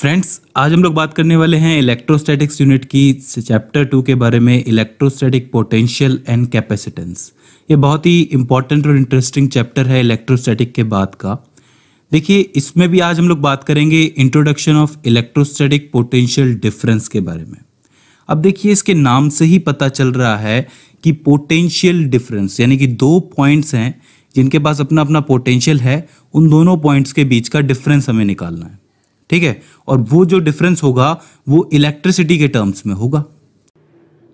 Friends आज हम लोग बात करने वाले हैं इलेक्ट्रोस्टैटिक्स यूनिट की चैप्टर टू के बारे में इलेक्ट्रोस्टैटिक पोटेंशियल एंड कैपेसिटेंस ये बहुत ही इंपॉर्टेंट और इंटरेस्टिंग चैप्टर है इलेक्ट्रोस्टैटिक के बाद का देखिए इसमें भी आज हम लोग बात करेंगे introduction of electrostatic potential difference के बारे में अब देखिए इसके नाम से ही पता चल रहा है कि पोटेंशियल डिफरेंस यानी कि दो पॉइंट्स हैं जिनके पास अपना अपना पोटेंशियल है उन दोनों पॉइंट्स के बीच का डिफरेंस हमें निकालना है ठीक है और वो जो डिफरेंस होगा वो इलेक्ट्रिसिटी के टर्म्स में होगा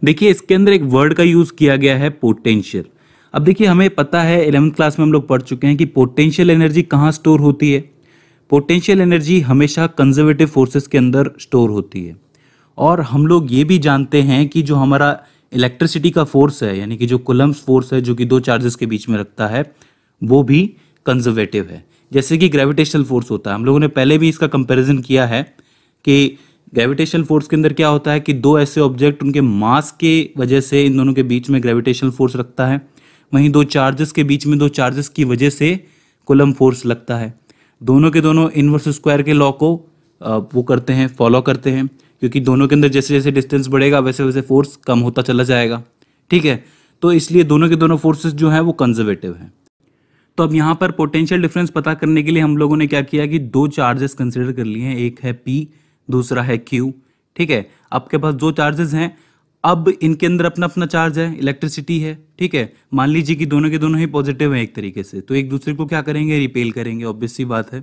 देखिए इसके अंदर एक वर्ड का यूज किया गया है पोटेंशियल अब देखिए हमें पता है इलेवंथ क्लास में हम लोग पढ़ चुके हैं कि पोटेंशियल एनर्जी कहाँ स्टोर होती है पोटेंशियल एनर्जी हमेशा कंजर्वेटिव फोर्सेस के अंदर स्टोर होती है और हम लोग ये भी जानते हैं कि जो हमारा इलेक्ट्रिसिटी का फोर्स है यानी कि जो कुलम्स फोर्स है जो कि दो चार्जेस के बीच में रखता है वो भी कंजर्वेटिव है जैसे कि ग्रेविटेशनल फोर्स होता है हम लोगों ने पहले भी इसका कंपैरिजन किया है कि ग्रेविटेशनल फोर्स के अंदर क्या होता है कि दो ऐसे ऑब्जेक्ट उनके मास के वजह से इन दोनों के बीच में ग्रेविटेशनल फोर्स लगता है वहीं दो चार्जेस के बीच में दो चार्जेस की वजह से कोलम फोर्स लगता है दोनों के दोनों इनवर्स स्क्वायर के लॉ को वो करते हैं फॉलो करते हैं क्योंकि दोनों के अंदर जैसे जैसे डिस्टेंस बढ़ेगा वैसे वैसे फोर्स कम होता चला जाएगा ठीक है तो इसलिए दोनों के दोनों फोर्सेस जो हैं वो कंजर्वेटिव हैं तो अब यहाँ पर पोटेंशियल डिफरेंस पता करने के लिए हम लोगों ने क्या किया कि दो चार्जेस कंसिडर कर लिए हैं एक है पी दूसरा है क्यू ठीक है आपके पास दो चार्जेस हैं अब इनके अंदर अपना अपना चार्ज है इलेक्ट्रिसिटी है ठीक है मान लीजिए कि दोनों के दोनों ही पॉजिटिव हैं एक तरीके से तो एक दूसरे को क्या करेंगे रिपेल करेंगे ऑब्वियस सी बात है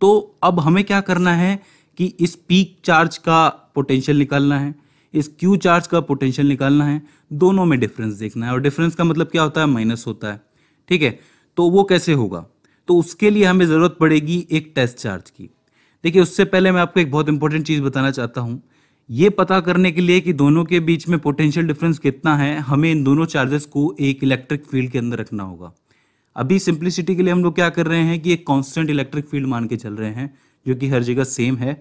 तो अब हमें क्या करना है कि इस पीक चार्ज का पोटेंशियल निकालना है इस क्यू चार्ज का पोटेंशियल निकालना है दोनों में डिफरेंस देखना है और डिफरेंस का मतलब क्या होता है माइनस होता है ठीक है तो वो कैसे होगा तो उसके लिए हमें ज़रूरत पड़ेगी एक टेस्ट चार्ज की देखिए उससे पहले मैं आपको एक बहुत इंपॉर्टेंट चीज़ बताना चाहता हूँ ये पता करने के लिए कि दोनों के बीच में पोटेंशियल डिफरेंस कितना है हमें इन दोनों चार्जेस को एक इलेक्ट्रिक फील्ड के अंदर रखना होगा अभी सिंप्लिसिटी के लिए हम लोग क्या कर रहे हैं कि एक कॉन्स्टेंट इलेक्ट्रिक फील्ड मान के चल रहे हैं जो कि हर जगह सेम है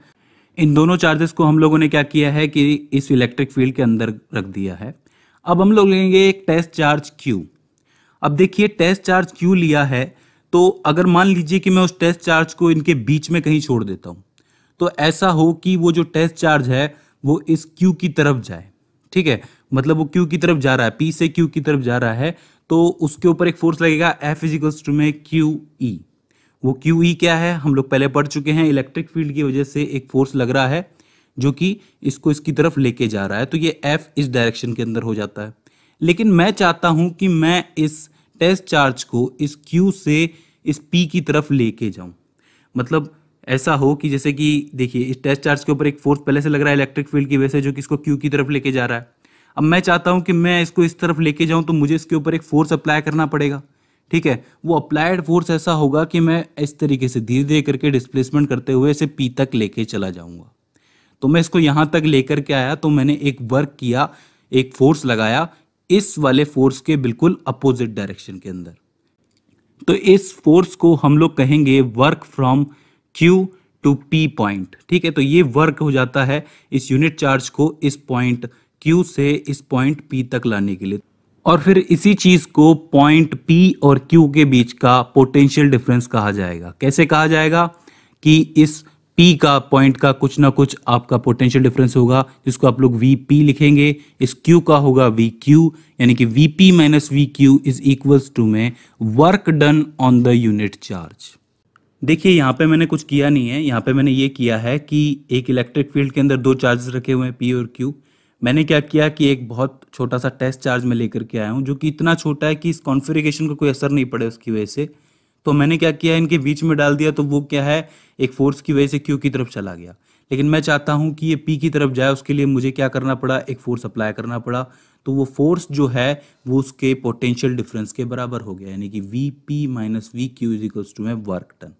इन दोनों चार्जेस को हम लोगों ने क्या किया है कि इस इलेक्ट्रिक फील्ड के अंदर रख दिया है अब हम लोग लेंगे एक टेस्ट चार्ज क्यू अब देखिए टेस्ट चार्ज क्यों लिया है तो अगर मान लीजिए कि मैं उस टेस्ट चार्ज को इनके बीच में कहीं छोड़ देता हूँ तो ऐसा हो कि वो जो टेस्ट चार्ज है वो इस क्यू की तरफ जाए ठीक है मतलब वो क्यू की तरफ जा रहा है पी से क्यू की तरफ जा रहा है तो उसके ऊपर एक फोर्स लगेगा एफ इजिकल्स टू में क्यू ई e। वो क्यू ई e क्या है हम लोग पहले पढ़ चुके हैं इलेक्ट्रिक फील्ड की वजह से एक फोर्स लग रहा है जो कि इसको इसकी तरफ लेके जा रहा है तो ये एफ इस डायरेक्शन के अंदर हो जाता है लेकिन मैं चाहता हूं कि मैं इस टेस्ट चार्ज को इस क्यू से इस पी की तरफ लेके जाऊं मतलब ऐसा हो कि जैसे कि देखिए इस टेस्ट चार्ज के ऊपर एक फोर्स पहले से लग रहा है इलेक्ट्रिक फील्ड की वजह से जो कि इसको क्यू की तरफ लेके जा रहा है अब मैं चाहता हूं कि मैं इसको इस तरफ लेके जाऊं तो मुझे इसके ऊपर एक फोर्स अप्लाई करना पड़ेगा ठीक है वो अप्लाइड फोर्स ऐसा होगा कि मैं इस तरीके से धीरे धीरे करके डिस्प्लेसमेंट करते हुए इसे पी तक लेके चला जाऊंगा तो मैं इसको यहां तक लेकर के आया तो मैंने एक वर्क किया एक फोर्स लगाया इस वाले फोर्स के बिल्कुल अपोजिट डायरेक्शन के अंदर तो इस फोर्स को हम लोग कहेंगे work from Q to P point ठीक है तो ये वर्क हो जाता है इस यूनिट चार्ज को इस पॉइंट क्यू से इस पॉइंट पी तक लाने के लिए और फिर इसी चीज को पॉइंट पी और क्यू के बीच का पोटेंशियल डिफरेंस कहा जाएगा कैसे कहा जाएगा कि इस पी का पॉइंट का कुछ ना कुछ आपका पोटेंशियल डिफरेंस होगा जिसको आप लोग वी पी लिखेंगे इस क्यू का होगा वी क्यू यानी कि V P minus V Q is equals to मे work done on the unit charge देखिए यहाँ पे मैंने कुछ किया नहीं है यहाँ पे मैंने ये किया है कि एक इलेक्ट्रिक फील्ड के अंदर दो चार्जेस रखे हुए हैं पी और क्यू मैंने क्या किया कि एक बहुत छोटा सा टेस्ट चार्ज में लेकर के आया हूँ जो कि इतना छोटा है कि इस कॉन्फ़िगरेशन को कोई असर नहीं पड़े उसकी वजह से तो मैंने क्या किया इनके बीच में डाल दिया तो वो क्या है एक फोर्स की वजह से क्यू की तरफ चला गया लेकिन मैं चाहता हूं कि ये पी की तरफ जाए उसके लिए मुझे क्या करना पड़ा एक फोर्स अप्लाई करना पड़ा तो वो फोर्स जो है वो उसके पोटेंशियल डिफरेंस के बराबर हो गया यानी कि V P minus V Q is equals to है वर्क टन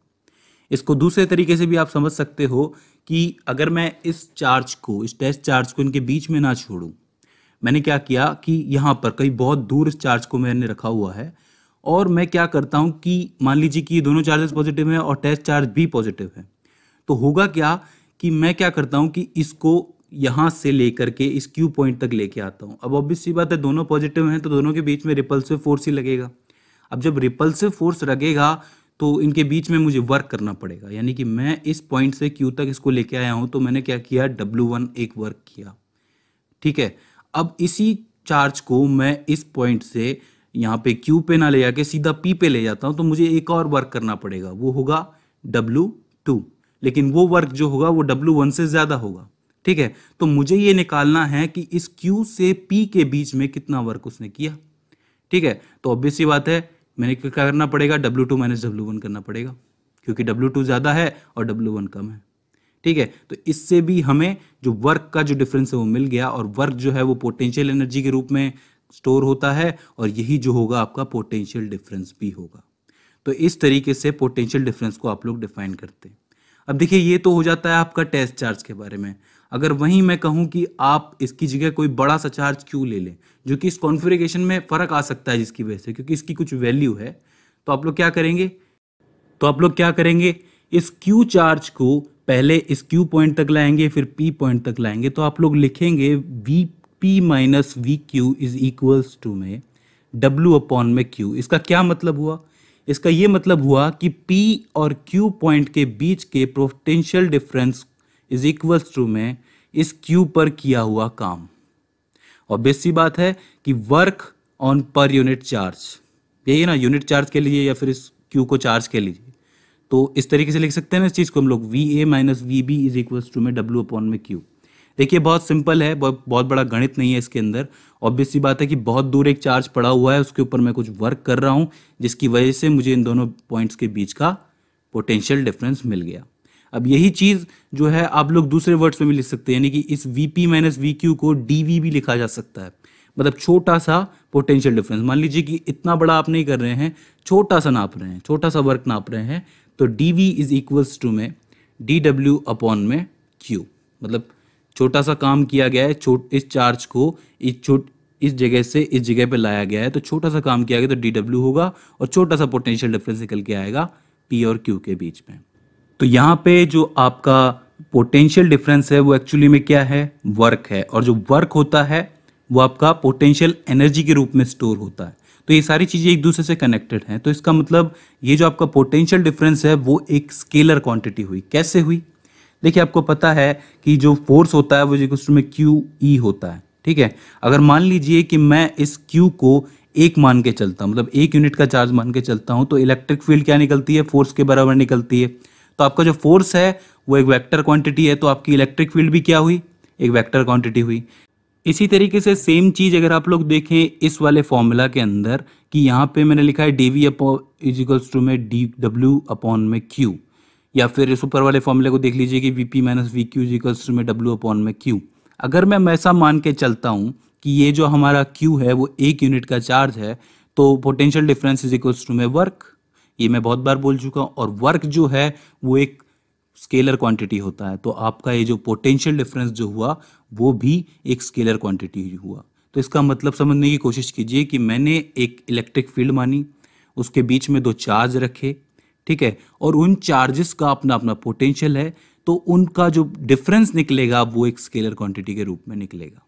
इसको दूसरे तरीके से भी आप समझ सकते हो कि अगर मैं इस चार्ज को इस टेस्ट चार्ज को इनके बीच में ना छोड़ू मैंने क्या किया कि यहां पर कहीं बहुत दूर इस चार्ज को मैंने रखा हुआ है और मैं क्या करता हूँ कि मान लीजिए कि ये दोनों चार्जेस पॉजिटिव हैं और टेस्ट चार्ज भी पॉजिटिव है तो होगा क्या कि मैं क्या करता हूँ कि इसको यहाँ से लेकर के इस क्यू पॉइंट तक लेके आता हूँ अब ऑब्वियस सी बात है दोनों पॉजिटिव हैं तो दोनों के बीच में रिपल्सिव फोर्स ही लगेगा अब जब रिपल्सिव फोर्स लगेगा तो इनके बीच में मुझे वर्क करना पड़ेगा यानी कि मैं इस पॉइंट से क्यू तक इसको लेके आया हूँ तो मैंने क्या किया डब्ल्यू वन एक वर्क किया ठीक है अब इसी चार्ज को मैं इस पॉइंट से यहाँ पे क्यू पे ना ले जाके सीधा पी पे ले जाता हूँ तो मुझे एक और वर्क करना पड़ेगा वो होगा W2 टू लेकिन वो वर्क जो होगा वो W1 वन से ज़्यादा होगा ठीक है तो मुझे ये निकालना है कि इस क्यू से पी के बीच में कितना वर्क उसने किया ठीक है तो ऑब्वियस ये बात है मैंने क्या करना पड़ेगा W two minus W one करना पड़ेगा क्योंकि डब्ल्यू टू ज़्यादा है और डब्ल्यू वन कम है ठीक है तो इससे भी हमें जो वर्क का जो डिफरेंस है वो मिल गया और वर्क जो है वो पोटेंशियल एनर्जी के रूप में स्टोर होता है और यही जो होगा आपका पोटेंशियल डिफरेंस भी होगा तो इस तरीके से पोटेंशियल डिफरेंस को आप लोग डिफाइन करते हैं अब देखिए ये तो हो जाता है आपका टेस्ट चार्ज के बारे में अगर वहीं मैं कहूं कि आप इसकी जगह कोई बड़ा सा चार्ज क्यों ले लें जो कि इस कॉन्फ़िगरेशन में फ़र्क आ सकता है जिसकी वजह से क्योंकि इसकी कुछ वैल्यू है तो आप लोग क्या करेंगे तो आप लोग क्या करेंगे इस क्यू चार्ज को पहले इस क्यू पॉइंट तक लाएंगे फिर पी पॉइंट तक लाएंगे तो आप लोग लिखेंगे V P minus V Q is equals to में डब्ल्यू अपॉन में क्यू इसका क्या मतलब हुआ इसका ये मतलब हुआ कि P और Q पॉइंट के बीच के potential difference is equals to में इस Q पर किया हुआ काम और बेसी बात है कि work on per unit charge यही ना यूनिट चार्ज के लिए या फिर इस Q को चार्ज के लिए तो इस तरीके से लिख सकते हैं ना इस चीज़ को हम लोग V A minus V B is equals to में डब्ल्यू अपॉन में क्यू देखिए बहुत सिंपल है बहुत बड़ा गणित नहीं है इसके अंदर ऑब्वियसली बात है कि बहुत दूर एक चार्ज पड़ा हुआ है उसके ऊपर मैं कुछ वर्क कर रहा हूँ जिसकी वजह से मुझे इन दोनों पॉइंट्स के बीच का पोटेंशियल डिफरेंस मिल गया अब यही चीज़ जो है आप लोग दूसरे वर्ड्स में भी लिख सकते हैं यानी कि इस V P minus V Q को डी वी भी लिखा जा सकता है मतलब छोटा सा पोटेंशियल डिफरेंस मान लीजिए कि इतना बड़ा आप नहीं कर रहे हैं छोटा सा नाप रहे हैं छोटा सा वर्क नाप रहे हैं तो D V is equals to में डी डब्ल्यू अपॉन में क्यू मतलब छोटा सा काम किया गया है छोट इस चार्ज को इस छोट इस जगह से इस जगह पे लाया गया है तो छोटा सा काम किया गया तो डी डब्ल्यू होगा और छोटा सा पोटेंशियल डिफरेंस निकल के आएगा पी और क्यू के बीच में तो यहाँ पे जो आपका पोटेंशियल डिफरेंस है वो एक्चुअली में क्या है वर्क है और जो वर्क होता है वो आपका पोटेंशियल एनर्जी के रूप में स्टोर होता है तो ये सारी चीज़ें एक दूसरे से कनेक्टेड हैं तो इसका मतलब ये जो आपका पोटेंशियल डिफरेंस है वो एक स्केलर क्वांटिटी हुई कैसे हुई देखिए आपको पता है कि जो फोर्स होता है वो इक्वल में क्यू ई e होता है ठीक है अगर मान लीजिए कि मैं इस क्यू को एक मान के चलता हूँ मतलब एक यूनिट का चार्ज मान के चलता हूँ तो इलेक्ट्रिक फील्ड क्या निकलती है फोर्स के बराबर निकलती है तो आपका जो फोर्स है वो एक वेक्टर क्वांटिटी है तो आपकी इलेक्ट्रिक फील्ड भी क्या हुई एक वेक्टर क्वांटिटी हुई इसी तरीके से सेम चीज़ अगर आप लोग देखें इस वाले फॉर्मूला के अंदर कि यहाँ पे मैंने लिखा है D V upon is equals to में डी डब्ल्यू अपॉन में क्यू या फिर इस ऊपर वाले फॉर्मूले को देख लीजिए कि V P minus V Q is equals में डब्ल्यू अपॉन में क्यू अगर मैं ऐसा मान के चलता हूँ कि ये जो हमारा क्यू है वो एक यूनिट का चार्ज है तो potential difference is equals to में वर्क ये मैं बहुत बार बोल चुका हूँ और वर्क जो है वो एक स्केलर क्वांटिटी होता है तो आपका ये जो पोटेंशियल डिफरेंस जो हुआ वो भी एक स्केलर क्वांटिटी हुआ तो इसका मतलब समझने की कोशिश कीजिए कि मैंने एक इलेक्ट्रिक फील्ड मानी उसके बीच में दो चार्ज रखे ठीक है और उन चार्जेस का अपना अपना पोटेंशियल है तो उनका जो डिफरेंस निकलेगा वो एक स्केलर क्वांटिटी के रूप में निकलेगा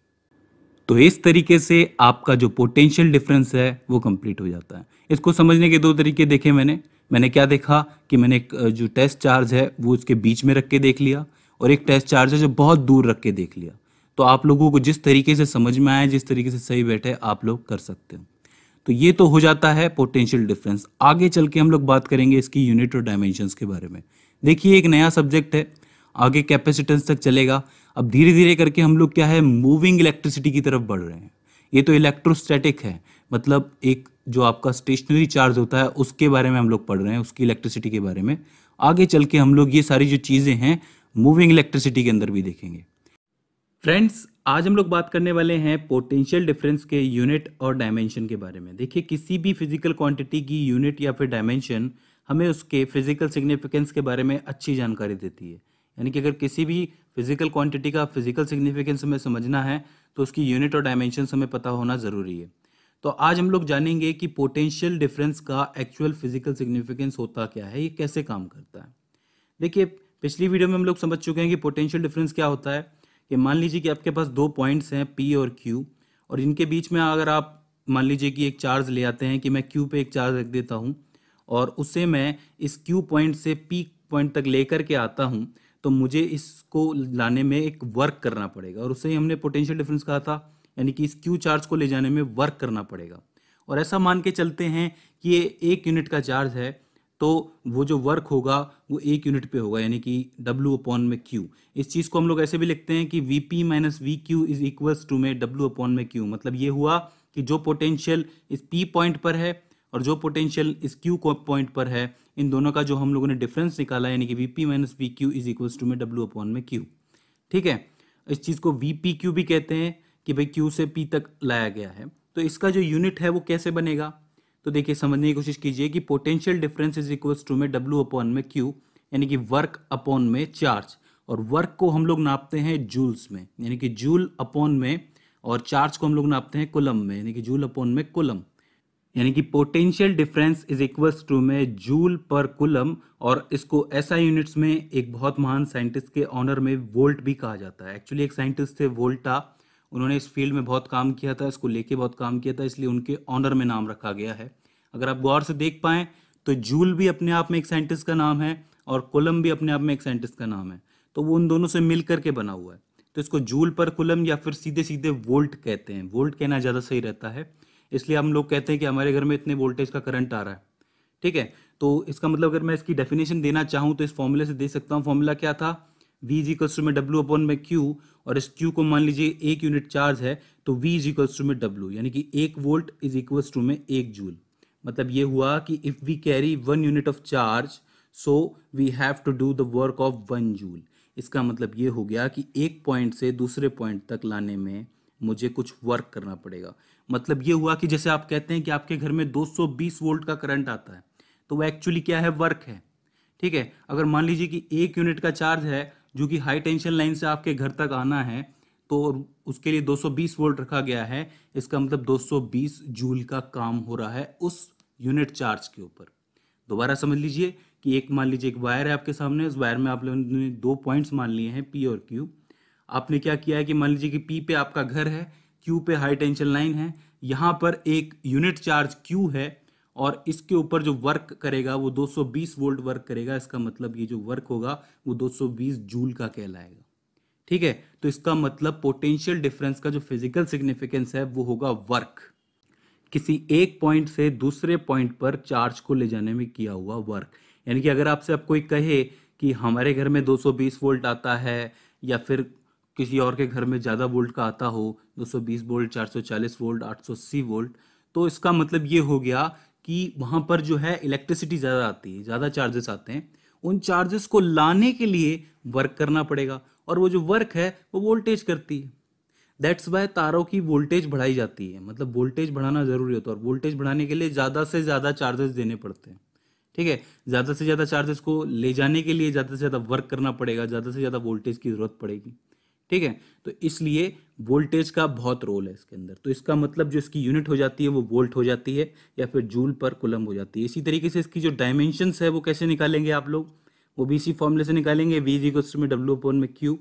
तो इस तरीके से आपका जो पोटेंशियल डिफरेंस है वो कंप्लीट हो जाता है इसको समझने के दो तरीके देखे मैंने मैंने क्या देखा कि मैंने एक जो टेस्ट चार्ज है वो उसके बीच में रख के देख लिया और एक टेस्ट चार्ज है जो बहुत दूर रख के देख लिया तो आप लोगों को जिस तरीके से समझ में आए जिस तरीके से सही बैठे आप लोग कर सकते हो तो ये तो हो जाता है पोटेंशियल डिफरेंस आगे चल के हम लोग बात करेंगे इसकी यूनिट और डायमेंशन के बारे में देखिए एक नया सब्जेक्ट है आगे कैपेसिटेंस तक चलेगा अब धीरे धीरे करके हम लोग क्या है मूविंग इलेक्ट्रिसिटी की तरफ बढ़ रहे हैं ये तो इलेक्ट्रोस्टैटिक है मतलब एक जो आपका स्टेशनरी चार्ज होता है उसके बारे में हम लोग पढ़ रहे हैं उसकी इलेक्ट्रिसिटी के बारे में आगे चल के हम लोग ये सारी जो चीज़ें हैं मूविंग इलेक्ट्रिसिटी के अंदर भी देखेंगे फ्रेंड्स आज हम लोग बात करने वाले हैं पोटेंशियल डिफरेंस के यूनिट और डायमेंशन के बारे में देखिए किसी भी फिजिकल क्वांटिटी की यूनिट या फिर डायमेंशन हमें उसके फिजिकल सिग्निफिकेंस के बारे में अच्छी जानकारी देती है यानी कि अगर किसी भी फिजिकल क्वांटिटी का फिजिकल सिग्निफिकेंस हमें समझना है तो उसकी यूनिट और डायमेंशन हमें पता होना ज़रूरी है तो आज हम लोग जानेंगे कि पोटेंशियल डिफरेंस का एक्चुअल फिजिकल सिग्निफिकेंस होता क्या है ये कैसे काम करता है देखिए पिछली वीडियो में हम लोग समझ चुके हैं कि पोटेंशियल डिफरेंस क्या होता है कि मान लीजिए कि आपके पास दो पॉइंट्स हैं पी और क्यू और इनके बीच में अगर आप मान लीजिए कि एक चार्ज ले आते हैं कि मैं क्यू पे एक चार्ज रख देता हूँ और उसे मैं इस क्यू पॉइंट से पी पॉइंट तक लेकर के आता हूँ तो मुझे इसको लाने में एक वर्क करना पड़ेगा और उसे हमने पोटेंशियल डिफरेंस कहा था यानी कि इस क्यू चार्ज को ले जाने में वर्क करना पड़ेगा और ऐसा मान के चलते हैं कि ये एक यूनिट का चार्ज है तो वो जो वर्क होगा वो एक यूनिट पे होगा यानी कि W अपॉन में Q इस चीज़ को हम लोग ऐसे भी लिखते हैं कि V P minus V Q is equals to में डब्ल्यू अपॉन में क्यू मतलब ये हुआ कि जो पोटेंशियल इस P पॉइंट पर है और जो पोटेंशियल इस Q को पॉइंट पर है इन दोनों का जो हम लोगों ने डिफरेंस निकाला यानी कि V P minus V Q is equals to में डब्ल्यू अपॉन में क्यू ठीक है इस चीज़ को वी पी क्यू भी कहते हैं कि भाई क्यू से पी तक लाया गया है तो इसका जो यूनिट है वो कैसे बनेगा तो देखिए समझने की कोशिश कीजिए कि potential difference is equals to में डब्ल्यू अपॉन में क्यू यानी कि वर्क अपॉन में चार्ज और वर्क को हम लोग नापते हैं जूल्स में यानी कि जूल अपॉन में और चार्ज को हम लोग नापते हैं कुलम में यानी कि जूल अपॉन में कुलम यानी कि potential difference is equals to में जूल पर कुलम और इसको ऐसा यूनिट्स में एक बहुत महान साइंटिस्ट के ऑनर में वोल्ट भी कहा जाता है एक्चुअली एक साइंटिस्ट थे वोल्टा उन्होंने इस फील्ड में बहुत काम किया था इसको लेके बहुत काम किया था इसलिए उनके ऑनर में नाम रखा गया है अगर आप गौर से देख पाएं तो जूल भी अपने आप में एक साइंटिस्ट का नाम है और कोलम भी अपने आप में एक साइंटिस्ट का नाम है तो वो उन दोनों से मिल करके बना हुआ है तो इसको जूल पर कुलम या फिर सीधे सीधे वोल्ट कहते हैं वोल्ट कहना ज़्यादा सही रहता है इसलिए हम लोग कहते हैं कि हमारे घर में इतने वोल्टेज का करंट आ रहा है ठीक है तो इसका मतलब अगर मैं इसकी डेफिनेशन देना चाहूँ तो इस फॉर्मूले से दे सकता हूँ फॉर्मूला क्या था v इज इक्वल्स टू में डब्ल्यू अपॉन में क्यू और इस क्यू को मान लीजिए एक यूनिट चार्ज है तो v इज इक्वल्स टू में डब्ल्यू यानी कि एक वोल्ट इज इक्वल्स टू में एक जूल मतलब ये हुआ कि if we carry one unit of charge so we have to do the work of one joule इसका मतलब ये हो गया कि एक पॉइंट से दूसरे पॉइंट तक लाने में मुझे कुछ वर्क करना पड़ेगा मतलब ये हुआ कि जैसे आप कहते हैं कि आपके घर में 220 वोल्ट का करंट आता है तो वह एक्चुअली क्या है वर्क है ठीक है अगर मान लीजिए कि एक यूनिट का चार्ज है जो कि हाई टेंशन लाइन से आपके घर तक आना है तो उसके लिए 220 वोल्ट रखा गया है इसका मतलब 220 जूल का काम हो रहा है उस यूनिट चार्ज के ऊपर दोबारा समझ लीजिए कि एक मान लीजिए एक वायर है आपके सामने उस वायर में आप लोगों ने दो पॉइंट्स मान लिए हैं पी और क्यू आपने क्या किया है कि मान लीजिए कि पी पे आपका घर है क्यू पे हाई टेंशन लाइन है यहाँ पर एक यूनिट चार्ज क्यू है और इसके ऊपर जो वर्क करेगा वो 220 वोल्ट वर्क करेगा इसका मतलब ये जो वर्क होगा वो 220 जूल का कहलाएगा ठीक है तो इसका मतलब पोटेंशियल डिफरेंस का जो फिजिकल सिग्निफिकेंस है वो होगा वर्क किसी एक पॉइंट से दूसरे पॉइंट पर चार्ज को ले जाने में किया हुआ वर्क यानी कि अगर आपसे आप कोई कहे कि हमारे घर में 220 वोल्ट आता है या फिर किसी और के घर में ज़्यादा वोल्ट का आता हो 220 वोल्ट 440 वोल्ट 880 वोल्ट तो इसका मतलब ये हो गया कि वहाँ पर जो है इलेक्ट्रिसिटी ज़्यादा आती है ज़्यादा चार्जेस आते हैं उन चार्जेस को लाने के लिए वर्क करना पड़ेगा और वो जो वर्क है वो वोल्टेज करती है दैट्स वाई तारों की वोल्टेज बढ़ाई जाती है मतलब वोल्टेज बढ़ाना ज़रूरी होता है और वोल्टेज बढ़ाने के लिए ज़्यादा से ज़्यादा चार्जेस देने पड़ते हैं ठीक है ज़्यादा से ज़्यादा चार्जेस को ले जाने के लिए ज़्यादा से ज़्यादा वर्क करना पड़ेगा ज़्यादा से ज़्यादा वोल्टेज की ज़रूरत पड़ेगी ठीक है तो इसलिए वोल्टेज का बहुत रोल है इसके अंदर तो इसका मतलब जो इसकी यूनिट हो जाती है वो वोल्ट हो जाती है या फिर जूल पर कुलम हो जाती है इसी तरीके से इसकी जो डायमेंशंस है वो कैसे निकालेंगे आप लोग वो भी इसी फॉर्मूले से निकालेंगे वी जी क्वेश्चन में डब्ल्यू अपन में क्यू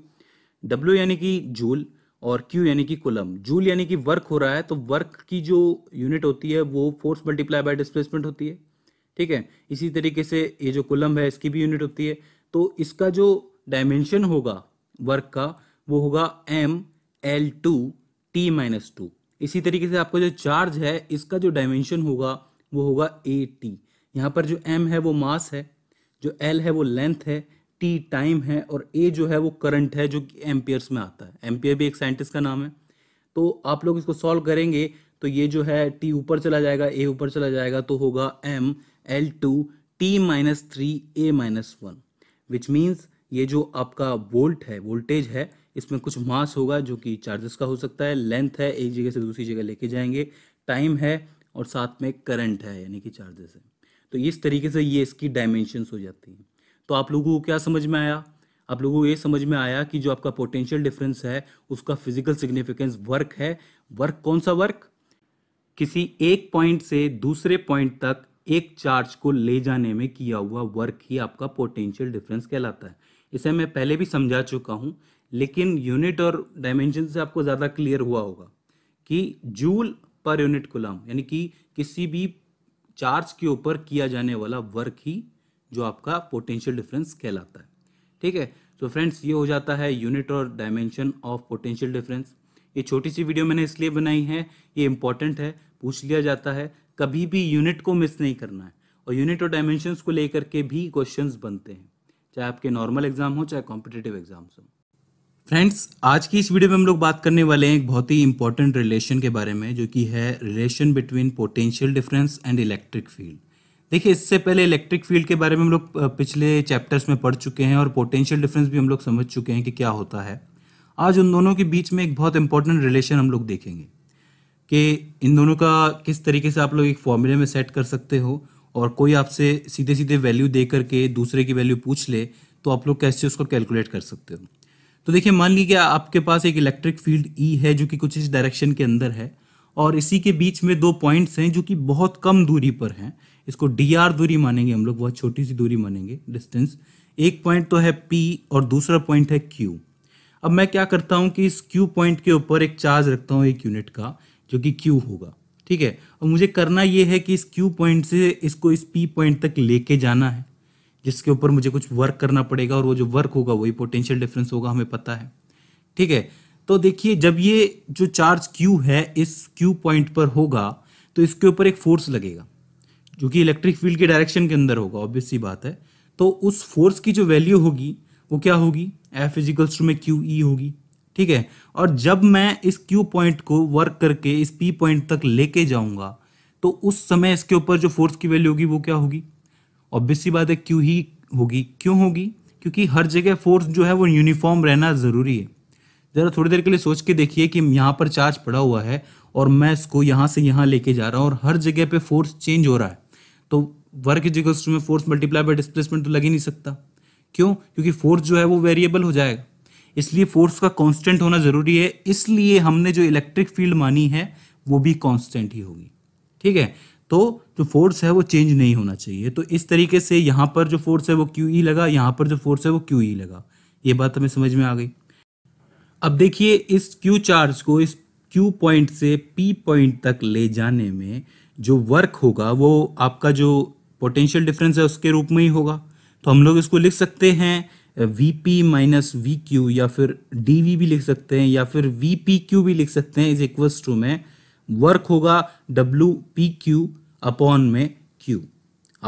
डब्ल्यू यानी कि जूल और क्यू यानी कि कुलम जूल यानी कि वर्क हो रहा है तो वर्क की जो यूनिट होती है वो फोर्स मल्टीप्लाई बाय डिस्प्लेसमेंट होती है ठीक है इसी तरीके से ये जो कुलम है इसकी भी यूनिट होती है तो इसका जो डायमेंशन होगा वर्क का वो होगा M L two T minus two इसी तरीके से आपका जो चार्ज है इसका जो डायमेंशन होगा वो होगा ए टी यहाँ पर जो एम है वो मास है जो एल है वो लेंथ है टी टाइम है और ए जो है वो करंट है जो कि एम्पियर्स में आता है एम्पियर भी एक साइंटिस्ट का नाम है तो आप लोग इसको सॉल्व करेंगे तो ये जो है टी ऊपर चला जाएगा ए ऊपर चला जाएगा तो होगा M L two T minus three A minus one which means ये जो आपका वोल्ट है वोल्टेज है इसमें कुछ मास होगा जो कि चार्जेस का हो सकता है लेंथ है एक जगह से दूसरी जगह लेके जाएंगे टाइम है और साथ में करंट है यानी कि चार्जेस है तो इस तरीके से ये इसकी डायमेंशंस हो जाती हैं तो आप लोगों को क्या समझ में आया आप लोगों को ये समझ में आया कि जो आपका पोटेंशियल डिफरेंस है उसका फिजिकल सिग्निफिकेंस वर्क है वर्क कौन सा वर्क किसी एक पॉइंट से दूसरे पॉइंट तक एक चार्ज को ले जाने में किया हुआ वर्क ही आपका पोटेंशियल डिफरेंस कहलाता है इसे मैं पहले भी समझा चुका हूँ लेकिन यूनिट और डायमेंशन से आपको ज़्यादा क्लियर हुआ होगा कि जूल पर यूनिट कुलम यानी कि किसी भी चार्ज के ऊपर किया जाने वाला वर्क ही जो आपका पोटेंशियल डिफरेंस कहलाता है ठीक है तो फ्रेंड्स ये हो जाता है यूनिट और डायमेंशन ऑफ पोटेंशियल डिफरेंस ये छोटी सी वीडियो मैंने इसलिए बनाई है ये इंपॉर्टेंट है पूछ लिया जाता है कभी भी यूनिट को मिस नहीं करना है और यूनिट और डायमेंशन को लेकर के भी क्वेश्चन बनते हैं चाहे आपके नॉर्मल एग्जाम हो चाहे कॉम्पिटेटिव एग्जाम्स हो फ्रेंड्स आज की इस वीडियो में हम लोग बात करने वाले हैं एक बहुत ही इंपॉर्टेंट रिलेशन के बारे में जो कि है relation between potential difference and electric field देखिए इससे पहले इलेक्ट्रिक फील्ड के बारे में हम लोग पिछले चैप्टर्स में पढ़ चुके हैं और पोटेंशियल डिफरेंस भी हम लोग समझ चुके हैं कि क्या होता है आज उन दोनों के बीच में एक बहुत इंपॉर्टेंट रिलेशन हम लोग देखेंगे कि इन दोनों का किस तरीके से आप लोग एक फॉर्मूले में सेट कर सकते हो और कोई आपसे सीधे सीधे वैल्यू दे करके दूसरे की वैल्यू पूछ ले तो आप लोग कैसे उसको कैलकुलेट कर सकते हो तो देखिए मान लीजिए आपके पास एक इलेक्ट्रिक फील्ड ई है जो कि कुछ इस डायरेक्शन के अंदर है और इसी के बीच में दो पॉइंट्स हैं जो कि बहुत कम दूरी पर हैं इसको डी आर दूरी मानेंगे हम लोग बहुत छोटी सी दूरी मानेंगे डिस्टेंस एक पॉइंट तो है पी और दूसरा पॉइंट है क्यू अब मैं क्या करता हूँ कि इस क्यू पॉइंट के ऊपर एक चार्ज रखता हूँ एक यूनिट का जो कि क्यू होगा ठीक है और मुझे करना ये है कि इस क्यू पॉइंट से इसको इस पी पॉइंट तक लेके जाना है जिसके ऊपर मुझे कुछ वर्क करना पड़ेगा और वो जो वर्क होगा वही पोटेंशियल डिफरेंस होगा हमें पता है ठीक है तो देखिए जब ये जो चार्ज क्यू है इस क्यू पॉइंट पर होगा तो इसके ऊपर एक फोर्स लगेगा जो कि इलेक्ट्रिक फील्ड के डायरेक्शन के अंदर होगा ऑब्वियस सी बात है तो उस फोर्स की जो वैल्यू होगी वो क्या होगी एफ इजिकल्स टू में क्यू ई e होगी ठीक है और जब मैं इस क्यू पॉइंट को वर्क करके इस पी पॉइंट तक लेके जाऊंगा तो उस समय इसके ऊपर जो फोर्स की वैल्यू होगी वो क्या होगी ऑब्वियसली बात है क्यों ही होगी क्यों होगी क्योंकि हर जगह फोर्स जो है वो यूनिफॉर्म रहना ज़रूरी है ज़रा थोड़ी देर के लिए सोच के देखिए कि यहाँ पर चार्ज पड़ा हुआ है और मैं इसको यहाँ से यहाँ लेके जा रहा हूँ और हर जगह पे फोर्स चेंज हो रहा है तो वर्क जगह इक्वल में फोर्स मल्टीप्लाई बाय डिस्प्लेसमेंट तो लग ही नहीं सकता क्यों क्योंकि फोर्स जो है वो वेरिएबल हो जाएगा इसलिए फोर्स का कॉन्स्टेंट होना ज़रूरी है इसलिए हमने जो इलेक्ट्रिक फील्ड मानी है वो भी कॉन्स्टेंट ही होगी ठीक है तो जो फोर्स है वो चेंज नहीं होना चाहिए तो इस तरीके से यहाँ पर जो फोर्स है वो क्यू ई e लगा यहाँ पर जो फोर्स है वो क्यू ई e लगा ये बात हमें समझ में आ गई अब देखिए इस क्यू चार्ज को इस क्यू पॉइंट से पी पॉइंट तक ले जाने में जो वर्क होगा वो आपका जो पोटेंशियल डिफरेंस है उसके रूप में ही होगा तो हम लोग इसको लिख सकते हैं V P minus V Q या फिर डी वी भी लिख सकते हैं या फिर वी पी क्यू भी लिख सकते हैं इज इक्वल्स टू में वर्क होगा डब्ल्यू पी क्यू अपॉन में क्यू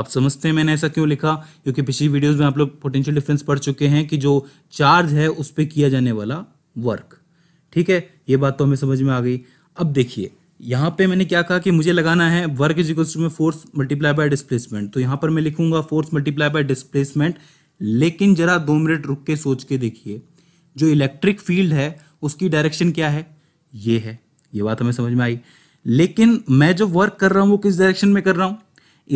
आप समझते हैं मैंने ऐसा क्यों लिखा क्योंकि पिछली वीडियोस में आप लोग पोटेंशियल डिफरेंस पढ़ चुके हैं कि जो चार्ज है उस पर किया जाने वाला वर्क ठीक है ये बात तो हमें समझ में आ गई अब देखिए यहाँ पे मैंने क्या कहा कि मुझे लगाना है वर्क इज इक्वल्स टू में फोर्स मल्टीप्लाई बाय डिस्प्लेसमेंट तो यहाँ पर मैं लिखूंगा फोर्स मल्टीप्लाई बाय डिस्प्लेसमेंट लेकिन जरा दो मिनट रुक के सोच के देखिए जो इलेक्ट्रिक फील्ड है उसकी डायरेक्शन क्या है ये है ये बात हमें समझ में आई लेकिन मैं जो वर्क कर रहा हूँ वो किस डायरेक्शन में कर रहा हूँ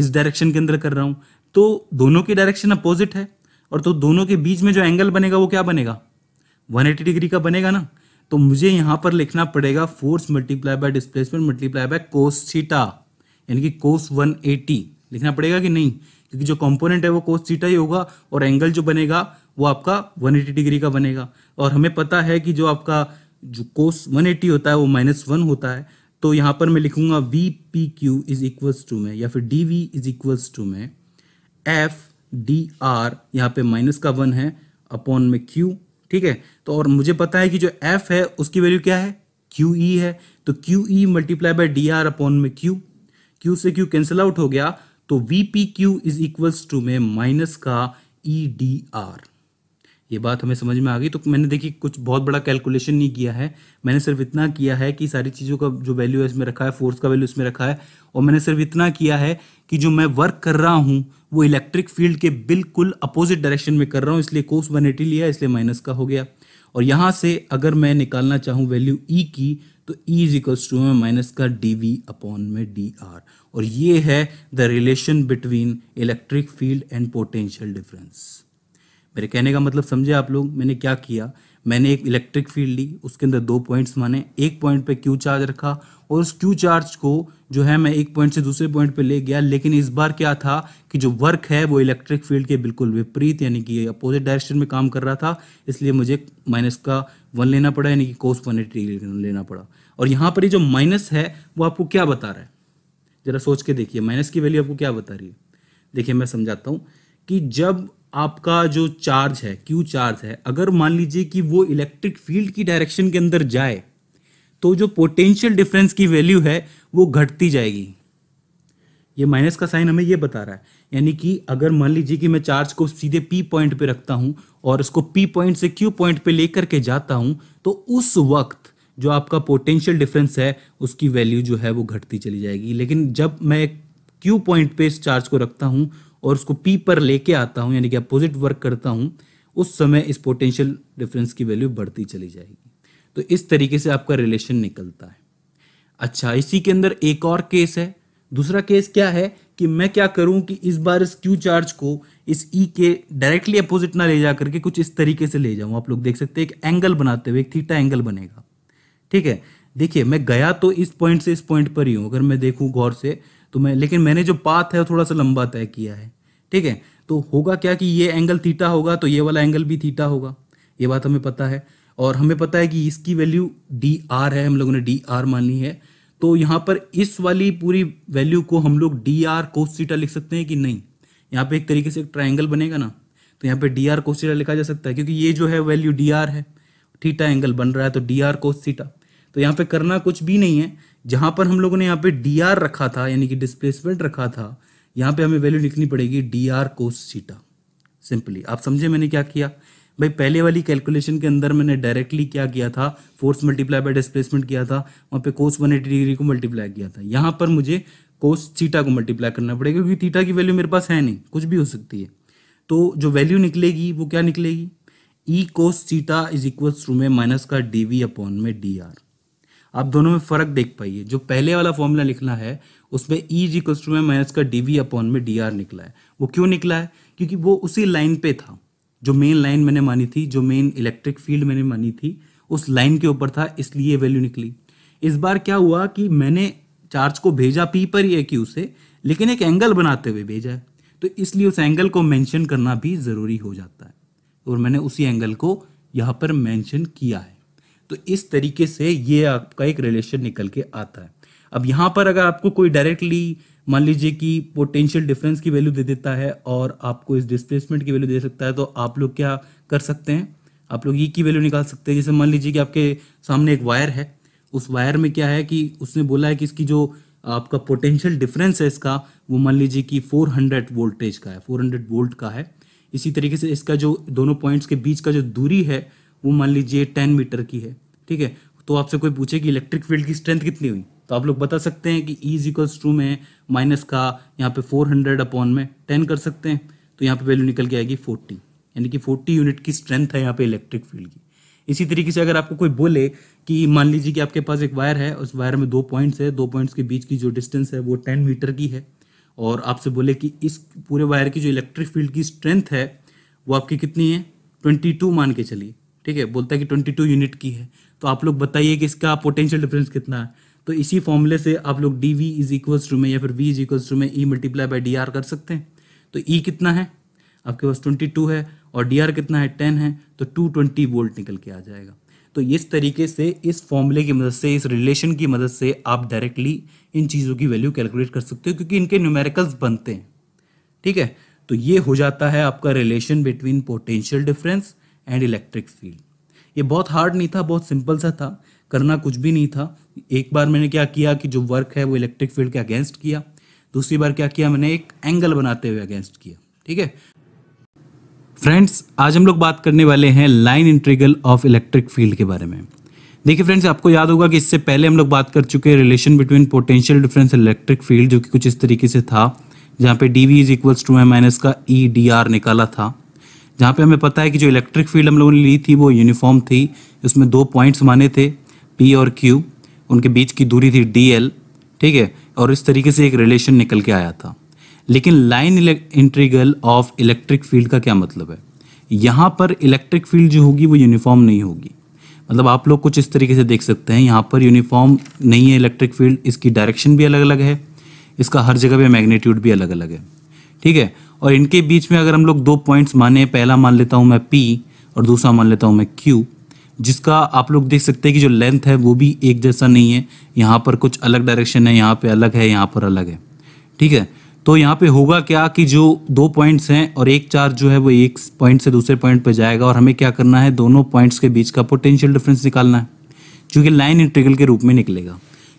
इस डायरेक्शन के अंदर कर रहा हूँ तो दोनों की डायरेक्शन अपोजिट है और तो दोनों के बीच में जो एंगल बनेगा वो क्या बनेगा 180 डिग्री का बनेगा ना तो मुझे यहाँ पर लिखना पड़ेगा force multiply by displacement multiply by cos theta यानी कि कोस 180 लिखना पड़ेगा कि नहीं क्योंकि जो कंपोनेंट है वो कोस सीटा ही होगा और एंगल जो बनेगा वो आपका 180 डिग्री का बनेगा और हमें पता है कि जो आपका जो कोस 180 होता है वो माइनस वन होता है तो यहाँ पर मैं लिखूंगा V P Q is equals to में या फिर D V is equals to में एफ डी आर यहाँ पे माइनस का वन है अपॉन में क्यू ठीक है तो और मुझे पता है कि जो एफ है उसकी वैल्यू क्या है क्यू ई e है तो Q E multiply by D R upon में क्यू क्यू से क्यू कैंसिल आउट हो गया तो V P Q is equals to में माइनस का ई डी आर ये बात हमें समझ में आ गई तो मैंने देखिए कुछ बहुत बड़ा कैलकुलेशन नहीं किया है मैंने सिर्फ इतना किया है कि सारी चीज़ों का जो वैल्यू है इसमें रखा है फोर्स का वैल्यू इसमें रखा है और मैंने सिर्फ इतना किया है कि जो मैं वर्क कर रहा हूँ वो इलेक्ट्रिक फील्ड के बिल्कुल अपोजिट डायरेक्शन में कर रहा हूँ इसलिए कोस वन लिया इसलिए माइनस का हो गया और यहाँ से अगर मैं निकालना चाहूँ वैल्यू ई e की तो ई इज इक्वल्स टू में माइनस का डी वी अपॉन में डी आर और ये है the relation between electric field and potential difference मेरे कहने का मतलब समझे आप लोग मैंने क्या किया मैंने एक इलेक्ट्रिक फील्ड ली उसके अंदर दो पॉइंट्स माने एक पॉइंट पे क्यू चार्ज रखा और उस क्यू चार्ज को जो है मैं एक पॉइंट से दूसरे पॉइंट पे ले गया लेकिन इस बार क्या था कि जो वर्क है वो इलेक्ट्रिक फील्ड के बिल्कुल विपरीत यानी कि अपोजिट डायरेक्शन में काम कर रहा था इसलिए मुझे माइनस का वन लेना पड़ा यानी कि कोस वन एटी लेना पड़ा और यहाँ पर ये जो माइनस है वो आपको क्या बता रहा है ज़रा सोच के देखिए माइनस की वैल्यू आपको क्या बता रही है देखिए मैं समझाता हूँ कि जब आपका जो चार्ज है क्यू चार्ज है अगर मान लीजिए कि वो इलेक्ट्रिक फील्ड की डायरेक्शन के अंदर जाए तो जो पोटेंशियल डिफरेंस की वैल्यू है वो घटती जाएगी ये माइनस का साइन हमें ये बता रहा है यानी कि अगर मान लीजिए कि मैं चार्ज को सीधे पी पॉइंट पे रखता हूँ और इसको पी पॉइंट से क्यू पॉइंट पे लेकर के जाता हूँ तो उस वक्त जो आपका पोटेंशियल डिफरेंस है उसकी वैल्यू जो है वो घटती चली जाएगी लेकिन जब मैं क्यू पॉइंट पे इस चार्ज को रखता हूँ और उसको पी पर लेके आता हूँ यानी कि अपोजिट वर्क करता हूँ उस समय इस पोटेंशियल डिफरेंस की वैल्यू बढ़ती चली जाएगी तो इस तरीके से आपका रिलेशन निकलता है अच्छा इसी के अंदर एक और केस है दूसरा केस क्या है कि मैं क्या करूं कि इस बार इस क्यू चार्ज को इस ई e के डायरेक्टली अपोजिट ना ले जा करके कुछ इस तरीके से ले जाऊं आप लोग देख सकते हैं एक एंगल बनाते हुए एक थीटा एंगल बनेगा ठीक है देखिए मैं गया तो इस पॉइंट से इस पॉइंट पर ही हूं अगर मैं देखूँ गौर से तो मैं लेकिन मैंने जो पाथ है वो थोड़ा सा लंबा तय किया है ठीक है तो होगा क्या कि ये एंगल थीटा होगा तो ये वाला एंगल भी थीटा होगा ये बात हमें पता है और हमें पता है कि इसकी वैल्यू डी आर है हम लोगों ने डी आर मानी है तो यहाँ पर इस वाली पूरी वैल्यू को हम लोग डी आर कोस्टा लिख सकते हैं कि नहीं यहाँ पे एक तरीके से एक ट्राइंगल बनेगा ना तो यहाँ पे डी आर कोस्टा लिखा जा सकता है क्योंकि ये जो है वैल्यू डी आर है थीटा एंगल बन रहा है तो डी आर कोस थीटा तो यहाँ पे करना कुछ भी नहीं है जहां पर हम लोगों ने यहाँ पे डी आर रखा था यानी कि डिस्प्लेसमेंट रखा था यहाँ पे हमें वैल्यू लिखनी पड़ेगी डी आर कोस सीटा सिंपली आप समझे मैंने क्या किया भाई पहले वाली कैलकुलेशन के अंदर मैंने डायरेक्टली क्या किया था फोर्स मल्टीप्लाई बाय डिस्प्लेसमेंट किया था वहाँ पे कोस 180 डिग्री को मल्टीप्लाई किया था यहाँ पर मुझे कोस थीटा को मल्टीप्लाई करना पड़ेगा क्योंकि थीटा की वैल्यू मेरे पास है नहीं कुछ भी हो सकती है तो जो वैल्यू निकलेगी वो क्या निकलेगी E cos theta is equals to में माइनस का डी वी अपॉन में डी आर आप दोनों में फ़र्क देख पाइए जो पहले वाला फॉर्मूला लिखना है उसमें ई जी क्वेश्चन में माइनस का डी वी अपॉन में डी आर निकला है वो क्यों निकला है क्योंकि वो उसी लाइन पे था जो मेन लाइन मैंने मानी थी जो मेन इलेक्ट्रिक फील्ड मैंने मानी थी उस लाइन के ऊपर था इसलिए वैल्यू निकली इस बार क्या हुआ कि मैंने चार्ज को भेजा पी पर ही क्यू से लेकिन एक एंगल बनाते हुए भेजा है तो इसलिए उस एंगल को मैंशन करना भी ज़रूरी हो जाता है और मैंने उसी एंगल को यहाँ पर मैंशन किया है तो इस तरीके से ये आपका एक रिलेशन निकल के आता है अब यहाँ पर अगर आपको कोई डायरेक्टली मान लीजिए कि पोटेंशियल डिफरेंस की वैल्यू दे देता है और आपको इस डिस्प्लेसमेंट की वैल्यू दे सकता है तो आप लोग क्या कर सकते हैं आप लोग ये e की वैल्यू निकाल सकते हैं जैसे मान लीजिए कि आपके सामने एक वायर है उस वायर में क्या है कि उसने बोला है कि इसकी जो आपका पोटेंशियल डिफरेंस है इसका वो मान लीजिए कि 400 वोल्टेज का है 400 वोल्ट का है इसी तरीके से इसका जो दोनों पॉइंट्स के बीच का जो दूरी है वो मान लीजिए टेन मीटर की है ठीक है तो आपसे कोई पूछे कि इलेक्ट्रिक फील्ड की स्ट्रेंथ कितनी हुई तो आप लोग बता सकते हैं कि ई इज इक्वल्स टू में माइनस का यहाँ पे हंड्रेड अपॉन में टेन कर सकते हैं तो यहाँ पे वैल्यू निकल के आएगी फोर्टी यानी कि फोर्टी यूनिट की स्ट्रेंथ है यहाँ पे इलेक्ट्रिक फील्ड की इसी तरीके से अगर आपको कोई बोले कि मान लीजिए कि आपके पास एक वायर है उस वायर में दो पॉइंट्स है दो पॉइंट्स के बीच की जो डिस्टेंस है वो टेन मीटर की है और आपसे बोले कि इस पूरे वायर की जो इलेक्ट्रिक फील्ड की स्ट्रेंथ है वो आपकी कितनी है ट्वेंटी टू मान के चलिए ठीक है बोलता है कि ट्वेंटी टू यूनिट की है तो आप लोग बताइए कि इसका पोटेंशियल डिफरेंस कितना है तो इसी फॉर्मूले से आप लोग D V is equals to में या फिर वी इज इक्वल्स टू में E multiply by D R कर सकते हैं तो ई e कितना है आपके पास ट्वेंटी टू है और डी आर कितना है टेन है तो टू ट्वेंटी वोल्ट निकल के आ जाएगा तो इस तरीके से इस फॉर्मूले की मदद से इस रिलेशन की मदद से आप डायरेक्टली इन चीज़ों की वैल्यू कैलकुलेट कर सकते हो क्योंकि इनके न्यूमेरिकल्स बनते हैं ठीक है तो ये हो जाता है आपका relation between potential difference and electric field ये बहुत हार्ड नहीं था बहुत सिंपल सा था करना कुछ भी नहीं था एक बार मैंने क्या किया कि जो वर्क है वो इलेक्ट्रिक फील्ड के अगेंस्ट किया दूसरी बार क्या किया मैंने एक एंगल बनाते हुए अगेंस्ट किया ठीक है फ्रेंड्स आज हम लोग बात करने वाले हैं line integral of electric field के बारे में देखिए फ्रेंड्स आपको याद होगा कि इससे पहले हम लोग बात कर चुके हैं relation between potential difference electric field जो कि कुछ इस तरीके से था जहाँ पे D V is equals to M minus का ई डी आर निकाला था जहाँ पे हमें पता है कि जो इलेक्ट्रिक फील्ड हम लोगों ने ली थी वो यूनिफॉर्म थी उसमें दो पॉइंट्स माने थे पी और क्यू उनके बीच की दूरी थी डी एल ठीक है और इस तरीके से एक रिलेशन निकल के आया था लेकिन line integral of electric field का क्या मतलब है यहाँ पर इलेक्ट्रिक फील्ड जो होगी वो यूनिफॉर्म नहीं होगी मतलब आप लोग कुछ इस तरीके से देख सकते हैं यहाँ पर यूनिफॉर्म नहीं है इलेक्ट्रिक फील्ड इसकी डायरेक्शन भी अलग अलग है इसका हर जगह पे मैग्नीट्यूड भी अलग अलग है ठीक है और इनके बीच में अगर हम लोग दो पॉइंट्स माने पहला मान लेता हूँ मैं पी और दूसरा मान लेता हूँ मैं क्यू जिसका आप लोग देख सकते हैं कि जो लेंथ है वो भी एक जैसा नहीं है यहाँ पर कुछ अलग डायरेक्शन है यहाँ पे अलग है यहाँ पर अलग है ठीक है तो यहाँ पे होगा क्या कि जो दो पॉइंट्स हैं और एक चार्ज जो है वो एक पॉइंट से दूसरे पॉइंट पर जाएगा और हमें क्या करना है दोनों पॉइंट्स के बीच का पोटेंशियल डिफरेंस निकालना है क्योंकि लाइन इंटीग्रल के रूप में निकलेगा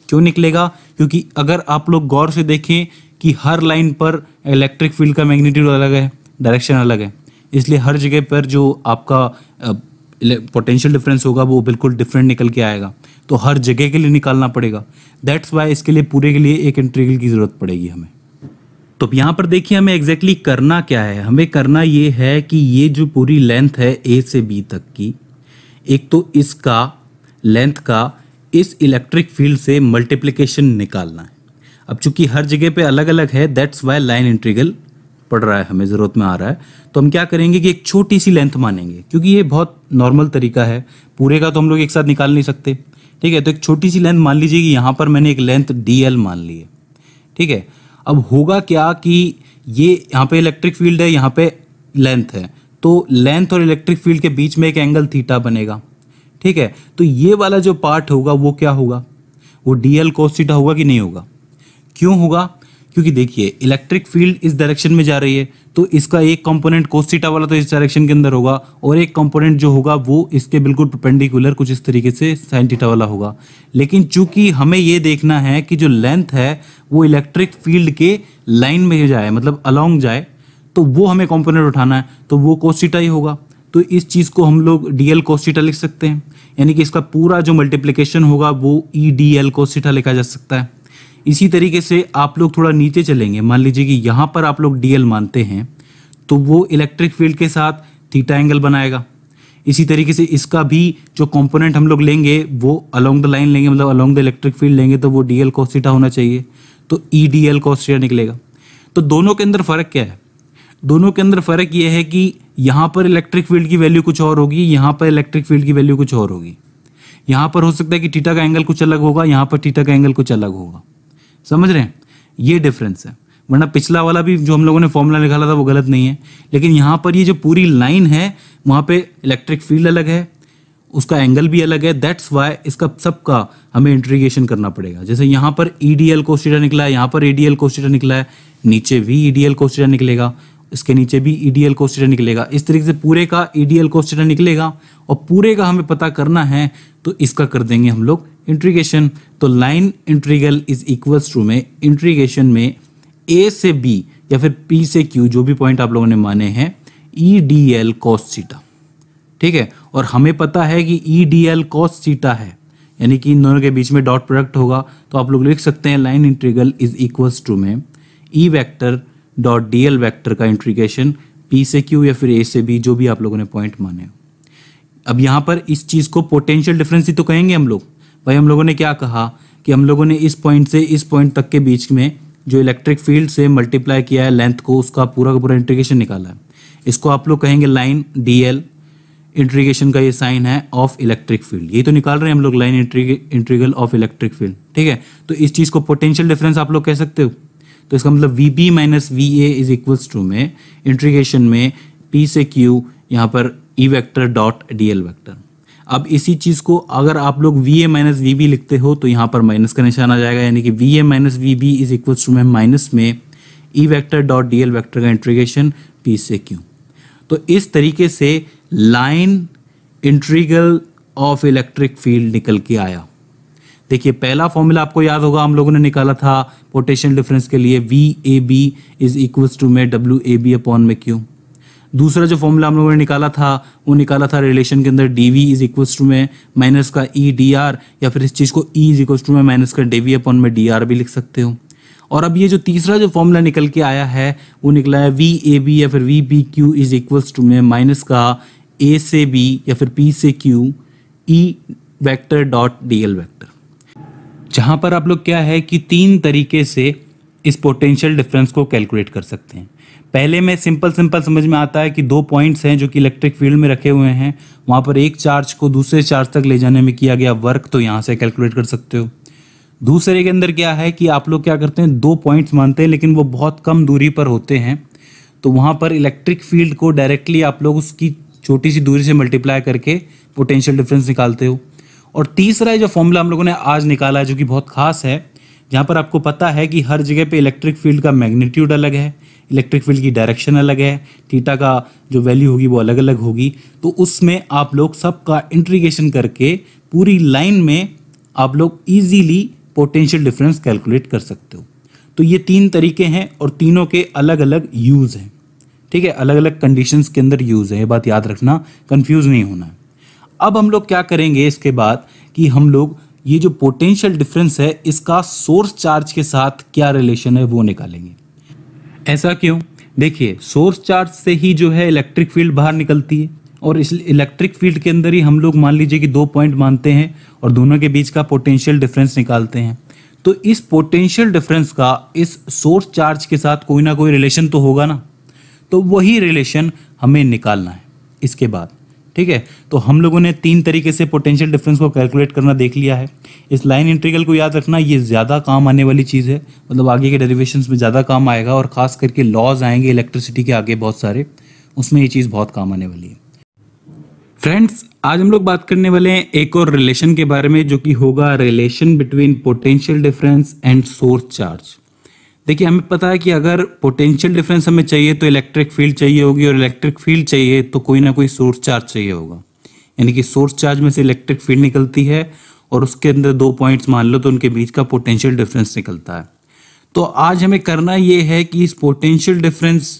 क्यों निकलेगा क्योंकि अगर आप लोग गौर से देखें कि हर लाइन पर इलेक्ट्रिक फील्ड का मैग्नीट्यूड अलग है डायरेक्शन अलग है इसलिए हर जगह पर जो आपका पोटेंशियल डिफरेंस होगा वो बिल्कुल डिफरेंट निकल के आएगा तो हर जगह के लिए निकालना पड़ेगा दैट्स वाई इसके लिए पूरे के लिए एक इंट्रीगल की ज़रूरत पड़ेगी हमें तो यहाँ पर देखिए हमें एग्जैक्टली exactly करना क्या है हमें करना ये है कि ये जो पूरी लेंथ है ए से बी तक की एक तो इसका लेंथ का इस इलेक्ट्रिक फील्ड से मल्टीप्लिकेशन निकालना है अब चूंकि हर जगह पे अलग अलग है दैट्स वाई लाइन इंट्रीगल पड़ रहा है हमें ज़रूरत में आ रहा है तो हम क्या करेंगे कि एक छोटी सी लेंथ मानेंगे क्योंकि ये बहुत नॉर्मल तरीका है पूरे का तो हम लोग एक साथ निकाल नहीं सकते ठीक है तो एक छोटी सी लेंथ मान लीजिए कि यहाँ पर मैंने एक लेंथ डी मान ली है ठीक है अब होगा क्या कि ये यहाँ पे इलेक्ट्रिक फील्ड है यहाँ पे लेंथ है तो लेंथ और इलेक्ट्रिक फील्ड के बीच में एक एंगल थीटा बनेगा ठीक है तो ये वाला जो पार्ट होगा वो क्या होगा वो डी एल कोस थीटा होगा कि नहीं होगा क्यों होगा क्योंकि देखिए इलेक्ट्रिक फील्ड इस डायरेक्शन में जा रही है तो इसका एक कंपोनेंट कोस्टिटा वाला तो इस डायरेक्शन के अंदर होगा और एक कंपोनेंट जो होगा वो इसके बिल्कुल परपेंडिकुलर कुछ इस तरीके से साइन टीटा वाला होगा लेकिन चूंकि हमें ये देखना है कि जो लेंथ है वो इलेक्ट्रिक फील्ड के लाइन में जाए मतलब अलोंग जाए तो वो हमें कॉम्पोनेंट उठाना है तो वो कोस्टिटा ही होगा तो इस चीज़ को हम लोग डी एल लिख सकते हैं यानी कि इसका पूरा जो मल्टीप्लीकेशन होगा वो ई डी एल कोस्टिटा लिखा जा सकता है इसी तरीके से आप लोग थोड़ा नीचे चलेंगे मान लीजिए कि यहाँ पर आप लोग डीएल मानते हैं तो वो इलेक्ट्रिक फील्ड के साथ थीटा एंगल बनाएगा इसी तरीके से इसका भी जो कंपोनेंट हम लोग लेंगे वो अलोंग द लाइन लेंगे मतलब अलोंग द इलेक्ट्रिक फील्ड लेंगे तो वो डी एल होना चाहिए तो ई डी एल कॉस्टा निकलेगा तो दोनों के अंदर फ़र्क क्या है दोनों के अंदर फ़र्क यह है कि यहाँ पर इलेक्ट्रिक फील्ड की वैल्यू कुछ और होगी यहाँ पर इलेक्ट्रिक फील्ड की वैल्यू कुछ और होगी यहाँ पर हो सकता है कि टीटा का एंगल कुछ अलग होगा यहाँ पर टीटा का एंगल कुछ अलग होगा समझ रहे हैं ये डिफरेंस है वरना पिछला वाला भी जो हम लोगों ने फॉर्मूला निकाला था वो गलत नहीं है लेकिन यहाँ पर ये जो पूरी लाइन है वहाँ पे इलेक्ट्रिक फील्ड अलग है उसका एंगल भी अलग है दैट्स वाई इसका सबका हमें इंट्रीगेशन करना पड़ेगा जैसे यहाँ पर ई डी एल कोस्टा निकला है यहाँ पर ए डी एल कोस्टा निकला है नीचे भी ई डी एल कोस्टा निकलेगा इसके नीचे भी ई डी एल कोस्टा निकलेगा इस तरीके से पूरे का ई डी एल कोस्टा निकलेगा और पूरे का हमें पता करना है तो इसका कर देंगे हम लोग इंट्रीगेशन तो line integral is equals to में इंट्रीगेशन में ए से बी या फिर पी से क्यू जो भी पॉइंट आप लोगों ने माने हैं E D L cos theta ठीक है और हमें पता है कि E D L cos theta है यानी कि इन दोनों के बीच में डॉट प्रोडक्ट होगा तो आप लोग लिख सकते हैं line integral is equals to में E vector dot D L vector का इंट्रीगेशन पी से क्यू या फिर ए से बी जो भी आप लोगों ने पॉइंट माने अब यहां पर इस चीज़ को पोटेंशियल डिफरेंस ही तो कहेंगे हम लोग भाई हम लोगों ने क्या कहा कि हम लोगों ने इस पॉइंट से इस पॉइंट तक के बीच में जो इलेक्ट्रिक फील्ड से मल्टीप्लाई किया है लेंथ को उसका पूरा का पूरा इंट्रीगेशन निकाला है इसको आप लोग कहेंगे लाइन डी एल इंट्रीगेशन का ये साइन है ऑफ इलेक्ट्रिक फील्ड यही तो निकाल रहे हैं हम लोग line integral of electric field ठीक है तो इस चीज़ को पोटेंशियल डिफरेंस आप लोग कह सकते हो तो इसका मतलब V B minus V A is equals to में इंट्रीगेशन में पी से क्यू यहाँ पर E vector dot D L vector अब इसी चीज़ को अगर आप लोग V A minus V B लिखते हो तो यहाँ पर माइनस का निशान आ जाएगा यानी कि V A minus V B is equal to में माइनस में E vector dot D L vector का इंट्रीगेशन पी से क्यू तो इस तरीके से line integral of electric field निकल के आया देखिए पहला फॉर्मूला आपको याद होगा हम लोगों ने निकाला था पोटेंशियल डिफरेंस के लिए V A B is equals to में डब्ल्यू ए बी अपॉन में क्यू दूसरा जो फॉर्मूला हम लोगों ने निकाला था वो निकाला था रिलेशन के अंदर D V is equal to में माइनस का ई डी आर या फिर इस चीज़ को ई इज इक्वल टू में माइनस का डी वी अपॉन में डी आर भी लिख सकते हो और अब ये जो तीसरा जो फॉर्मूला निकल के आया है वो निकला है वी ए बी या फिर V B Q is equals to में माइनस का ए से बी या फिर पी से Q E vector dot D L vector जहाँ पर आप लोग क्या है कि तीन तरीके से इस पोटेंशियल डिफरेंस को कैलकुलेट कर सकते हैं पहले में सिंपल सिंपल समझ में आता है कि दो पॉइंट्स हैं जो कि इलेक्ट्रिक फील्ड में रखे हुए हैं वहाँ पर एक चार्ज को दूसरे चार्ज तक ले जाने में किया गया वर्क तो यहाँ से कैलकुलेट कर सकते हो दूसरे के अंदर क्या है कि आप लोग क्या करते हैं दो पॉइंट्स मानते हैं लेकिन वो बहुत कम दूरी पर होते हैं तो वहाँ पर इलेक्ट्रिक फील्ड को डायरेक्टली आप लोग उसकी छोटी सी दूरी से मल्टीप्लाई करके पोटेंशियल डिफरेंस निकालते हो और तीसरा जो फॉर्मूला हम लोगों ने आज निकाला है जो कि बहुत खास है जहाँ पर आपको पता है कि हर जगह पे इलेक्ट्रिक फील्ड का मैग्नीट्यूड अलग है इलेक्ट्रिक फील्ड की डायरेक्शन अलग है थीटा का जो वैल्यू होगी वो अलग अलग होगी तो उसमें आप लोग सबका इंट्रीगेशन करके पूरी लाइन में आप लोग ईजीली पोटेंशियल डिफरेंस कैलकुलेट कर सकते हो तो ये तीन तरीके हैं और तीनों के अलग अलग यूज़ हैं ठीक है अलग अलग कंडीशंस के अंदर यूज़ है ये बात याद रखना कंफ्यूज नहीं होना है अब हम लोग क्या करेंगे इसके बाद कि हम लोग ये जो पोटेंशियल डिफरेंस है इसका सोर्स चार्ज के साथ क्या रिलेशन है वो निकालेंगे ऐसा क्यों देखिए सोर्स चार्ज से ही जो है इलेक्ट्रिक फील्ड बाहर निकलती है और इस इलेक्ट्रिक फील्ड के अंदर ही हम लोग मान लीजिए कि दो पॉइंट मानते हैं और दोनों के बीच का पोटेंशियल डिफरेंस निकालते हैं तो इस पोटेंशियल डिफरेंस का इस सोर्स चार्ज के साथ कोई ना कोई रिलेशन तो होगा ना तो वही रिलेशन हमें निकालना है इसके बाद ठीक है तो हम लोगों ने तीन तरीके से पोटेंशियल डिफरेंस को कैलकुलेट करना देख लिया है इस लाइन इंटीग्रल को याद रखना ये ज़्यादा काम आने वाली चीज़ है मतलब आगे के डेरिवेशंस में ज़्यादा काम आएगा और ख़ास करके लॉज आएंगे इलेक्ट्रिसिटी के आगे बहुत सारे उसमें ये चीज़ बहुत काम आने वाली है फ्रेंड्स आज हम लोग बात करने वाले हैं एक और रिलेशन के बारे में जो कि होगा relation between potential difference and source charge देखिए हमें पता है कि अगर पोटेंशियल डिफरेंस हमें चाहिए तो इलेक्ट्रिक फील्ड चाहिए होगी और इलेक्ट्रिक फील्ड चाहिए तो कोई ना कोई सोर्स चार्ज चाहिए होगा यानी कि सोर्स चार्ज में से इलेक्ट्रिक फील्ड निकलती है और उसके अंदर दो पॉइंट्स मान लो तो उनके बीच का पोटेंशियल डिफरेंस निकलता है तो आज हमें करना ये है कि इस पोटेंशियल डिफरेंस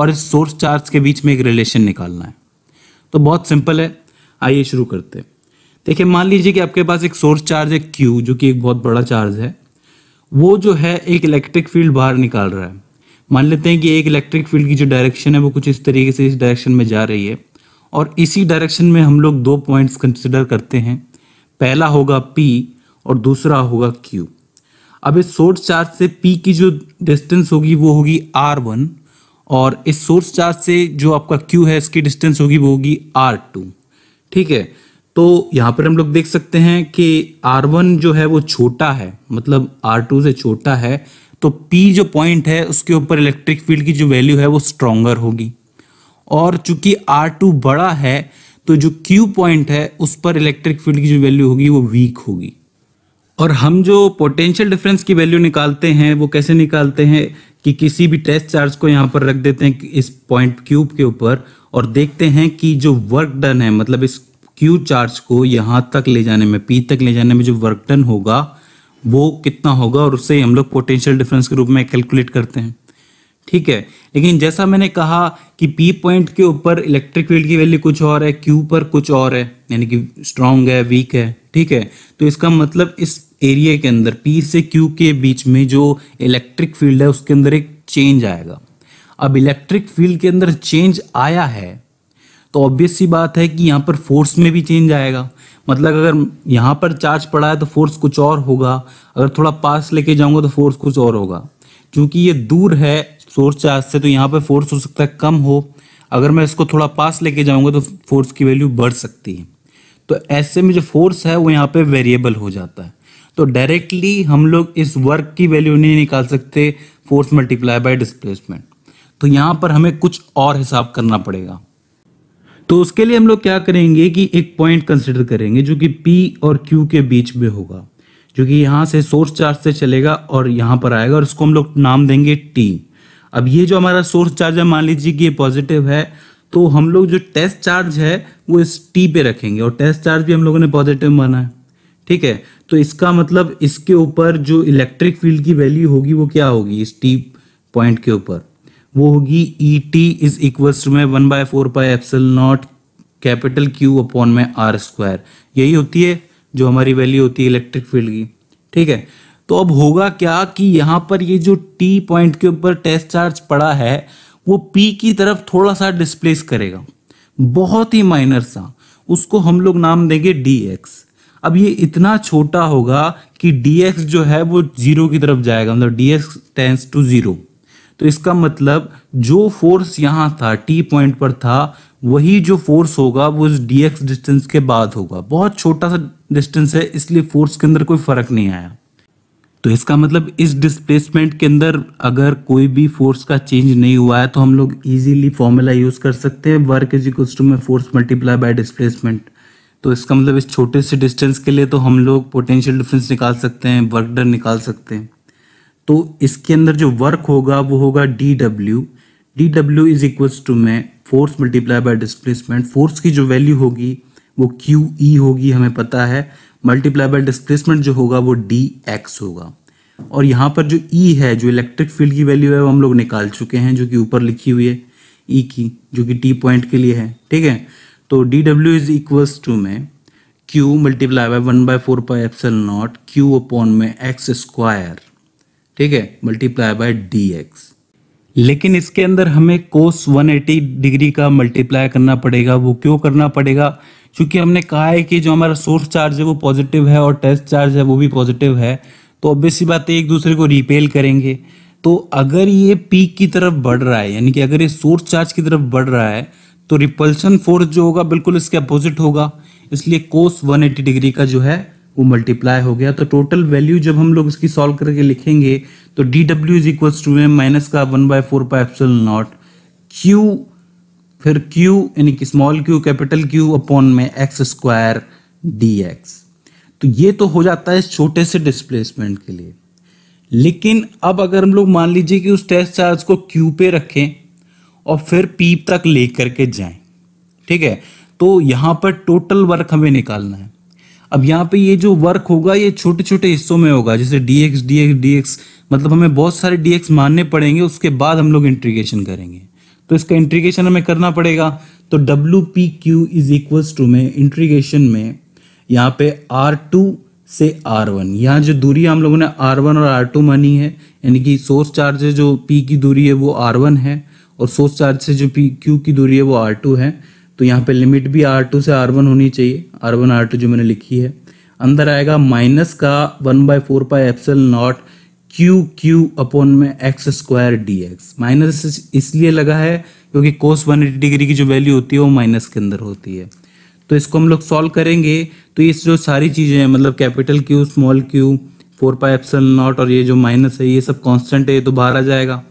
और इस सोर्स चार्ज के बीच में एक रिलेशन निकालना है तो बहुत सिंपल है आइए शुरू करते हैं देखिए मान लीजिए कि आपके पास एक सोर्स चार्ज है क्यू जो कि एक बहुत बड़ा चार्ज है वो जो है एक इलेक्ट्रिक फील्ड बाहर निकाल रहा है मान लेते हैं कि एक इलेक्ट्रिक फील्ड की जो डायरेक्शन है वो कुछ इस तरीके से इस डायरेक्शन में जा रही है और इसी डायरेक्शन में हम लोग दो पॉइंट्स कंसिडर करते हैं पहला होगा पी और दूसरा होगा क्यू अब इस सोर्स चार्ज से पी की जो डिस्टेंस होगी वो होगी आर वन और इस सोर्स चार्ज से जो आपका क्यू है इसकी डिस्टेंस होगी वो होगी आर टू ठीक है तो यहाँ पर हम लोग देख सकते हैं कि R1 जो है वो छोटा है मतलब R2 से छोटा है तो P जो पॉइंट है उसके ऊपर इलेक्ट्रिक फील्ड की जो वैल्यू है वो स्ट्रोंगर होगी और चूंकि R2 बड़ा है तो जो Q पॉइंट है उस पर इलेक्ट्रिक फील्ड की जो वैल्यू होगी वो वीक होगी और हम जो पोटेंशियल डिफरेंस की वैल्यू निकालते हैं वो कैसे निकालते हैं कि किसी भी टेस्ट चार्ज को यहाँ पर रख देते हैं इस पॉइंट क्यूब के ऊपर और देखते हैं कि जो वर्क डन है मतलब इस क्यू चार्ज को यहाँ तक ले जाने में पी तक ले जाने में जो वर्क डन होगा वो कितना होगा और उससे हम लोग पोटेंशियल डिफरेंस के रूप में कैलकुलेट करते हैं ठीक है लेकिन जैसा मैंने कहा कि पी पॉइंट के ऊपर इलेक्ट्रिक फील्ड की वैल्यू कुछ और है क्यू पर कुछ और है यानी कि स्ट्रांग है वीक है ठीक है तो इसका मतलब इस एरिया के अंदर पी से क्यू के बीच में जो इलेक्ट्रिक फील्ड है उसके अंदर एक चेंज आएगा अब इलेक्ट्रिक फील्ड के अंदर चेंज आया है तो ऑब्वियस सी बात है कि यहाँ पर फोर्स में भी चेंज आएगा मतलब अगर यहाँ पर चार्ज पड़ा है तो फोर्स कुछ और होगा अगर थोड़ा पास लेके जाऊँगा तो फोर्स कुछ और होगा क्योंकि ये दूर है सोर्स चार्ज से तो यहाँ पर फोर्स हो सकता है कम हो अगर मैं इसको थोड़ा पास लेके जाऊँगा तो फोर्स की वैल्यू बढ़ सकती है तो ऐसे में जो फोर्स है वो यहाँ पर वेरिएबल हो जाता है तो डायरेक्टली हम लोग इस वर्क की वैल्यू नहीं निकाल सकते फोर्स मल्टीप्लाई बाय डिस्प्लेसमेंट तो यहाँ पर हमें कुछ और हिसाब करना पड़ेगा तो उसके लिए हम लोग क्या करेंगे कि एक पॉइंट कंसिडर करेंगे जो कि पी और क्यू के बीच में होगा जो कि यहाँ से सोर्स चार्ज से चलेगा और यहाँ पर आएगा और इसको हम लोग नाम देंगे टी अब ये जो हमारा सोर्स चार्ज है मान लीजिए कि ये पॉजिटिव है तो हम लोग जो टेस्ट चार्ज है वो इस टी पे रखेंगे और टेस्ट चार्ज भी हम लोगों ने पॉजिटिव माना है ठीक है तो इसका मतलब इसके ऊपर जो इलेक्ट्रिक फील्ड की वैल्यू होगी वो क्या होगी इस टी पॉइंट के ऊपर वो होगी E T is equal to में one by four pi epsilon not capital Q upon में आर स्क्वायर यही होती है जो हमारी वैल्यू होती है इलेक्ट्रिक फील्ड की ठीक है तो अब होगा क्या कि यहाँ पर ये जो टी पॉइंट के ऊपर टेस्ट चार्ज पड़ा है वो पी की तरफ थोड़ा सा डिस्प्लेस करेगा बहुत ही माइनर सा उसको हम लोग नाम देंगे डी एक्स अब ये इतना छोटा होगा कि डी एक्स जो है वो जीरो की तरफ जाएगा मतलब D X tends to zero तो इसका मतलब जो फोर्स यहाँ था टी पॉइंट पर था वही जो फोर्स होगा वो इस डी एक्स डिस्टेंस के बाद होगा बहुत छोटा सा डिस्टेंस है इसलिए फोर्स के अंदर कोई फर्क नहीं आया तो इसका मतलब इस डिस्प्लेसमेंट के अंदर अगर कोई भी फोर्स का चेंज नहीं हुआ है तो हम लोग इजीली फॉर्मूला यूज कर सकते हैं वर्क इज इक्वल्स टू में फोर्स मल्टीप्लाई बाय डिस्प्लेसमेंट तो इसका मतलब इस छोटे से डिस्टेंस के लिए तो हम लोग पोटेंशियल डिफरेंस निकाल सकते हैं वर्क डर निकाल सकते हैं तो इसके अंदर जो वर्क होगा वो होगा D W D W is equals to मै force multiply by displacement force की जो वैल्यू होगी वो क्यू ई e होगी हमें पता है मल्टीप्लाई बाय डिस्प्लेसमेंट जो होगा वो डी एक्स होगा और यहाँ पर जो ई e है जो इलेक्ट्रिक फील्ड की वैल्यू है वो हम लोग निकाल चुके हैं जो कि ऊपर लिखी हुई है ई e की जो कि टी पॉइंट के लिए है ठीक है तो D W is equals to मै Q multiply by one by four pi epsilon not Q upon में एक्स स्क्वायर ठीक है मल्टीप्लाई बाय डी एक्स लेकिन इसके अंदर हमें कोस 180 डिग्री का मल्टीप्लाई करना पड़ेगा वो क्यों करना पड़ेगा क्योंकि हमने कहा है कि जो हमारा सोर्स चार्ज है वो पॉजिटिव है और टेस्ट चार्ज है वो भी पॉजिटिव है तो अब सी बात है एक दूसरे को रिपेल करेंगे तो अगर ये पीक की तरफ बढ़ रहा है यानी कि अगर ये सोर्स चार्ज की तरफ बढ़ रहा है तो रिपल्शन फोर्स जो होगा बिल्कुल इसके अपोजिट होगा इसलिए कोस 180 डिग्री का जो है वो मल्टीप्लाई हो गया तो टोटल वैल्यू जब हम लोग इसकी सॉल्व करके लिखेंगे तो D W is equal to M minus का one by four pi naught Q फिर क्यू यानी कि small Q capital Q upon में एक्स स्क्वायर डी एक्स तो ये तो हो जाता है छोटे से डिस्प्लेसमेंट के लिए लेकिन अब अगर हम लोग मान लीजिए कि उस टेस्ट चार्ज को क्यू पे रखें और फिर पी तक ले करके जाएं ठीक है तो यहां पर टोटल वर्क हमें निकालना है अब यहाँ पे ये जो वर्क होगा ये छोटे छोटे हिस्सों में होगा जैसे D X D X D X मतलब हमें बहुत सारे डी एक्स मानने पड़ेंगे उसके बाद हम लोग इंट्रीगेशन करेंगे तो इसका इंट्रीगेशन हमें करना पड़ेगा तो W P Q is equals to में इंट्रीगेशन में यहाँ पे आर टू से आर वन यहाँ जो दूरी हम लोगों ने आर वन और आर टू मानी है यानी कि सोर्स चार्ज जो पी की दूरी है वो आर वन है और सोर्स चार्ज से जो पी क्यू की दूरी है वो आर टू है तो यहाँ पे लिमिट भी आर टू से आर वन होनी चाहिए आर वन आर टू जो मैंने लिखी है अंदर आएगा माइनस का one by four by epsilon not Q Q upon में X square D X minus इसलिए लगा है क्योंकि कोस वन एटी डिग्री की जो वैल्यू होती है वो माइनस के अंदर होती है तो इसको हम लोग सॉल्व करेंगे तो ये जो सारी चीज़ें हैं मतलब capital Q small Q four pi epsilon not और ये जो माइनस है ये सब कॉन्स्टेंट है ये तो बाहर आ जाएगा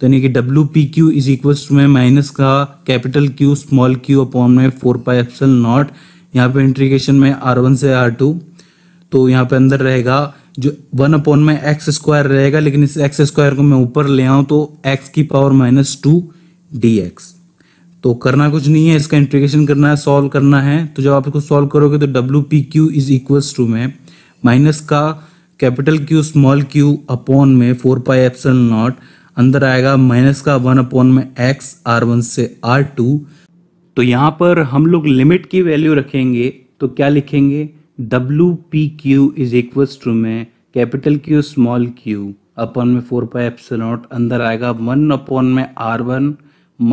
तो यानी कि W P Q is equals to में माइनस का capital Q small Q upon में फोर पाई एप्सल नॉट यहाँ पे इंट्रीगेशन में आर वन से आर टू तो यहाँ पे अंदर रहेगा जो वन अपॉन में एक्स स्क्वायर रहेगा लेकिन इस एक्स स्क्वायर को मैं ऊपर ले आऊँ तो एक्स की power minus two D X तो करना कुछ नहीं है इसका इंट्रीगेशन करना है सॉल्व करना है तो जब आप इसको सॉल्व करोगे तो W P Q is equals to में माइनस का capital Q small Q upon में फोर पाई एप्सल नॉट अंदर आएगा माइनस का वन अपॉन में एक्स आर वन से आर टू तो यहाँ पर हम लोग लिमिट की वैल्यू रखेंगे तो क्या लिखेंगे W P Q is equals to में capital Q small Q upon में फोर पाई एफ नॉट अंदर आएगा वन अपॉन में R one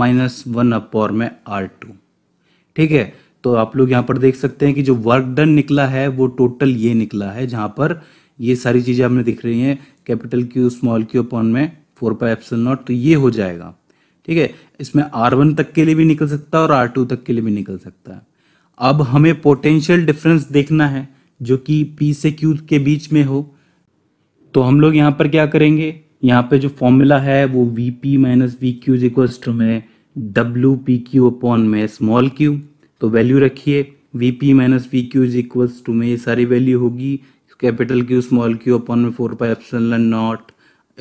minus one upon में आर टू ठीक है तो आप लोग यहाँ पर देख सकते हैं कि जो वर्क डन निकला है वो टोटल ये निकला है जहाँ पर ये सारी चीज़ें हमें दिख रही हैं capital Q small Q upon में फोर पाई एप्सिल नॉट तो ये हो जाएगा ठीक है इसमें आर वन तक के लिए भी निकल सकता है और आर टू तक के लिए भी निकल सकता है अब हमें पोटेंशियल डिफरेंस देखना है जो कि पी से क्यू के बीच में हो तो हम लोग यहाँ पर क्या करेंगे यहाँ पर जो फॉर्मूला है वो V P minus V Q equals to में डब्ल्यू पी क्यू अपॉन में स्मॉल क्यू तो वैल्यू रखिए V P minus V Q equals to में ये सारी वैल्यू होगी capital Q small Q upon में फोर पाई एफ नॉट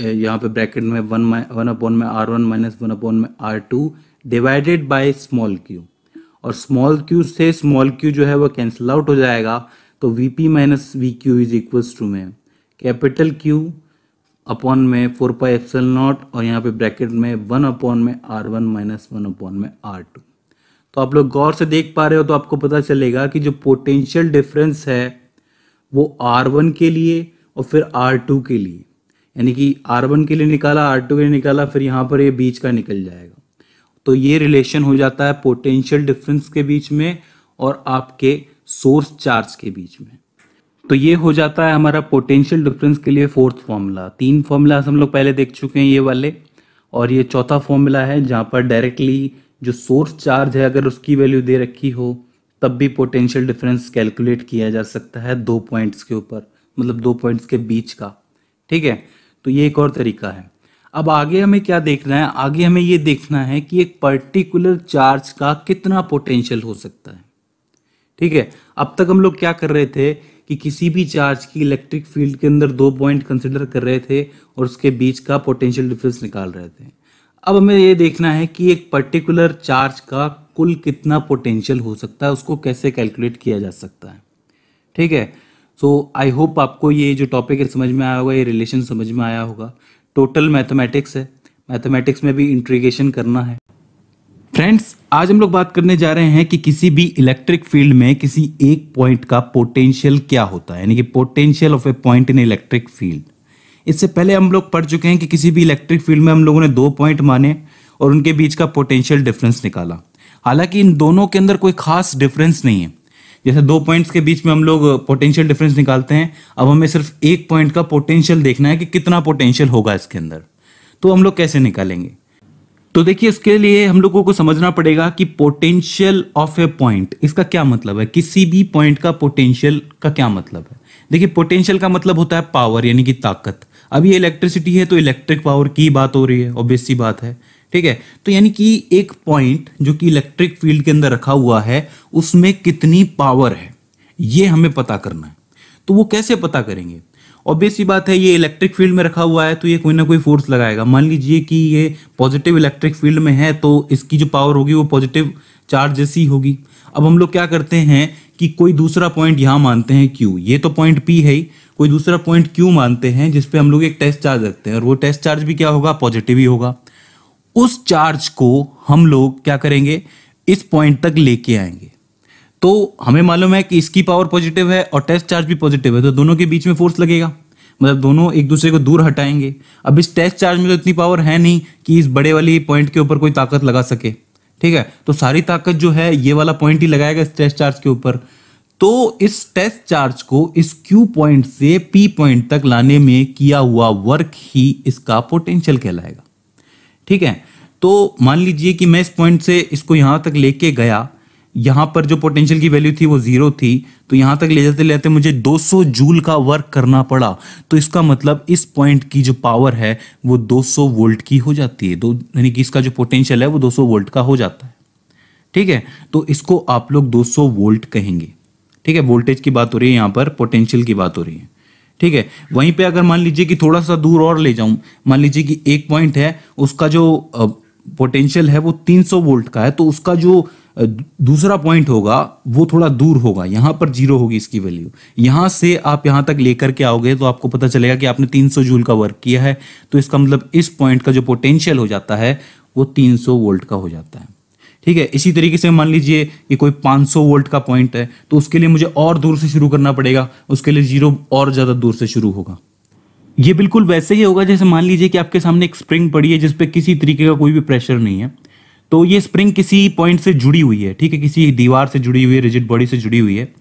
यहाँ पे ब्रैकेट में वन वन अपॉन में R one minus one upon में R two divided by small Q और स्मॉल क्यू से स्मॉल क्यू जो है वो कैंसिल आउट हो जाएगा तो V P minus V Q is equals to में कैपिटल क्यू अपॉन में फोर पाई एप्सल नॉट और यहाँ पे ब्रैकेट में वन अपॉन में R one minus one upon में आर टू तो आप लोग गौर से देख पा रहे हो तो आपको पता चलेगा कि जो पोटेंशियल डिफरेंस है वो आर वन के लिए और फिर आर टू के लिए यानी कि आर वन के लिए निकाला आर टू के लिए निकाला फिर यहाँ पर ये यह बीच का निकल जाएगा तो ये रिलेशन हो जाता है पोटेंशियल डिफरेंस के बीच में और आपके सोर्स चार्ज के बीच में तो ये हो जाता है हमारा पोटेंशियल डिफरेंस के लिए फोर्थ फॉर्मूला तीन फॉर्मूलाज हम लोग पहले देख चुके हैं ये वाले और ये चौथा फॉर्मूला है जहाँ पर डायरेक्टली जो सोर्स चार्ज है अगर उसकी वैल्यू दे रखी हो तब भी पोटेंशियल डिफरेंस कैलकुलेट किया जा सकता है दो पॉइंट्स के ऊपर मतलब दो पॉइंट्स के बीच का ठीक है तो ये एक और तरीका है अब आगे हमें क्या देखना है आगे हमें ये देखना है कि एक पर्टिकुलर चार्ज का कितना पोटेंशियल हो सकता है ठीक है अब तक हम लोग क्या कर रहे थे कि किसी भी चार्ज की इलेक्ट्रिक फील्ड के अंदर दो पॉइंट कंसिडर कर रहे थे और उसके बीच का पोटेंशियल डिफरेंस निकाल रहे थे अब हमें ये देखना है कि एक पर्टिकुलर चार्ज का कुल कितना पोटेंशियल हो सकता है उसको कैसे कैलकुलेट किया जा सकता है ठीक है सो आई होप आपको ये जो टॉपिक है समझ में आया होगा ये रिलेशन समझ में आया होगा टोटल मैथमेटिक्स है मैथमेटिक्स में भी इंट्रीगेशन करना है फ्रेंड्स आज हम लोग बात करने जा रहे हैं कि किसी भी इलेक्ट्रिक फील्ड में किसी एक पॉइंट का पोटेंशियल क्या होता है यानी कि potential of a point in electric field इससे पहले हम लोग पढ़ चुके हैं कि किसी भी इलेक्ट्रिक फील्ड में हम लोगों ने दो पॉइंट माने और उनके बीच का पोटेंशियल डिफरेंस निकाला हालांकि इन दोनों के अंदर कोई खास डिफरेंस नहीं है जैसे दो पॉइंट्स के बीच में हम लोग पोटेंशियल डिफरेंस निकालते हैं अब हमें सिर्फ एक पॉइंट का पोटेंशियल देखना है कि कितना पोटेंशियल होगा इसके अंदर तो हम लोग कैसे निकालेंगे तो देखिए इसके लिए हम लोगों को समझना पड़ेगा कि पोटेंशियल ऑफ ए पॉइंट इसका क्या मतलब है किसी भी पॉइंट का पोटेंशियल का क्या मतलब है देखिए पोटेंशियल का मतलब होता है पावर यानी कि ताकत अभी इलेक्ट्रिसिटी है तो इलेक्ट्रिक पावर की बात हो रही है ऑब्वियस सी बात है ठीक है तो यानी कि एक पॉइंट जो कि इलेक्ट्रिक फील्ड के अंदर रखा हुआ है उसमें कितनी पावर है ये हमें पता करना है तो वो कैसे पता करेंगे ऑब्वियस ही बात है ये इलेक्ट्रिक फील्ड में रखा हुआ है तो ये कोई ना कोई फोर्स लगाएगा मान लीजिए कि ये पॉजिटिव इलेक्ट्रिक फील्ड में है तो इसकी जो पावर होगी वो पॉजिटिव चार्ज जैसी होगी अब हम लोग क्या करते हैं कि कोई दूसरा पॉइंट यहाँ मानते हैं क्यू ये तो पॉइंट पी है ही कोई दूसरा पॉइंट क्यू मानते हैं जिसपे हम लोग एक टेस्ट चार्ज रखते हैं और वो टेस्ट चार्ज भी क्या होगा पॉजिटिव ही होगा उस चार्ज को हम लोग क्या करेंगे इस पॉइंट तक लेके आएंगे तो हमें मालूम है कि इसकी पावर पॉजिटिव है और टेस्ट चार्ज भी पॉजिटिव है तो दोनों के बीच में फोर्स लगेगा मतलब दोनों एक दूसरे को दूर हटाएंगे अब इस टेस्ट चार्ज में तो इतनी पावर है नहीं कि इस बड़े वाली पॉइंट के ऊपर कोई ताकत लगा सके ठीक है तो सारी ताकत जो है ये वाला पॉइंट ही लगाएगा इस टेस्ट चार्ज के ऊपर तो इस टेस्ट चार्ज को इस क्यू पॉइंट से पी पॉइंट तक लाने में किया हुआ वर्क ही इसका पोटेंशियल कहलाएगा ठीक है तो मान लीजिए कि मैं इस पॉइंट से इसको यहां तक लेके गया यहां पर जो पोटेंशियल की वैल्यू थी वो जीरो थी तो यहां तक ले जाते ले जाते मुझे 200 जूल का वर्क करना पड़ा तो इसका मतलब इस पॉइंट की जो पावर है वो 200 वोल्ट की हो जाती है दो यानी कि इसका जो पोटेंशियल है वो 200 वोल्ट का हो जाता है ठीक है तो इसको आप लोग 200 वोल्ट कहेंगे ठीक है वोल्टेज की बात हो रही है यहां पर पोटेंशियल की बात हो रही है ठीक है वहीं पे अगर मान लीजिए कि थोड़ा सा दूर और ले जाऊं मान लीजिए कि एक पॉइंट है उसका जो पोटेंशियल है वो 300 वोल्ट का है तो उसका जो दूसरा पॉइंट होगा वो थोड़ा दूर होगा यहां पर जीरो होगी इसकी वैल्यू यहां से आप यहां तक लेकर के आओगे तो आपको पता चलेगा कि आपने 300 जूल का वर्क किया है तो इसका मतलब इस पॉइंट का जो पोटेंशियल हो जाता है वो 300 वोल्ट का हो जाता है ठीक है इसी तरीके से मान लीजिए कि कोई 500 वोल्ट का पॉइंट है तो उसके लिए मुझे और दूर से शुरू करना पड़ेगा उसके लिए जीरो और ज़्यादा दूर से शुरू होगा ये बिल्कुल वैसे ही होगा जैसे मान लीजिए कि आपके सामने एक स्प्रिंग पड़ी है जिस पर किसी तरीके का कोई भी प्रेशर नहीं है तो ये स्प्रिंग किसी पॉइंट से जुड़ी हुई है ठीक है किसी दीवार से जुड़ी हुई है रिजिड बॉडी से जुड़ी हुई है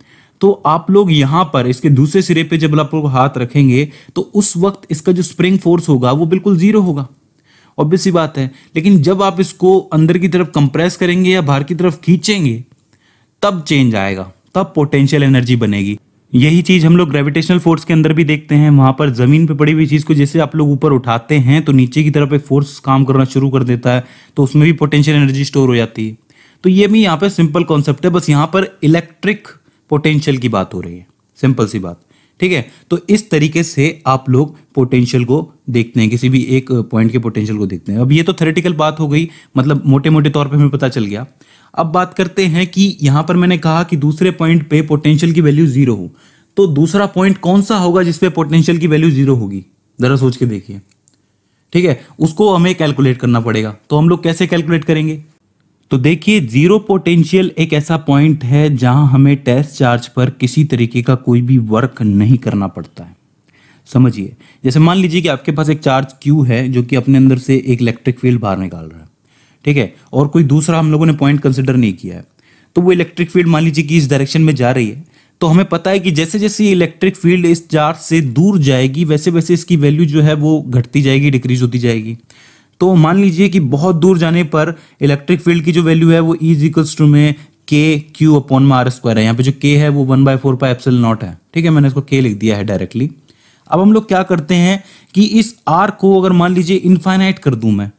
तो आप लोग यहां पर इसके दूसरे सिरे पे जब आप लोग हाथ रखेंगे तो उस वक्त इसका जो स्प्रिंग फोर्स होगा वो बिल्कुल जीरो होगा ऑब्वियस ही बात है लेकिन जब आप इसको अंदर की तरफ कंप्रेस करेंगे या बाहर की तरफ खींचेंगे तब चेंज आएगा तब पोटेंशियल एनर्जी बनेगी यही चीज़ हम लोग ग्रेविटेशनल फोर्स के अंदर भी देखते हैं वहाँ पर ज़मीन पर पड़ी हुई चीज़ को जैसे आप लोग ऊपर उठाते हैं तो नीचे की तरफ एक फोर्स काम करना शुरू कर देता है तो उसमें भी पोटेंशियल एनर्जी स्टोर हो जाती है तो ये भी यहाँ पर सिंपल कॉन्सेप्ट है बस यहाँ पर इलेक्ट्रिक पोटेंशियल की बात हो रही है सिंपल सी बात ठीक है तो इस तरीके से आप लोग पोटेंशियल को देखते हैं किसी भी एक पॉइंट के पोटेंशियल को देखते हैं अब ये तो थेरेटिकल बात हो गई मतलब मोटे मोटे तौर पे हमें पता चल गया अब बात करते हैं कि यहां पर मैंने कहा कि दूसरे पॉइंट पे पोटेंशियल की वैल्यू जीरो हो तो दूसरा पॉइंट कौन सा होगा जिसपे पोटेंशियल की वैल्यू जीरो होगी ज़रा सोच के देखिए ठीक है उसको हमें कैलकुलेट करना पड़ेगा तो हम लोग कैसे कैलकुलेट करेंगे तो देखिए जीरो पोटेंशियल एक ऐसा पॉइंट है जहां हमें टेस्ट चार्ज पर किसी तरीके का कोई भी वर्क नहीं करना पड़ता है समझिए जैसे मान लीजिए कि आपके पास एक चार्ज क्यू है जो कि अपने अंदर से एक इलेक्ट्रिक फील्ड बाहर निकाल रहा है ठीक है और कोई दूसरा हम लोगों ने पॉइंट कंसिडर नहीं किया है तो वो इलेक्ट्रिक फील्ड मान लीजिए कि इस डायरेक्शन में जा रही है तो हमें पता है कि जैसे जैसे ये इलेक्ट्रिक फील्ड इस चार्ज से दूर जाएगी वैसे वैसे इसकी वैल्यू जो है वो घटती जाएगी डिक्रीज होती जाएगी तो मान लीजिए कि बहुत दूर जाने पर इलेक्ट्रिक फील्ड की जो वैल्यू है वो इज इक्वल्स टू में के क्यू अपॉन में आर स्क्वायर है यहाँ पे जो के है वो one by four pi epsilon naught है ठीक है मैंने इसको के लिख दिया है डायरेक्टली अब हम लोग क्या करते हैं कि इस आर को अगर मान लीजिए इन्फाइनाइट कर दूं मैं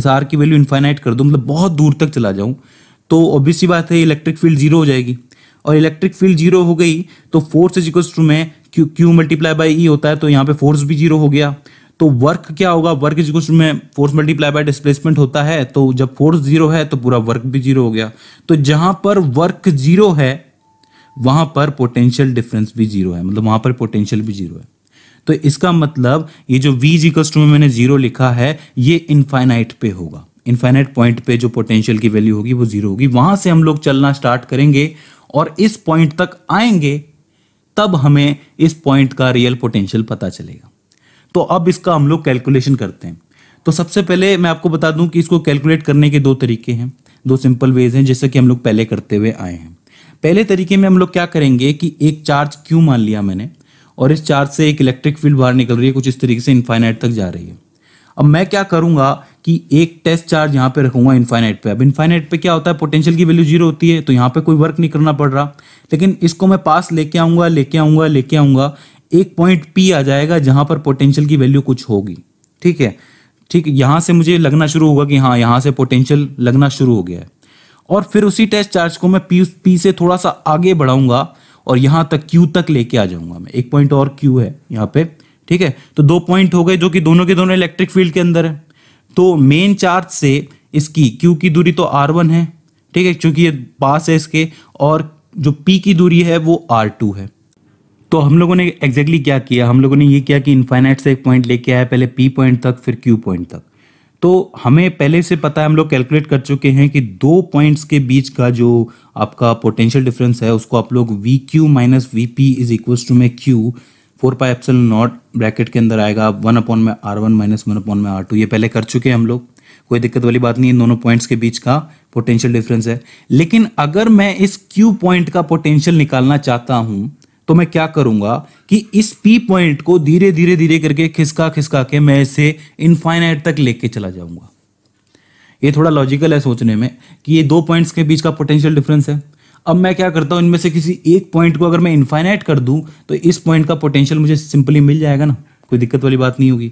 इस आर की वैल्यू इन्फाइनाइट कर दूं मतलब बहुत दूर तक चला जाऊं तो ऑब्वियसली बात है इलेक्ट्रिक फील्ड जीरो हो जाएगी और इलेक्ट्रिक फील्ड जीरो हो गई तो फोर्स इज इक्वल्स टू में Q Q multiply by E होता है तो यहाँ पे फोर्स भी जीरो हो गया तो वर्क क्या होगा वर्क इज कुछ में फोर्स मल्टीप्लाई बाय डिस्प्लेसमेंट होता है तो जब फोर्स जीरो है तो पूरा वर्क भी जीरो हो गया तो जहां पर वर्क जीरो है वहां पर पोटेंशियल डिफरेंस भी जीरो है मतलब वहां पर पोटेंशियल भी जीरो है तो इसका मतलब ये जो वी जीकस टू में मैंने जीरो लिखा है ये इनफाइनाइट पे होगा इनफाइनाइट पॉइंट पे जो पोटेंशियल की वैल्यू होगी वो जीरो होगी वहां से हम लोग चलना स्टार्ट करेंगे और इस पॉइंट तक आएंगे तब हमें इस पॉइंट का रियल पोटेंशियल पता चलेगा तो अब इसका हम लोग कैलकुलेशन करते हैं तो सबसे पहले मैं आपको बता दूं कि इसको कैलकुलेट करने के दो तरीके हैं दो सिंपल वेज हैं जैसे कि हम लोग पहले करते हुए आए हैं पहले तरीके में हम लोग क्या करेंगे कि एक चार्ज क्यों मान लिया मैंने और इस चार्ज से एक इलेक्ट्रिक फील्ड बाहर निकल रही है कुछ इस तरीके से इन्फाइनाइट तक जा रही है अब मैं क्या करूंगा कि एक टेस्ट चार्ज यहाँ पे रखूंगा इन्फाइनाइट पे अब इन्फाइनाइट पे क्या होता है पोटेंशियल की वैल्यू जीरो होती है तो यहाँ पे कोई वर्क नहीं करना पड़ रहा लेकिन इसको मैं पास लेके आऊंगा लेके आऊंगा लेके आऊंगा एक पॉइंट पी आ जाएगा जहां पर पोटेंशियल की वैल्यू कुछ होगी ठीक है ठीक यहां से मुझे लगना शुरू होगा कि हाँ यहां से पोटेंशियल लगना शुरू हो गया है और फिर उसी टेस्ट चार्ज को मैं पी पी से थोड़ा सा आगे बढ़ाऊंगा और यहां तक क्यू तक लेके आ जाऊंगा मैं एक पॉइंट और क्यू है यहाँ पे ठीक है तो दो पॉइंट हो गए जो कि दोनों के दोनों इलेक्ट्रिक फील्ड के अंदर है तो मेन चार्ज से इसकी क्यू की दूरी तो आर वन है ठीक है क्योंकि ये पास है इसके और जो पी की दूरी है वो आर टू है तो हम लोगों ने एग्जैक्टली exactly क्या किया हम लोगों ने ये किया कि इन्फाइनाइट से एक पॉइंट लेके आया पहले पी पॉइंट तक फिर क्यू पॉइंट तक तो हमें पहले से पता है हम लोग कैलकुलेट कर चुके हैं कि दो पॉइंट्स के बीच का जो आपका पोटेंशियल डिफरेंस है उसको आप लोग V Q minus V P is equal to में Q four pi epsilon not bracket के अंदर आएगा वन अपॉन में R one minus one upon में आर टू ये पहले कर चुके हैं हम लोग कोई दिक्कत वाली बात नहीं है दोनों पॉइंट्स के बीच का पोटेंशियल डिफरेंस है लेकिन अगर मैं इस क्यू पॉइंट का पोटेंशियल निकालना चाहता हूँ तो मैं क्या करूंगा कि इस पी पॉइंट को धीरे धीरे धीरे करके खिसका खिसका के मैं इसे इनफाइनाइट तक लेके चला जाऊंगा ये थोड़ा लॉजिकल है सोचने में कि ये दो पॉइंट्स के बीच का पोटेंशियल डिफरेंस है अब मैं क्या करता हूं इनमें से किसी एक पॉइंट को अगर मैं इनफाइनाइट कर दूं तो इस पॉइंट का पोटेंशियल मुझे सिंपली मिल जाएगा ना कोई दिक्कत वाली बात नहीं होगी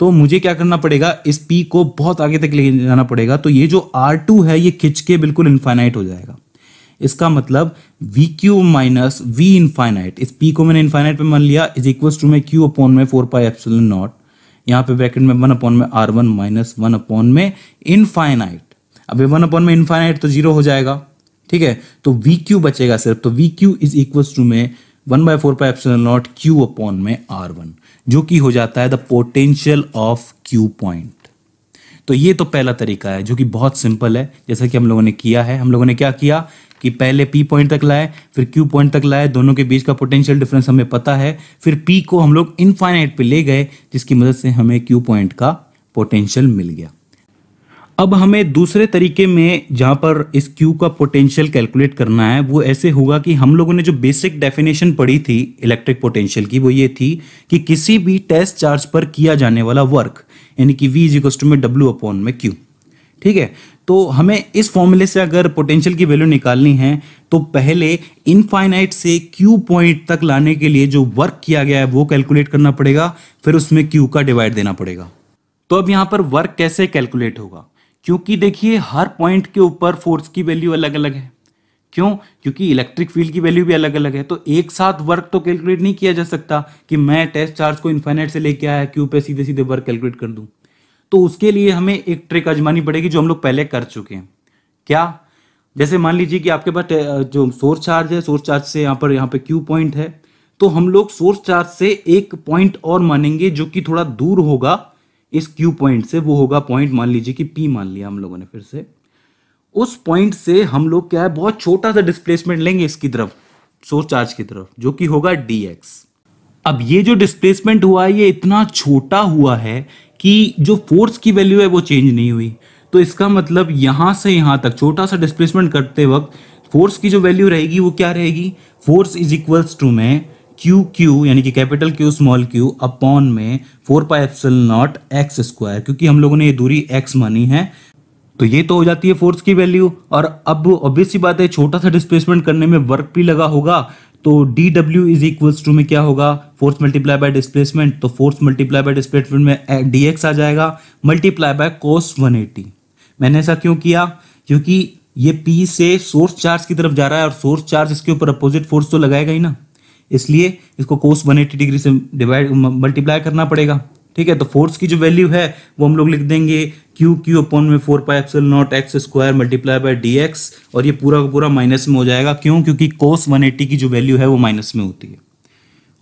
तो मुझे क्या करना पड़ेगा इस पी को बहुत आगे तक ले जाना पड़ेगा तो ये जो आर टू है ये खिंच के बिल्कुल इन्फाइनाइट हो जाएगा इसका मतलब V Q minus V infinite इस पी को मैंने इनफाइनाइट पे मान लिया इज इक्वल टू में क्यू अपॉन में फोर पाई एप्सिलन नॉट यहाँ पे ब्रैकेट में वन अपॉन में R one minus one upon में इनफाइनाइट अब ये वन अपॉन में इनफाइनाइट तो जीरो हो जाएगा ठीक है तो वी क्यू बचेगा सिर्फ तो V Q is equal to में one by four pi epsilon naught Q upon में आर वन जो कि हो जाता है the potential of Q point तो ये तो पहला तरीका है जो कि बहुत सिंपल है जैसा कि हम लोगों ने किया है हम लोगों ने क्या किया कि पहले पी पॉइंट तक लाए फिर क्यू पॉइंट तक लाए दोनों के बीच का पोटेंशियल डिफरेंस हमें पता है फिर पी को हम लोग इनफाइनाइट पे ले गए जिसकी मदद से हमें क्यू पॉइंट का पोटेंशियल मिल गया अब हमें दूसरे तरीके में जहाँ पर इस क्यू का पोटेंशियल कैलकुलेट करना है वो ऐसे होगा कि हम लोगों ने जो बेसिक डेफिनेशन पढ़ी थी इलेक्ट्रिक पोटेंशियल की वो ये थी कि किसी भी टेस्ट चार्ज पर किया जाने वाला वर्क यानी कि वी इज इक्वस टू में डब्ल्यू अपॉन में क्यू ठीक है तो हमें इस फॉर्मूले से अगर पोटेंशियल की वैल्यू निकालनी है तो पहले इनफाइनाइट से क्यू पॉइंट तक लाने के लिए जो वर्क किया गया है वो कैलकुलेट करना पड़ेगा फिर उसमें क्यू का डिवाइड देना पड़ेगा तो अब यहाँ पर वर्क कैसे कैलकुलेट होगा क्योंकि देखिए हर पॉइंट के ऊपर फोर्स की वैल्यू अलग अलग है क्यों क्योंकि इलेक्ट्रिक फील्ड की वैल्यू भी अलग अलग है तो एक साथ वर्क तो कैलकुलेट नहीं किया जा सकता कि मैं टेस्ट चार्ज को इन्फाइनाइट से लेके आया क्यू पे सीधे सीधे वर्क कैलकुलेट कर दूं तो उसके लिए हमें एक ट्रिक आजमानी पड़ेगी जो हम लोग पहले कर चुके हैं क्या जैसे मान लीजिए कि आपके पास जो सोर्स चार्ज है सोर्स चार्ज से यहाँ पर यहाँ पे क्यू पॉइंट है तो हम लोग सोर्स चार्ज से एक पॉइंट और मानेंगे जो कि थोड़ा दूर होगा इस क्यू पॉइंट से वो होगा पॉइंट मान लीजिए कि पी मान लिया हम लोगों ने फिर से उस पॉइंट से हम लोग क्या है बहुत छोटा सा डिस्प्लेसमेंट लेंगे इसकी तरफ सोर्स चार्ज की तरफ जो कि होगा डी अब ये जो डिस्प्लेसमेंट हुआ है ये इतना छोटा हुआ है कि जो फोर्स की वैल्यू है वो चेंज नहीं हुई तो इसका मतलब यहाँ से यहाँ तक छोटा सा डिस्प्लेसमेंट करते वक्त फोर्स की जो वैल्यू रहेगी वो क्या रहेगी फोर्स इज इक्वल्स टू में क्यू क्यू यानी कि capital Q small Q upon में four pi epsilon naught X square क्योंकि हम लोगों ने ये दूरी एक्स मानी है तो ये तो हो जाती है फोर्स की वैल्यू और अब ऑब्वियस सी बात है छोटा सा डिस्प्लेसमेंट करने में वर्क भी लगा होगा तो D W is equals to में क्या होगा फोर्स मल्टीप्लाई बाय डिस्प्लेसमेंट तो फोर्स मल्टीप्लाई बाय डिस्प्लेसमेंट में डी eh, एक्स आ जाएगा मल्टीप्लाई बाय कोस एटी मैंने ऐसा क्यों किया क्योंकि ये पी से सोर्स चार्ज की तरफ जा रहा है और सोर्स चार्ज इसके ऊपर अपोजिट फोर्स तो लगाएगा ही ना इसलिए इसको कोस 180 डिग्री से डिवाइड मल्टीप्लाई करना पड़ेगा ठीक है तो फोर्स की जो वैल्यू है वो हम लोग लिख देंगे क्यू क्यू अपॉन में four pi epsilon naught X square multiply by D X और ये पूरा का पूरा माइनस में हो जाएगा क्यों क्योंकि कोस 180 की जो वैल्यू है वो माइनस में होती है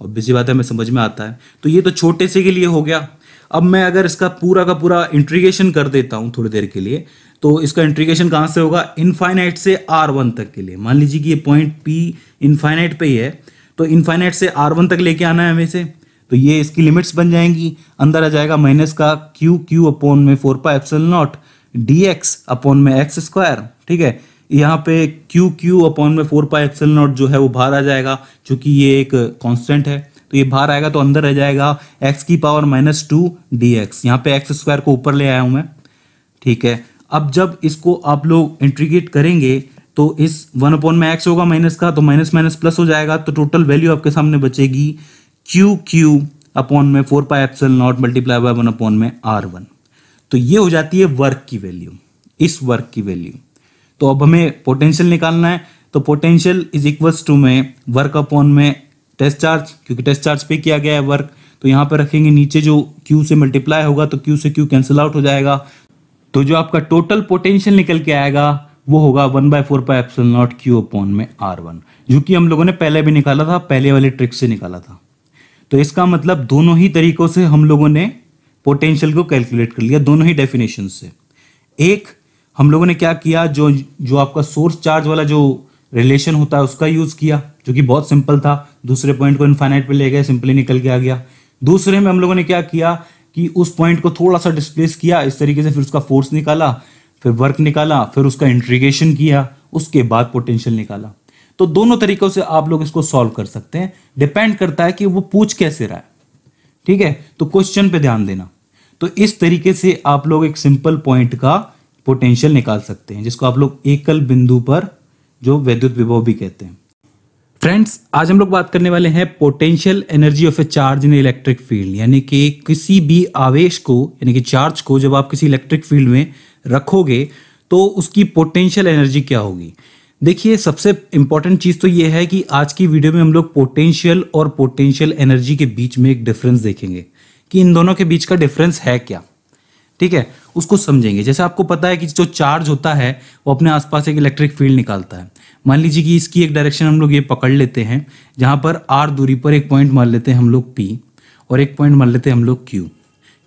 और बिजी बात है हमें समझ में आता है तो ये तो छोटे से के लिए हो गया अब मैं अगर इसका पूरा का पूरा इंट्रीगेशन कर देता हूँ थोड़ी देर के लिए तो इसका इंट्रीगेशन कहाँ से होगा इनफाइनाइट से आर वन तक के लिए मान लीजिए कि ये पॉइंट पी इनफाइनाइट पे ही है तो इनफाइनाइट से आर वन तक लेके आना है हमें से तो ये इसकी लिमिट्स बन जाएंगी अंदर आ जाएगा माइनस का क्यू क्यू अपोन में four pi epsilon naught D X upon में एक्स स्क्वायर ठीक है यहाँ पे क्यू क्यू अपॉन में फोर पा एप्सल नॉट जो है वो बाहर आ जाएगा क्योंकि ये एक कॉन्स्टेंट है तो ये बाहर आएगा तो अंदर रह जाएगा एक्स की power minus two D X यहाँ पे एक्स स्क्वायर को ऊपर ले आया हूँ मैं ठीक है अब जब इसको आप लोग इंट्रीग्रेट करेंगे तो इस वन अपॉन में एक्स होगा माइनस का तो माइनस माइनस प्लस हो जाएगा तो टोटल वैल्यू आपके सामने बचेगी क्यू क्यू अपॉन में four pi epsilon naught multiply by one upon में आर वन तो ये हो जाती है वर्क की वैल्यू इस वर्क की वैल्यू तो अब हमें पोटेंशियल निकालना है तो पोटेंशियल इज इक्वल्स टू में वर्क अपॉन में टेस्ट चार्ज क्योंकि टेस्ट चार्ज पे किया गया है वर्क तो यहाँ पर रखेंगे नीचे जो क्यू से मल्टीप्लाई होगा तो क्यू से क्यू कैंसिल आउट हो जाएगा तो जो आपका टोटल पोटेंशियल निकल के आएगा वो होगा one by four pi epsilon not Q upon में आर वन जो कि हम लोगों ने पहले भी निकाला था पहले वाले ट्रिक से निकाला था तो इसका मतलब दोनों ही तरीकों से हम लोगों ने पोटेंशियल को कैलकुलेट कर लिया दोनों ही डेफिनेशन से एक हम लोगों ने क्या किया जो जो आपका सोर्स चार्ज वाला जो रिलेशन होता है उसका यूज़ किया जो कि बहुत सिंपल था दूसरे पॉइंट को इन्फाइनाइट पे ले गए सिंपली निकल के आ गया दूसरे में हम लोगों ने क्या किया कि उस पॉइंट को थोड़ा सा डिस्प्लेस किया इस तरीके से फिर उसका फोर्स निकाला फिर वर्क निकाला फिर उसका इंट्रीगेशन किया उसके बाद पोटेंशियल निकाला तो दोनों तरीकों से आप लोग इसको सॉल्व कर सकते हैं डिपेंड करता है कि वो पूछ कैसे रहा है ठीक है तो क्वेश्चन पे ध्यान देना तो इस तरीके से आप लोग एक सिंपल पॉइंट का पोटेंशियल निकाल सकते हैं जिसको आप लोग एकल बिंदु पर जो वैद्युत विभव भी कहते हैं फ्रेंड्स आज हम लोग बात करने वाले हैं potential energy of a charge in electric field यानी कि किसी भी आवेश को यानी कि चार्ज को जब आप किसी इलेक्ट्रिक फील्ड में रखोगे तो उसकी पोटेंशियल एनर्जी क्या होगी देखिए सबसे इंपॉर्टेंट चीज तो ये है कि आज की वीडियो में हम लोग पोटेंशियल और पोटेंशियल एनर्जी के बीच में एक डिफरेंस देखेंगे कि इन दोनों के बीच का डिफरेंस है क्या ठीक है उसको समझेंगे जैसे आपको पता है कि जो चार्ज होता है वो अपने आसपास एक इलेक्ट्रिक फील्ड निकालता है मान लीजिए कि इसकी एक डायरेक्शन हम लोग ये पकड़ लेते हैं जहाँ पर आर दूरी पर एक पॉइंट मान लेते हैं हम लोग पी और एक पॉइंट मान लेते हैं हम लोग क्यू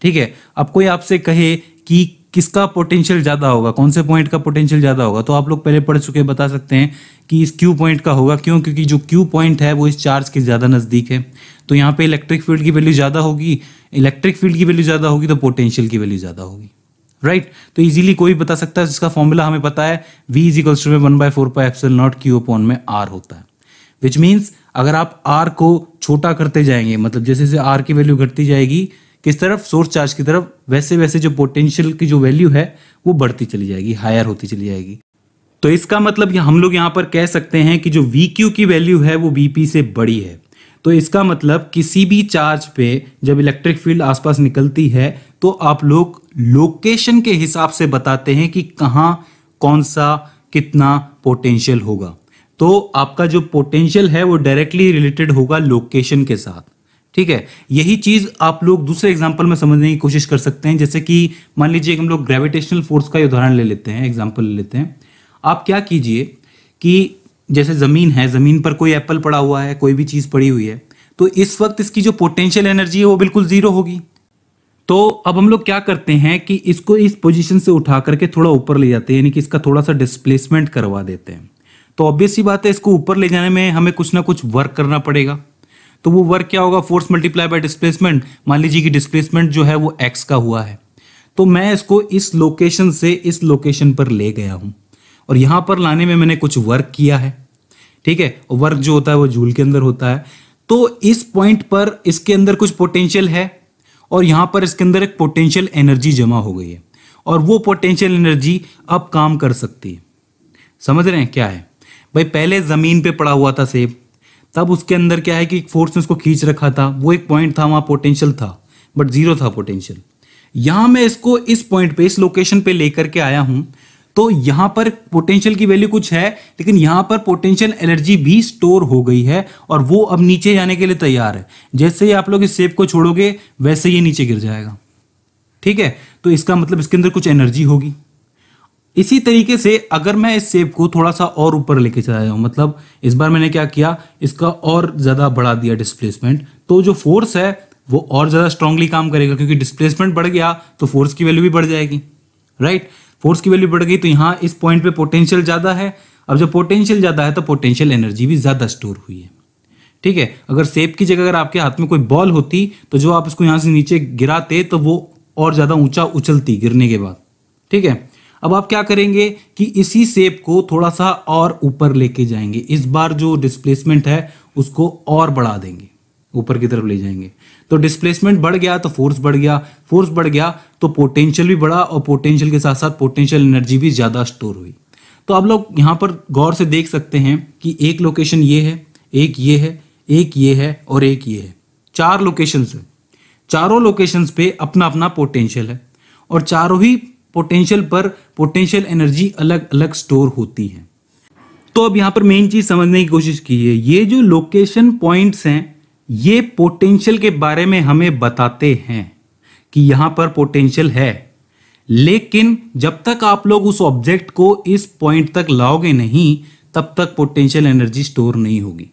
ठीक है अब कोई आपसे कहे कि किसका पोटेंशियल ज़्यादा होगा कौन से पॉइंट का पोटेंशियल ज़्यादा होगा तो आप लोग पहले पढ़ चुके बता सकते हैं कि इस क्यू पॉइंट का होगा क्यों क्योंकि जो क्यू पॉइंट है वो इस चार्ज के ज़्यादा नज़दीक है तो यहाँ पे इलेक्ट्रिक फील्ड की वैल्यू ज़्यादा होगी इलेक्ट्रिक फील्ड की वैल्यू ज़्यादा होगी तो पोटेंशियल की वैल्यू ज़्यादा होगी राइट तो इजीली कोई बता सकता है जिसका फॉर्मूला हमें पता है वी इज इक्वल्स टू में one by four pi epsilon not Q upon में आर होता है विच मीन्स अगर आप आर को छोटा करते जाएंगे मतलब जैसे जैसे आर की वैल्यू घटती जाएगी किस तरफ सोर्स चार्ज की तरफ वैसे वैसे जो पोटेंशियल की जो वैल्यू है वो बढ़ती चली जाएगी हायर होती चली जाएगी तो इसका मतलब हम लोग यहाँ पर कह सकते हैं कि जो वी क्यू की वैल्यू है वो वी पी से बड़ी है तो इसका मतलब किसी भी चार्ज पे जब इलेक्ट्रिक फील्ड आसपास निकलती है तो आप लोग लोकेशन के हिसाब से बताते हैं कि कहाँ कौन सा कितना पोटेंशियल होगा तो आपका जो पोटेंशियल है वो डायरेक्टली रिलेटेड होगा लोकेशन के साथ ठीक है यही चीज आप लोग दूसरे एग्जाम्पल में समझने की कोशिश कर सकते हैं जैसे कि मान लीजिए हम लोग ग्रेविटेशनल फोर्स का उदाहरण ले लेते हैं एग्जाम्पल ले लेते हैं आप क्या कीजिए कि जैसे ज़मीन है ज़मीन पर कोई एप्पल पड़ा हुआ है कोई भी चीज़ पड़ी हुई है तो इस वक्त इसकी जो पोटेंशियल एनर्जी है वो बिल्कुल ज़ीरो होगी तो अब हम लोग क्या करते हैं कि इसको इस पोजीशन से उठा करके थोड़ा ऊपर ले जाते हैं यानी कि इसका थोड़ा सा डिस्प्लेसमेंट करवा देते हैं तो ऑब्वियस बात है इसको ऊपर ले जाने में हमें कुछ ना कुछ वर्क करना पड़ेगा तो वो वर्क क्या होगा फोर्स मल्टीप्लाई बाय डिस्प्लेसमेंट मान लीजिए कि डिस्प्लेसमेंट जो है वो एक्स का हुआ है तो मैं इसको इस लोकेशन से इस लोकेशन पर ले गया हूँ और यहाँ पर लाने में मैंने कुछ वर्क किया है ठीक है वर्क जो होता है वो झूल के अंदर होता है तो इस पॉइंट पर इसके अंदर कुछ पोटेंशियल है और यहाँ पर इसके अंदर एक पोटेंशियल एनर्जी जमा हो गई है और वो पोटेंशियल एनर्जी अब काम कर सकती है समझ रहे हैं क्या है भाई पहले ज़मीन पे पड़ा हुआ था सेब तब उसके अंदर क्या है कि एक फोर्स ने उसको खींच रखा था वो एक पॉइंट था वहाँ पोटेंशियल था बट जीरो था पोटेंशियल यहाँ मैं इसको इस पॉइंट पे इस लोकेशन पे लेकर के आया हूँ तो यहाँ पर पोटेंशियल की वैल्यू कुछ है लेकिन यहाँ पर पोटेंशियल एनर्जी भी स्टोर हो गई है और वो अब नीचे जाने के लिए तैयार है जैसे ही आप लोग इस सेप को छोड़ोगे वैसे ये नीचे गिर जाएगा ठीक है तो इसका मतलब इसके अंदर कुछ एनर्जी होगी इसी तरीके से अगर मैं इस सेब को थोड़ा सा और ऊपर लेके चला जाऊँ मतलब इस बार मैंने क्या किया इसका और ज़्यादा बढ़ा दिया डिस्प्लेसमेंट तो जो फोर्स है वो और ज़्यादा स्ट्रांगली काम करेगा क्योंकि डिस्प्लेसमेंट बढ़ गया तो फोर्स की वैल्यू भी बढ़ जाएगी राइट फोर्स की वैल्यू बढ़ गई तो यहाँ इस पॉइंट पर पोटेंशियल ज़्यादा है अब जब पोटेंशियल ज़्यादा है तो पोटेंशियल एनर्जी भी ज़्यादा स्टोर हुई है ठीक है अगर सेब की जगह अगर आपके हाथ में कोई बॉल होती तो जो आप इसको यहाँ से नीचे गिराते तो वो और ज़्यादा ऊंचा उछलती गिरने के बाद ठीक है अब आप क्या करेंगे कि इसी सेप को थोड़ा सा और ऊपर लेके जाएंगे इस बार जो डिस्प्लेसमेंट है उसको और बढ़ा देंगे ऊपर की तरफ ले जाएंगे तो डिस्प्लेसमेंट बढ़ गया तो फोर्स बढ़ गया फोर्स बढ़ गया तो पोटेंशियल भी बढ़ा और पोटेंशियल के साथ साथ पोटेंशियल एनर्जी भी ज़्यादा स्टोर हुई तो आप लोग यहां पर गौर से देख सकते हैं कि एक लोकेशन ये है एक ये है एक ये है और एक ये है चार लोकेशंस है चारों लोकेशंस पे अपना अपना पोटेंशियल है और चारों ही पोटेंशियल पर पोटेंशियल एनर्जी अलग अलग स्टोर होती है तो अब यहाँ पर मेन चीज़ समझने की कोशिश की है ये जो लोकेशन पॉइंट्स हैं ये पोटेंशियल के बारे में हमें बताते हैं कि यहां पर पोटेंशियल है लेकिन जब तक आप लोग उस ऑब्जेक्ट को इस पॉइंट तक लाओगे नहीं तब तक पोटेंशियल एनर्जी स्टोर नहीं होगी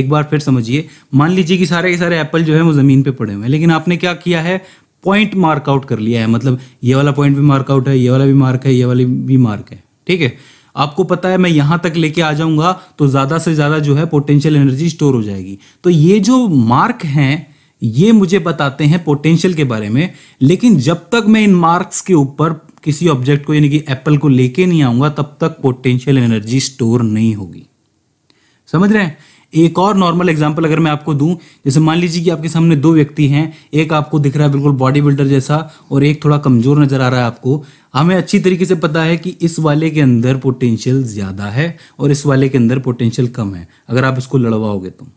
एक बार फिर समझिए मान लीजिए कि सारे के सारे एप्पल जो है वो ज़मीन पे पड़े हुए हैं लेकिन आपने क्या किया है पॉइंट मार्क आउट कर लिया है मतलब ये वाला पॉइंट भी मार्क आउट है ये वाला भी मार्क है ये वाली भी मार्क है ठीक है आपको पता है मैं यहां तक लेके आ जाऊंगा तो ज़्यादा से ज़्यादा जो है पोटेंशियल एनर्जी स्टोर हो जाएगी तो ये जो मार्क हैं ये मुझे बताते हैं पोटेंशियल के बारे में लेकिन जब तक मैं इन मार्क्स के ऊपर किसी ऑब्जेक्ट को यानी कि एप्पल को लेके नहीं आऊंगा तब तक पोटेंशियल एनर्जी स्टोर नहीं होगी समझ रहे हैं एक और नॉर्मल एग्जाम्पल अगर मैं आपको दूं जैसे मान लीजिए कि आपके सामने दो व्यक्ति हैं एक आपको दिख रहा है बिल्कुल बॉडी बिल्डर जैसा और एक थोड़ा कमजोर नजर आ रहा है आपको हमें अच्छी तरीके से पता है कि इस वाले के अंदर पोटेंशियल ज़्यादा है और इस वाले के अंदर पोटेंशियल कम है अगर आप इसको लड़वाओगे तो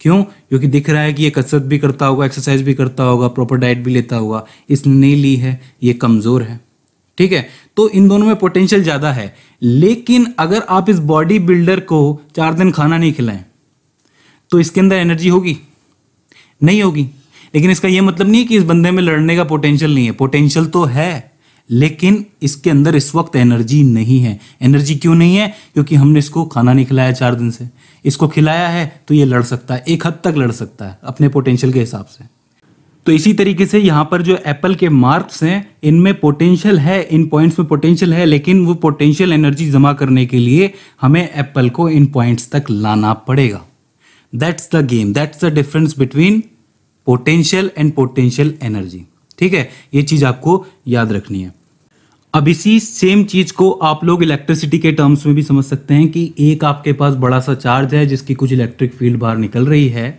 क्यों क्योंकि दिख रहा है कि ये कसरत भी करता होगा एक्सरसाइज भी करता होगा प्रॉपर डाइट भी लेता होगा इसने नहीं ली है ये कमज़ोर है ठीक है तो इन दोनों में पोटेंशियल ज़्यादा है लेकिन अगर आप इस बॉडी बिल्डर को चार दिन खाना नहीं खिलाएं तो इसके अंदर एनर्जी होगी नहीं होगी लेकिन इसका यह मतलब नहीं है कि इस बंदे में लड़ने का पोटेंशियल नहीं है पोटेंशियल तो है लेकिन इसके अंदर इस वक्त एनर्जी नहीं है एनर्जी क्यों नहीं है क्योंकि हमने इसको खाना नहीं खिलाया चार दिन से इसको खिलाया है तो ये लड़ सकता है एक हद तक लड़ सकता है अपने पोटेंशियल के हिसाब से तो इसी तरीके से यहाँ पर जो एप्पल के मार्क्स हैं इनमें पोटेंशियल है इन पॉइंट्स में पोटेंशियल है लेकिन वो पोटेंशियल एनर्जी जमा करने के लिए हमें एप्पल को इन पॉइंट्स तक लाना पड़ेगा that's the game that's the difference between potential and potential energy ठीक है ये चीज आपको याद रखनी है अब इसी सेम चीज को आप लोग इलेक्ट्रिसिटी के टर्म्स में भी समझ सकते हैं कि एक आपके पास बड़ा सा चार्ज है जिसकी कुछ इलेक्ट्रिक फील्ड बाहर निकल रही है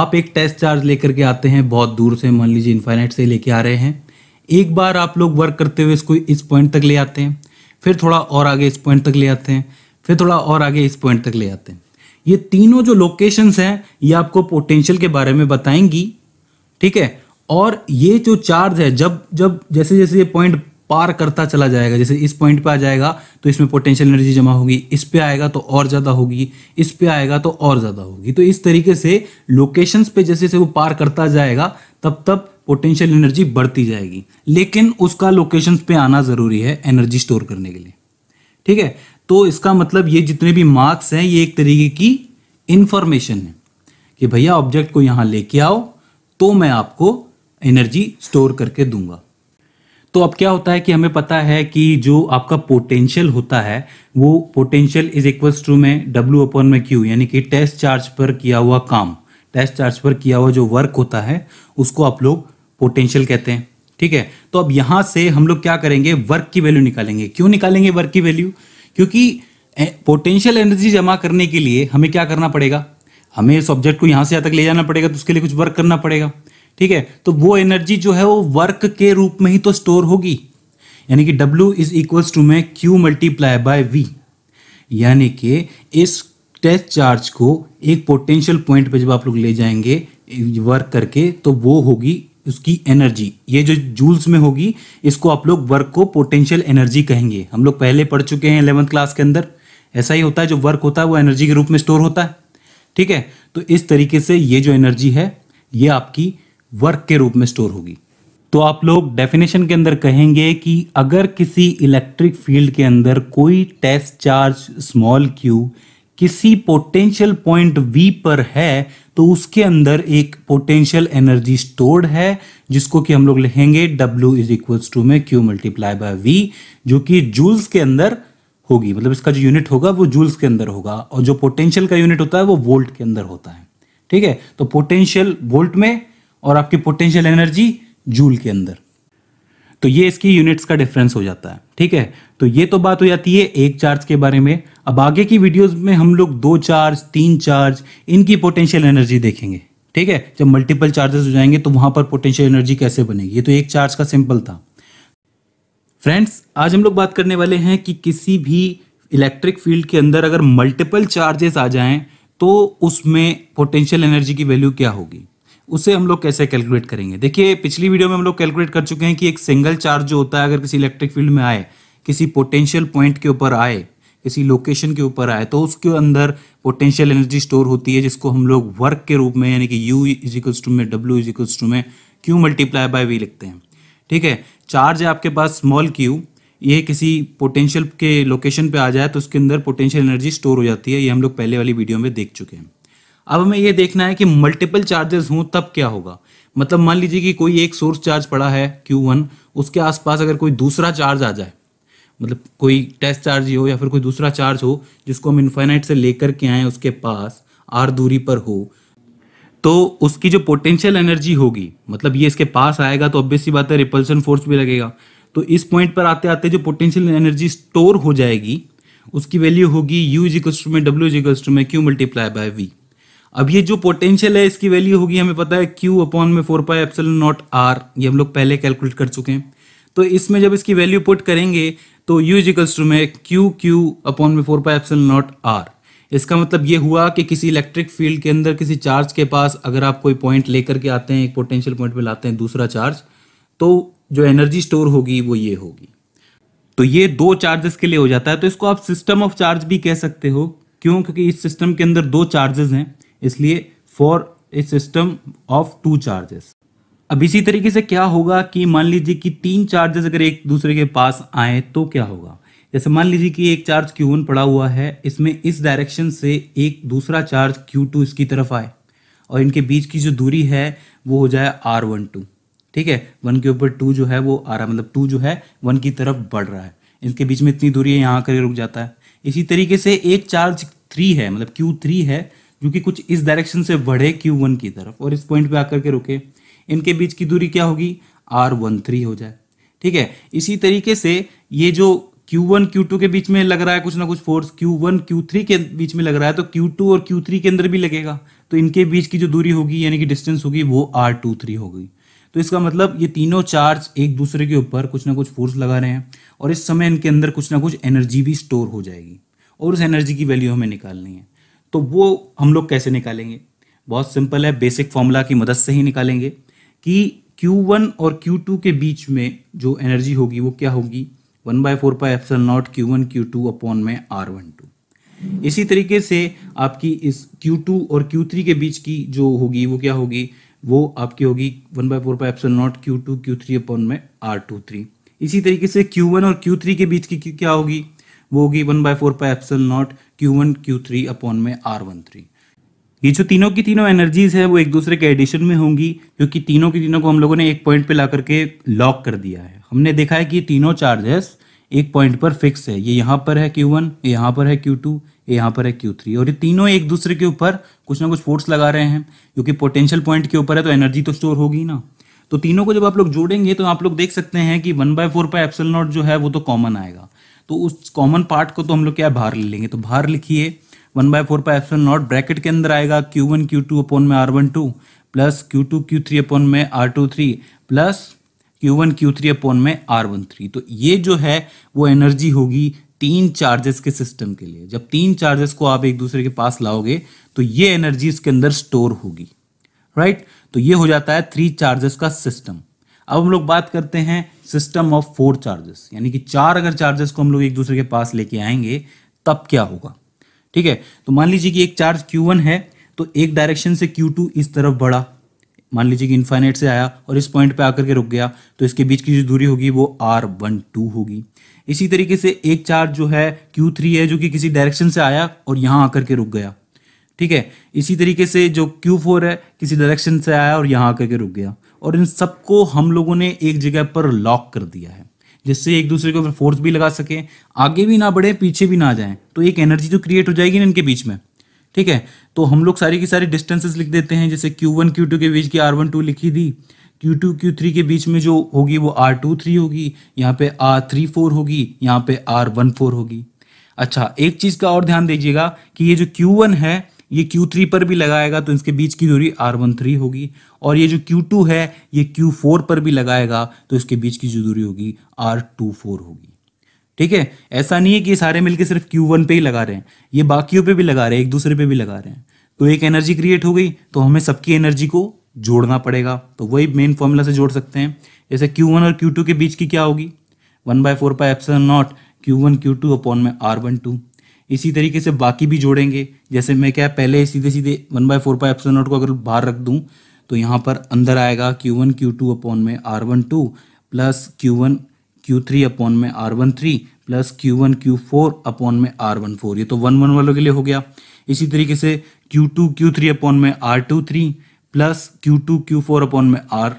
आप एक टेस्ट चार्ज लेकर के आते हैं बहुत दूर से मान लीजिए इन्फाइनाइट से लेके आ रहे हैं एक बार आप लोग वर्क करते हुए इसको इस पॉइंट तक ले आते हैं फिर थोड़ा और आगे इस पॉइंट तक ले आते हैं फिर थोड़ा और आगे इस पॉइंट तक ले आते हैं ये तीनों जो लोकेशंस हैं ये आपको पोटेंशियल के बारे में बताएंगी ठीक है और ये जो चार्ज है जब जब जैसे जैसे ये पॉइंट पार करता चला जाएगा जैसे इस पॉइंट पे आ जाएगा तो इसमें पोटेंशियल एनर्जी जमा होगी इस पे आएगा तो और ज़्यादा होगी इस पे आएगा तो और ज़्यादा होगी तो इस तरीके से लोकेशंस पे जैसे जैसे वो पार करता जाएगा तब तब पोटेंशियल एनर्जी बढ़ती जाएगी लेकिन उसका लोकेशंस पे आना ज़रूरी है एनर्जी स्टोर करने के लिए ठीक है तो इसका मतलब ये जितने भी मार्क्स हैं ये एक तरीके की इंफॉर्मेशन है कि भैया ऑब्जेक्ट को यहाँ लेके आओ तो मैं आपको एनर्जी स्टोर करके दूंगा तो अब क्या होता है कि हमें पता है कि जो आपका पोटेंशियल होता है वो पोटेंशियल इज इक्वल्स टू में डब्ल्यू अपॉन में क्यू यानी कि टेस्ट चार्ज पर किया हुआ काम टेस्ट चार्ज पर किया हुआ जो वर्क होता है उसको आप लोग पोटेंशियल कहते हैं ठीक है तो अब यहां से हम लोग क्या करेंगे वर्क की वैल्यू निकालेंगे क्यों निकालेंगे वर्क की वैल्यू क्योंकि पोटेंशियल एनर्जी जमा करने के लिए हमें क्या करना पड़ेगा हमें इस ऑब्जेक्ट को यहाँ से यहाँ तक ले जाना पड़ेगा तो उसके लिए कुछ वर्क करना पड़ेगा ठीक है तो वो एनर्जी जो है वो वर्क के रूप में ही तो स्टोर होगी यानी कि W इज इक्वल्स टू मै Q मल्टीप्लाई बाय V यानी कि इस टेस्ट चार्ज को एक पोटेंशियल पॉइंट पे जब आप लोग ले जाएंगे वर्क करके तो वो होगी उसकी एनर्जी ये जो जूल्स में होगी इसको आप लोग वर्क को पोटेंशियल एनर्जी कहेंगे हम लोग पहले पढ़ चुके हैं इलेवंथ क्लास के अंदर ऐसा ही होता है जो वर्क होता है वो एनर्जी के रूप में स्टोर होता है ठीक है तो इस तरीके से ये जो एनर्जी है ये आपकी वर्क के रूप में स्टोर होगी तो आप लोग डेफिनेशन के अंदर कहेंगे कि अगर किसी इलेक्ट्रिक फील्ड के अंदर कोई टेस्ट चार्ज स्मॉल क्यू किसी पोटेंशियल पॉइंट वी पर है तो उसके अंदर एक पोटेंशियल एनर्जी स्टोर्ड है जिसको कि हम लोग लिखेंगे W इज इक्वल्स टू में Q मल्टीप्लाई बाय V जो कि जूल्स के अंदर होगी मतलब इसका जो यूनिट होगा वो जूल्स के अंदर होगा और जो पोटेंशियल का यूनिट होता है वो वोल्ट के अंदर होता है ठीक है तो पोटेंशियल वोल्ट में और आपकी पोटेंशियल एनर्जी जूल के अंदर तो ये इसकी यूनिट्स का डिफरेंस हो जाता है ठीक है तो ये तो बात हो जाती है एक चार्ज के बारे में अब आगे की वीडियोस में हम लोग दो चार्ज तीन चार्ज इनकी पोटेंशियल एनर्जी देखेंगे ठीक है जब मल्टीपल चार्जेस हो जाएंगे तो वहां पर पोटेंशियल एनर्जी कैसे बनेगी ये तो एक चार्ज का सिंपल था फ्रेंड्स आज हम लोग बात करने वाले हैं कि किसी भी इलेक्ट्रिक फील्ड के अंदर अगर मल्टीपल चार्जेस आ जाएं तो उसमें पोटेंशियल एनर्जी की वैल्यू क्या होगी उसे हम लोग कैसे कैलकुलेट करेंगे देखिए पिछली वीडियो में हम लोग कैलकुलेट कर चुके हैं कि एक सिंगल चार्ज जो होता है अगर किसी इलेक्ट्रिक फील्ड में आए किसी पोटेंशियल पॉइंट के ऊपर आए किसी लोकेशन के ऊपर आए तो उसके अंदर पोटेंशियल एनर्जी स्टोर होती है जिसको हम लोग वर्क के रूप में यानी कि यू इजिकल्स टू में डब्ल्यू इजिकल्स टू में क्यू मल्टीप्लाई बाय वी लिखते हैं ठीक है चार्ज है आपके पास स्मॉल क्यू ये किसी पोटेंशियल के लोकेशन पे आ जाए तो उसके अंदर पोटेंशियल एनर्जी स्टोर हो जाती है ये हम लोग पहले वाली वीडियो में देख चुके हैं अब हमें यह देखना है कि मल्टीपल चार्जेस हों तब क्या होगा मतलब मान लीजिए कि कोई एक सोर्स चार्ज पड़ा है Q1 उसके आसपास अगर कोई दूसरा चार्ज आ जाए मतलब कोई टेस्ट चार्ज ही हो या फिर कोई दूसरा चार्ज हो जिसको हम इन्फाइनाइट से लेकर के आए उसके पास आर दूरी पर हो तो उसकी जो पोटेंशियल एनर्जी होगी मतलब ये इसके पास आएगा तो ऑब्वियस सी बात है रिपल्सन फोर्स भी लगेगा तो इस पॉइंट पर आते आते जो पोटेंशियल एनर्जी स्टोर हो जाएगी उसकी वैल्यू होगी यू इजिकल्स टू में डब्ल्यू इजिकल्स टू में क्यू मल्टीप्लाई बाय वी अब ये जो पोटेंशियल है इसकी वैल्यू होगी हमें पता है क्यू अपॉन में four pi epsilon not R ये हम लोग पहले कैलकुलेट कर चुके हैं तो इसमें जब इसकी वैल्यू पुट करेंगे तो यू इजिकल्स टू में क्यू क्यू अपॉन में four pi epsilon not R इसका मतलब ये हुआ कि किसी इलेक्ट्रिक फील्ड के अंदर किसी चार्ज के पास अगर आप कोई पॉइंट लेकर के आते हैं एक पोटेंशियल पॉइंट पर लाते हैं दूसरा चार्ज तो जो एनर्जी स्टोर होगी वो ये होगी तो ये दो चार्जेस के लिए हो जाता है तो इसको आप सिस्टम ऑफ चार्ज भी कह सकते हो क्यों क्योंकि इस सिस्टम के अंदर दो चार्जेस हैं इसलिए for a system of two charges अब इसी तरीके से क्या होगा कि मान लीजिए कि तीन चार्जेस अगर एक दूसरे के पास आए तो क्या होगा जैसे मान लीजिए कि एक चार्ज Q1 पड़ा हुआ है इसमें इस डायरेक्शन से एक दूसरा चार्ज Q2 इसकी तरफ आए और इनके बीच की जो दूरी है वो हो जाए आर वन टू ठीक है वन के ऊपर टू जो है वो आ रहा मतलब टू जो है वन की तरफ बढ़ रहा है इनके बीच में इतनी दूरी है यहाँ आकर रुक जाता है इसी तरीके से एक चार्ज थ्री है मतलब थ्री है जो कि कुछ इस डायरेक्शन से बढ़े Q1 की तरफ और इस पॉइंट पे आकर के रुके इनके बीच की दूरी क्या होगी R13 हो जाए ठीक है इसी तरीके से ये जो Q1 Q2 के बीच में लग रहा है कुछ ना कुछ फोर्स Q1 Q3 के बीच में लग रहा है तो Q2 और Q3 के अंदर भी लगेगा तो इनके बीच की जो दूरी होगी यानी कि डिस्टेंस होगी वो थ्री होगी तो इसका मतलब ये तीनों चार्ज एक दूसरे के ऊपर कुछ ना कुछ फोर्स लगा रहे हैं और इस समय इनके अंदर कुछ ना कुछ एनर्जी भी स्टोर हो जाएगी और उस एनर्जी की वैल्यू हमें निकालनी है तो वो हम लोग कैसे निकालेंगे बहुत सिंपल है बेसिक फॉर्मूला की मदद से ही निकालेंगे कि Q1 और Q2 के बीच में जो एनर्जी होगी वो क्या होगी one by four pi epsilon naught Q one Q two upon में आर वन टू इसी तरीके से आपकी इस Q2 और Q3 के बीच की जो होगी वो क्या होगी वो आपकी होगी one by four pi epsilon naught Q two Q three upon में आर टू थ्री इसी तरीके से Q1 और Q3 के बीच की क्या होगी वो होगी one by four pi epsilon not Q one Q three upon में आर वन थ्री ये जो तीनों की तीनों एनर्जीज है वो एक दूसरे के एडिशन में होंगी क्योंकि तीनों की तीनों को हम लोगों ने एक पॉइंट पे ला करके लॉक कर दिया है हमने देखा है कि तीनों चार्जेस एक पॉइंट पर फिक्स है ये यहाँ पर है क्यू वन ये यहाँ पर है क्यू टू यहाँ पर है क्यू थ्री और ये तीनों एक दूसरे के ऊपर कुछ ना कुछ फोर्स लगा रहे हैं क्योंकि पोटेंशियल पॉइंट के ऊपर है तो एनर्जी तो स्टोर होगी ना तो तीनों को जब आप लोग जोड़ेंगे तो आप लोग देख सकते हैं कि one by four pi epsilon naught जो है वो तो कॉमन आएगा तो उस कॉमन पार्ट को तो हम लोग क्या भार ले लेंगे तो भार लिखिए one by four pi F naught bracket के अंदर आएगा Q one Q two upon में R one two plus Q two Q three upon में R two three plus Q one Q three upon में आर वन थ्री तो ये जो है वो एनर्जी होगी तीन चार्जेस के सिस्टम के लिए जब तीन चार्जेस को आप एक दूसरे के पास लाओगे तो ये एनर्जी इसके अंदर स्टोर होगी राइट तो ये हो जाता है थ्री चार्जेस का सिस्टम अब हम लोग बात करते हैं सिस्टम ऑफ फोर चार्जेस यानी कि चार अगर चार्जेस को हम लोग एक दूसरे के पास लेके आएंगे तब क्या होगा ठीक है तो मान लीजिए कि एक चार्ज Q1 है तो एक डायरेक्शन से Q2 इस तरफ बढ़ा मान लीजिए कि इन्फाइनेट से आया और इस पॉइंट पे आकर के रुक गया तो इसके बीच की जो दूरी होगी वो आर वन टू होगी इसी तरीके से एक चार्ज जो है Q3 है जो कि किसी डायरेक्शन से आया और यहाँ आकर के रुक गया ठीक है इसी तरीके से जो Q4 है किसी डायरेक्शन से आया और यहाँ आकर के रुक गया और इन सबको हम लोगों ने एक जगह पर लॉक कर दिया है जिससे एक दूसरे के ऊपर फोर्स भी लगा सके आगे भी ना बढ़े पीछे भी ना जाएं तो एक एनर्जी तो क्रिएट हो जाएगी ना इनके बीच में ठीक है तो हम लोग सारी की सारी डिस्टेंसेस लिख देते हैं जैसे क्यू वन क्यू टू के बीच की आर वन टू लिखी दी क्यू टू क्यू थ्री के बीच में जो होगी वो आर टू थ्री होगी यहाँ पे आर थ्री फोर होगी यहाँ पे आर वन फोर होगी अच्छा एक चीज़ का और ध्यान दीजिएगा कि ये जो क्यू वन है ये Q3 पर भी लगाएगा तो इसके बीच की दूरी R13 होगी और ये जो Q2 है ये Q4 पर भी लगाएगा तो इसके बीच की जो दूरी होगी R24 होगी ठीक है ऐसा नहीं है कि ये सारे मिलके सिर्फ Q1 पे ही लगा रहे हैं ये बाकियों पे भी लगा रहे हैं एक दूसरे पे भी लगा रहे हैं तो एक एनर्जी क्रिएट हो गई तो हमें सबकी एनर्जी को जोड़ना पड़ेगा तो वही मेन फॉर्मूला से जोड़ सकते हैं जैसे क्यू और क्यू के बीच की क्या होगी one by four pi epsilon naught Q one Q two upon में आर वन टू इसी तरीके से बाकी भी जोड़ेंगे जैसे मैं क्या पहले सीधे सीधे one by four pi epsilon naught को अगर बाहर रख दूँ तो यहाँ पर अंदर आएगा Q one Q two upon में R one two plus Q one Q three upon में R one three plus Q one Q four upon में आर वन फोर ये तो वन वन वालों के लिए हो गया इसी तरीके से Q two Q three upon में R two three plus Q two Q four upon में R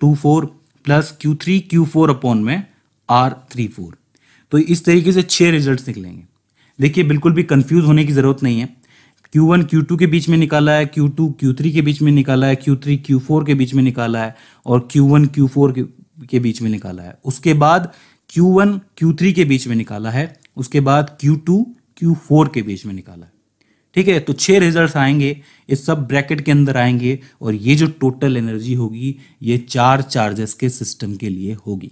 two four plus Q three Q four upon में आर थ्री फोर तो इस तरीके से छः रिजल्ट निकलेंगे देखिए बिल्कुल भी कंफ्यूज होने की ज़रूरत नहीं है Q1 Q2 के बीच में निकाला है Q2 Q3 के बीच में निकाला है Q3 Q4 के बीच में निकाला है और Q1 Q4 के बीच में निकाला है उसके बाद Q1 Q3 के बीच में निकाला है उसके बाद Q2 Q4 के बीच में निकाला है ठीक है तो छह रिजल्ट्स आएंगे ये सब ब्रैकेट के अंदर आएंगे और ये जो टोटल एनर्जी होगी ये चार चार्जेस के सिस्टम के लिए होगी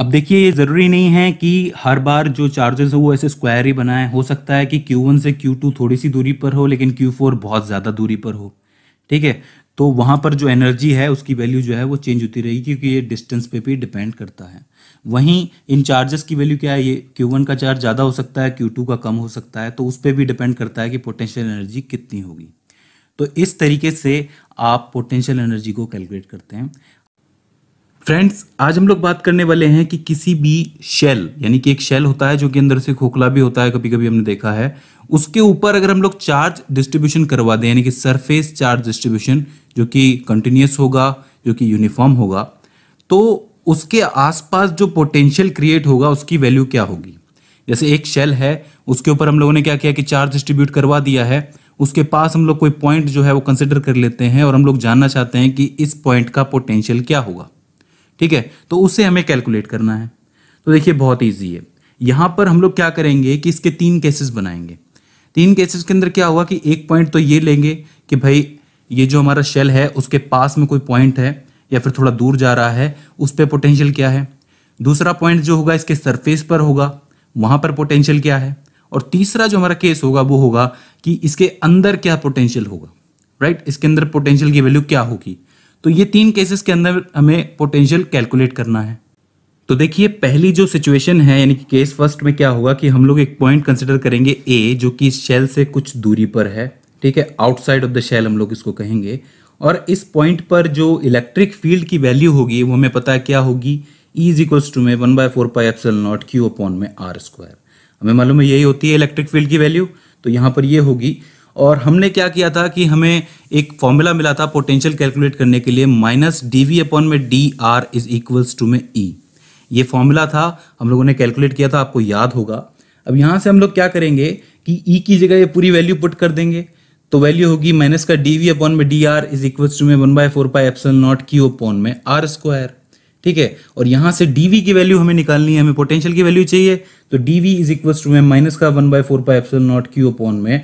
अब देखिए ये ज़रूरी नहीं है कि हर बार जो चार्जेस हो वो ऐसे स्क्वायर ही बनाए हो सकता है कि Q1 से Q2 थोड़ी सी दूरी पर हो लेकिन Q4 बहुत ज़्यादा दूरी पर हो ठीक है तो वहाँ पर जो एनर्जी है उसकी वैल्यू जो है वो चेंज होती रहेगी क्योंकि ये डिस्टेंस पे भी डिपेंड करता है वहीं इन चार्जेस की वैल्यू क्या है ये Q1 का चार्ज ज़्यादा हो सकता है Q2 का कम हो सकता है तो उस पर भी डिपेंड करता है कि पोटेंशियल एनर्जी कितनी होगी तो इस तरीके से आप पोटेंशियल एनर्जी को कैलकुलेट करते हैं फ्रेंड्स आज हम लोग बात करने वाले हैं कि किसी भी शेल यानी कि एक शेल होता है जो कि अंदर से खोखला भी होता है कभी कभी हमने देखा है उसके ऊपर अगर हम लोग चार्ज डिस्ट्रीब्यूशन करवा दें यानी कि सरफेस चार्ज डिस्ट्रीब्यूशन जो कि कंटिन्यूस होगा जो कि यूनिफॉर्म होगा तो उसके आसपास जो पोटेंशियल क्रिएट होगा उसकी वैल्यू क्या होगी जैसे एक शेल है उसके ऊपर हम लोगों ने क्या किया कि चार्ज डिस्ट्रीब्यूट करवा दिया है उसके पास हम लोग कोई पॉइंट जो है वो कंसिडर कर लेते हैं और हम लोग जानना चाहते हैं कि इस पॉइंट का पोटेंशियल क्या होगा ठीक है तो उसे हमें कैलकुलेट करना है तो देखिए बहुत ईजी है यहाँ पर हम लोग क्या करेंगे कि इसके तीन केसेस बनाएंगे तीन केसेस के अंदर क्या होगा कि एक पॉइंट तो ये लेंगे कि भाई ये जो हमारा शेल है उसके पास में कोई पॉइंट है या फिर थोड़ा दूर जा रहा है उस पर पोटेंशियल क्या है दूसरा पॉइंट जो होगा इसके सरफेस पर होगा वहाँ पर पोटेंशियल क्या है और तीसरा जो हमारा केस होगा वो होगा कि इसके अंदर क्या पोटेंशियल होगा राइट इसके अंदर पोटेंशियल की वैल्यू क्या होगी तो ये तीन केसेस के अंदर हमें पोटेंशियल कैलकुलेट करना है तो देखिए पहली जो सिचुएशन है यानी कि केस फर्स्ट में क्या होगा कि हम लोग एक पॉइंट कंसिडर करेंगे ए जो कि शेल से कुछ दूरी पर है ठीक है आउटसाइड ऑफ द शेल हम लोग इसको कहेंगे और इस पॉइंट पर जो इलेक्ट्रिक फील्ड की वैल्यू होगी वो हमें पता है क्या होगी ई इज इक्वल्स टू में one by four pi F naught Q upon में आर स्क्वायर हमें मालूम है यही होती है इलेक्ट्रिक फील्ड की वैल्यू तो यहाँ पर ये होगी और हमने क्या किया था कि हमें एक फॉर्मूला मिला था पोटेंशियल कैलकुलेट करने के लिए माइनस डी वी अपॉन में D R is equals to में ई e. ये फॉर्मूला था हम लोगों ने कैलकुलेट किया था आपको याद होगा अब यहाँ से हम लोग क्या करेंगे कि ई e की जगह ये पूरी वैल्यू पुट कर देंगे तो वैल्यू होगी माइनस का डी वी अपॉन में D R is equals to में one by four pi epsilon not Q upon में आर स्क्वायर ठीक है और यहाँ से डी वी की वैल्यू हमें निकालनी है हमें पोटेंशियल की वैल्यू चाहिए तो D V is equals to में माइनस का one by four pi epsilon not Q upon में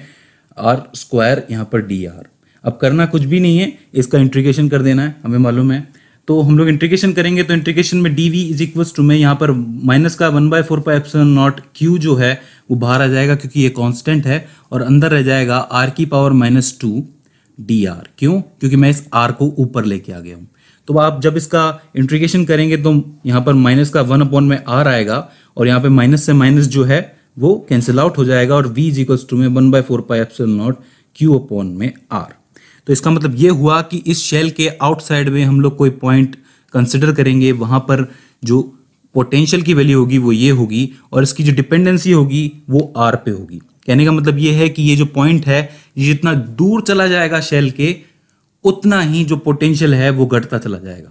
आर स्क्वायर यहाँ पर डी आर अब करना कुछ भी नहीं है इसका इंट्रीगेशन कर देना है हमें मालूम है तो हम लोग इंट्रीगेशन करेंगे तो इंट्रीगेशन में D V is equal to में यहाँ पर माइनस का one by four pipe not Q जो है वो बाहर आ जाएगा क्योंकि ये कॉन्स्टेंट है और अंदर रह जाएगा आर की power minus two D R क्यों क्योंकि मैं इस आर को ऊपर लेके आ गया हूँ तो आप जब इसका इंट्रीगेशन करेंगे तो यहाँ पर माइनस का वन अपॉन में आर आएगा और यहाँ पर माइनस से माइनस जो है वो कैंसिल आउट हो जाएगा और वी इज इक्वल्स टू में one by four pi epsilon naught Q upon में आर तो इसका मतलब ये हुआ कि इस शेल के आउटसाइड में हम लोग कोई पॉइंट कंसिडर करेंगे वहाँ पर जो पोटेंशियल की वैल्यू होगी वो ये होगी और इसकी जो डिपेंडेंसी होगी वो आर पे होगी कहने का मतलब ये है कि ये जो पॉइंट है ये जितना दूर चला जाएगा शेल के उतना ही जो पोटेंशियल है वो घटता चला जाएगा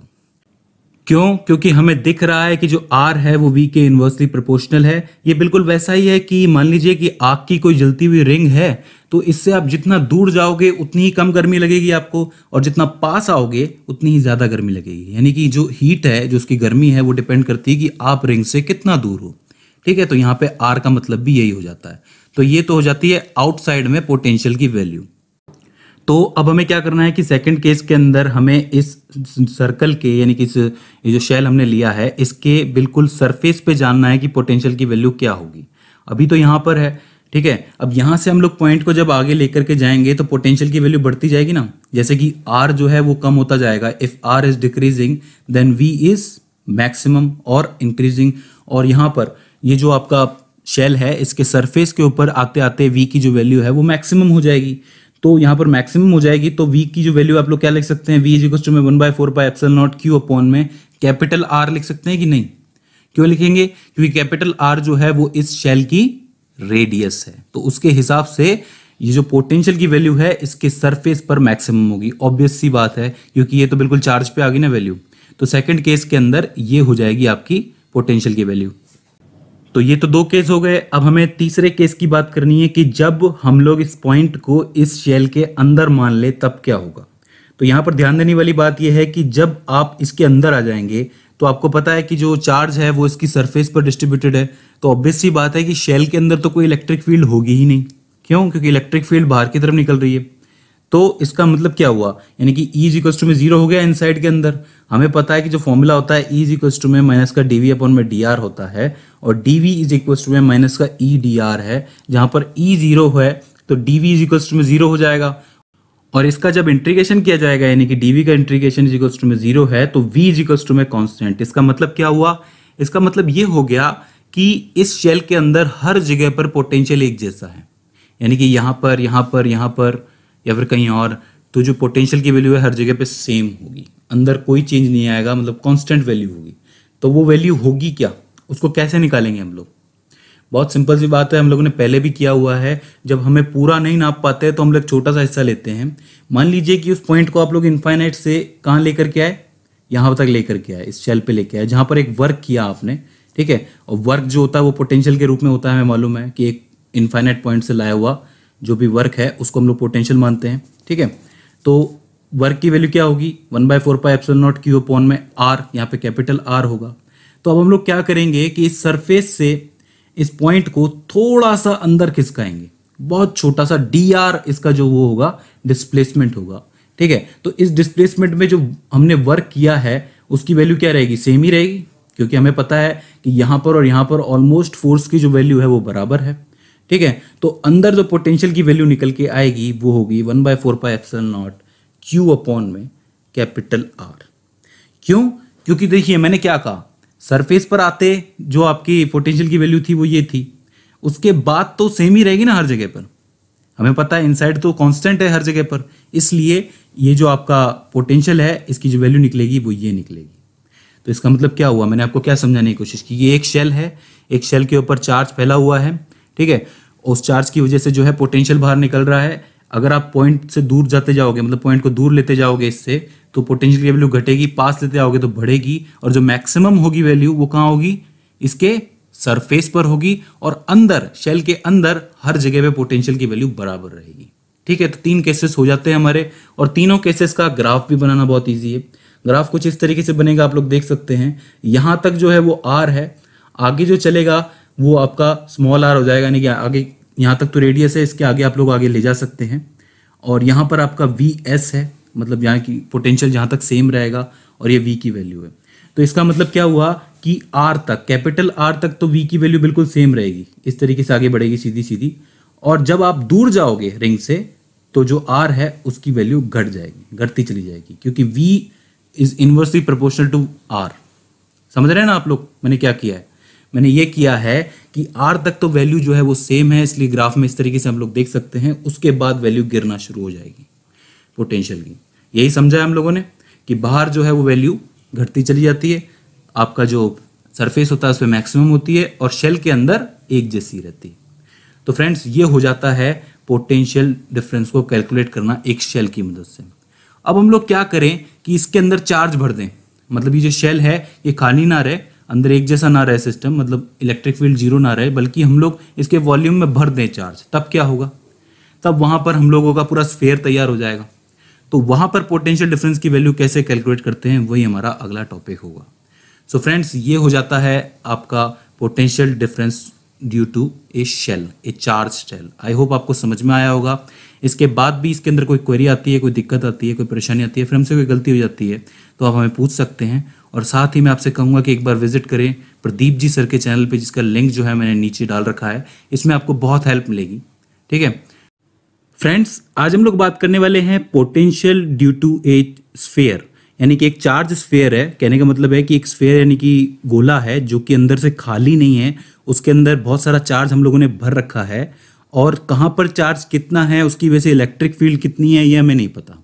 क्यों क्योंकि हमें दिख रहा है कि जो आर है वो वी के इन्वर्सली प्रोपोर्शनल है ये बिल्कुल वैसा ही है कि मान लीजिए कि आग की कोई जलती हुई रिंग है तो इससे आप जितना दूर जाओगे उतनी ही कम गर्मी लगेगी आपको और जितना पास आओगे उतनी ही ज़्यादा गर्मी लगेगी यानी कि जो हीट है जो उसकी गर्मी है वो डिपेंड करती है कि आप रिंग से कितना दूर हो ठीक है तो यहाँ पे आर का मतलब भी यही हो जाता है तो ये तो हो जाती है आउटसाइड में पोटेंशियल की वैल्यू तो अब हमें क्या करना है कि सेकंड केस के अंदर हमें इस सर्कल के यानी कि इस जो शेल हमने लिया है इसके बिल्कुल सरफेस पे जानना है कि पोटेंशियल की वैल्यू क्या होगी अभी तो यहाँ पर है ठीक है अब यहाँ से हम लोग पॉइंट को जब आगे लेकर के जाएंगे तो पोटेंशियल की वैल्यू बढ़ती जाएगी ना जैसे कि आर जो है वो कम होता जाएगा if R is decreasing then V is maximum और इंक्रीजिंग और यहाँ पर ये जो आपका शेल है इसके सरफेस के ऊपर आते आते वी की जो वैल्यू है वो मैक्सिमम हो जाएगी तो यहाँ पर मैक्सिमम हो जाएगी तो वी की जो वैल्यू आप लोग क्या लिख सकते हैं वी इज इक्वल टू में one by four pi epsilon naught Q upon में कैपिटल आर लिख सकते हैं कि नहीं क्यों लिखेंगे क्योंकि कैपिटल आर जो है वो इस शेल की रेडियस है तो उसके हिसाब से ये जो पोटेंशियल की वैल्यू है इसके सरफेस पर मैक्सिमम होगी ऑब्वियस सी बात है क्योंकि ये तो बिल्कुल चार्ज पे आ गई ना वैल्यू तो सेकंड केस के अंदर ये हो जाएगी आपकी पोटेंशियल की वैल्यू तो ये तो दो केस हो गए अब हमें तीसरे केस की बात करनी है कि जब हम लोग इस पॉइंट को इस शेल के अंदर मान ले तब क्या होगा तो यहां पर ध्यान देने वाली बात यह है कि जब आप इसके अंदर आ जाएंगे तो आपको पता है कि जो चार्ज है वो इसकी सरफेस पर डिस्ट्रीब्यूटेड है तो ऑब्वियस सी बात है कि शेल के अंदर तो कोई इलेक्ट्रिक फील्ड होगी ही नहीं क्यों क्योंकि इलेक्ट्रिक फील्ड बाहर की तरफ निकल रही है तो इसका मतलब क्या हुआ यानी कि ई इक्व टू में जीरो हो गया इनसाइड के अंदर हमें पता है कि जो फॉर्मूला होता है ई इक्व टू में माइनस का डी वी अपॉन में डी आर होता है और D V is equal to में माइनस का ई डी आर है जहां पर ई e जीरो है तो D V is equal to में जीरो हो जाएगा और इसका जब इंट्रीगेशन किया जाएगा यानी कि डी वी का इंट्रीगेशन इज इक्वल टू में जीरो है तो वी इज इक्वल टू में कॉन्स्टेंट इसका मतलब क्या हुआ इसका मतलब ये हो गया कि इस शेल के अंदर हर जगह पर पोटेंशियल एक जैसा है यानी कि यहां पर यहां पर यहां पर या फिर कहीं और तो जो पोटेंशियल की वैल्यू है हर जगह पे सेम होगी अंदर कोई चेंज नहीं आएगा मतलब कांस्टेंट वैल्यू होगी तो वो वैल्यू होगी क्या उसको कैसे निकालेंगे हम लोग बहुत सिंपल सी बात है हम लोगों ने पहले भी किया हुआ है जब हमें पूरा नहीं नाप पाते तो हम लोग छोटा सा हिस्सा लेते हैं मान लीजिए कि उस पॉइंट को आप लोग इन्फाइनाइट से कहाँ लेकर के आए यहाँ तक लेकर के आए इस शेल पर लेके आए जहाँ पर एक वर्क किया आपने ठीक है और वर्क जो होता है वो पोटेंशियल के रूप में होता है हमें मालूम है कि एक इन्फाइनाइट पॉइंट से लाया हुआ जो भी वर्क है उसको हम लोग पोटेंशियल मानते हैं ठीक है तो वर्क की वैल्यू क्या होगी one by four pi epsilon not Q upon में आर यहाँ पे कैपिटल आर होगा तो अब हम लोग क्या करेंगे कि इस सरफेस से इस पॉइंट को थोड़ा सा अंदर खिसकाएंगे बहुत छोटा सा डी आर इसका जो वो होगा डिस्प्लेसमेंट होगा ठीक है तो इस डिस्प्लेसमेंट में जो हमने वर्क किया है उसकी वैल्यू क्या रहेगी सेम ही रहेगी क्योंकि हमें पता है कि यहां पर और यहाँ पर ऑलमोस्ट फोर्स की जो वैल्यू है वो बराबर है ठीक है तो अंदर जो पोटेंशियल की वैल्यू निकल के आएगी वो होगी one by four pi epsilon not Q upon में कैपिटल आर क्यों क्योंकि देखिए मैंने क्या कहा सरफेस पर आते जो आपकी पोटेंशियल की वैल्यू थी वो ये थी उसके बाद तो सेम ही रहेगी ना हर जगह पर हमें पता है इनसाइड तो कांस्टेंट है हर जगह पर इसलिए ये जो आपका पोटेंशियल है इसकी जो वैल्यू निकलेगी वो ये निकलेगी तो इसका मतलब क्या हुआ मैंने आपको क्या समझाने की कोशिश की ये एक शेल है एक शेल के ऊपर चार्ज फैला हुआ है ठीक है उस चार्ज की वजह से जो है पोटेंशियल बाहर निकल रहा है अगर आप पॉइंट से दूर जाते जाओगे मतलब पॉइंट को दूर लेते जाओगे इससे तो पोटेंशियल की वैल्यू घटेगी पास लेते जाओगे तो बढ़ेगी और जो मैक्सिमम होगी वैल्यू वो कहाँ होगी इसके सरफेस पर होगी और अंदर शेल के अंदर हर जगह पे पोटेंशियल की वैल्यू बराबर रहेगी ठीक है तो तीन केसेस हो जाते हैं हमारे और तीनों केसेस का ग्राफ भी बनाना बहुत ईजी है ग्राफ कुछ इस तरीके से बनेगा आप लोग देख सकते हैं यहाँ तक जो है वो आर है आगे जो चलेगा वो आपका स्मॉल आर हो जाएगा यानी कि आगे यहाँ तक तो रेडियस है इसके आगे आप लोग आगे ले जा सकते हैं और यहाँ पर आपका वी एस है मतलब यहाँ की पोटेंशियल जहाँ तक सेम रहेगा और ये वी की वैल्यू है तो इसका मतलब क्या हुआ कि आर तक कैपिटल आर तक तो वी की वैल्यू बिल्कुल सेम रहेगी इस तरीके से आगे बढ़ेगी सीधी सीधी और जब आप दूर जाओगे रिंग से तो जो आर है उसकी वैल्यू घट जाएगी घटती चली जाएगी क्योंकि V is inversely proportional to R समझ रहे हैं ना आप लोग मैंने क्या किया है मैंने ये किया है कि आर तक तो वैल्यू जो है वो सेम है इसलिए ग्राफ में इस तरीके से हम लोग देख सकते हैं उसके बाद वैल्यू गिरना शुरू हो जाएगी पोटेंशियल की यही समझा है हम लोगों ने कि बाहर जो है वो वैल्यू घटती चली जाती है आपका जो सरफेस होता है उसमें मैक्सिमम होती है और शेल के अंदर एक जैसी रहती है तो फ्रेंड्स ये हो जाता है पोटेंशियल डिफरेंस को कैलकुलेट करना एक शेल की मदद से अब हम लोग क्या करें कि इसके अंदर चार्ज भर दें मतलब ये जो शेल है ये खाली ना रहे अंदर एक जैसा ना रहे सिस्टम मतलब इलेक्ट्रिक फील्ड जीरो ना रहे बल्कि हम लोग इसके वॉल्यूम में भर दें चार्ज तब क्या होगा तब वहाँ पर हम लोगों का पूरा स्फेयर तैयार हो जाएगा तो वहाँ पर पोटेंशियल डिफरेंस की वैल्यू कैसे कैलकुलेट करते हैं वही हमारा अगला टॉपिक होगा सो so फ्रेंड्स ये हो जाता है आपका potential difference due to a shell a charge shell I hope आपको समझ में आया होगा इसके बाद भी इसके अंदर कोई क्वेरी आती है कोई दिक्कत आती है कोई परेशानी आती है फिर हमसे कोई गलती हो जाती है तो आप हमें पूछ सकते हैं और साथ ही मैं आपसे कहूँगा कि एक बार विजिट करें प्रदीप जी सर के चैनल पे जिसका लिंक जो है मैंने नीचे डाल रखा है इसमें आपको बहुत हेल्प मिलेगी ठीक है फ्रेंड्स आज हम लोग बात करने वाले हैं potential due to a sphere यानी कि एक चार्ज स्फेयर है कहने का मतलब है कि एक स्फेयर यानी कि गोला है जो कि अंदर से खाली नहीं है उसके अंदर बहुत सारा चार्ज हम लोगों ने भर रखा है और कहाँ पर चार्ज कितना है उसकी वजह से इलेक्ट्रिक फील्ड कितनी है यह हमें नहीं पता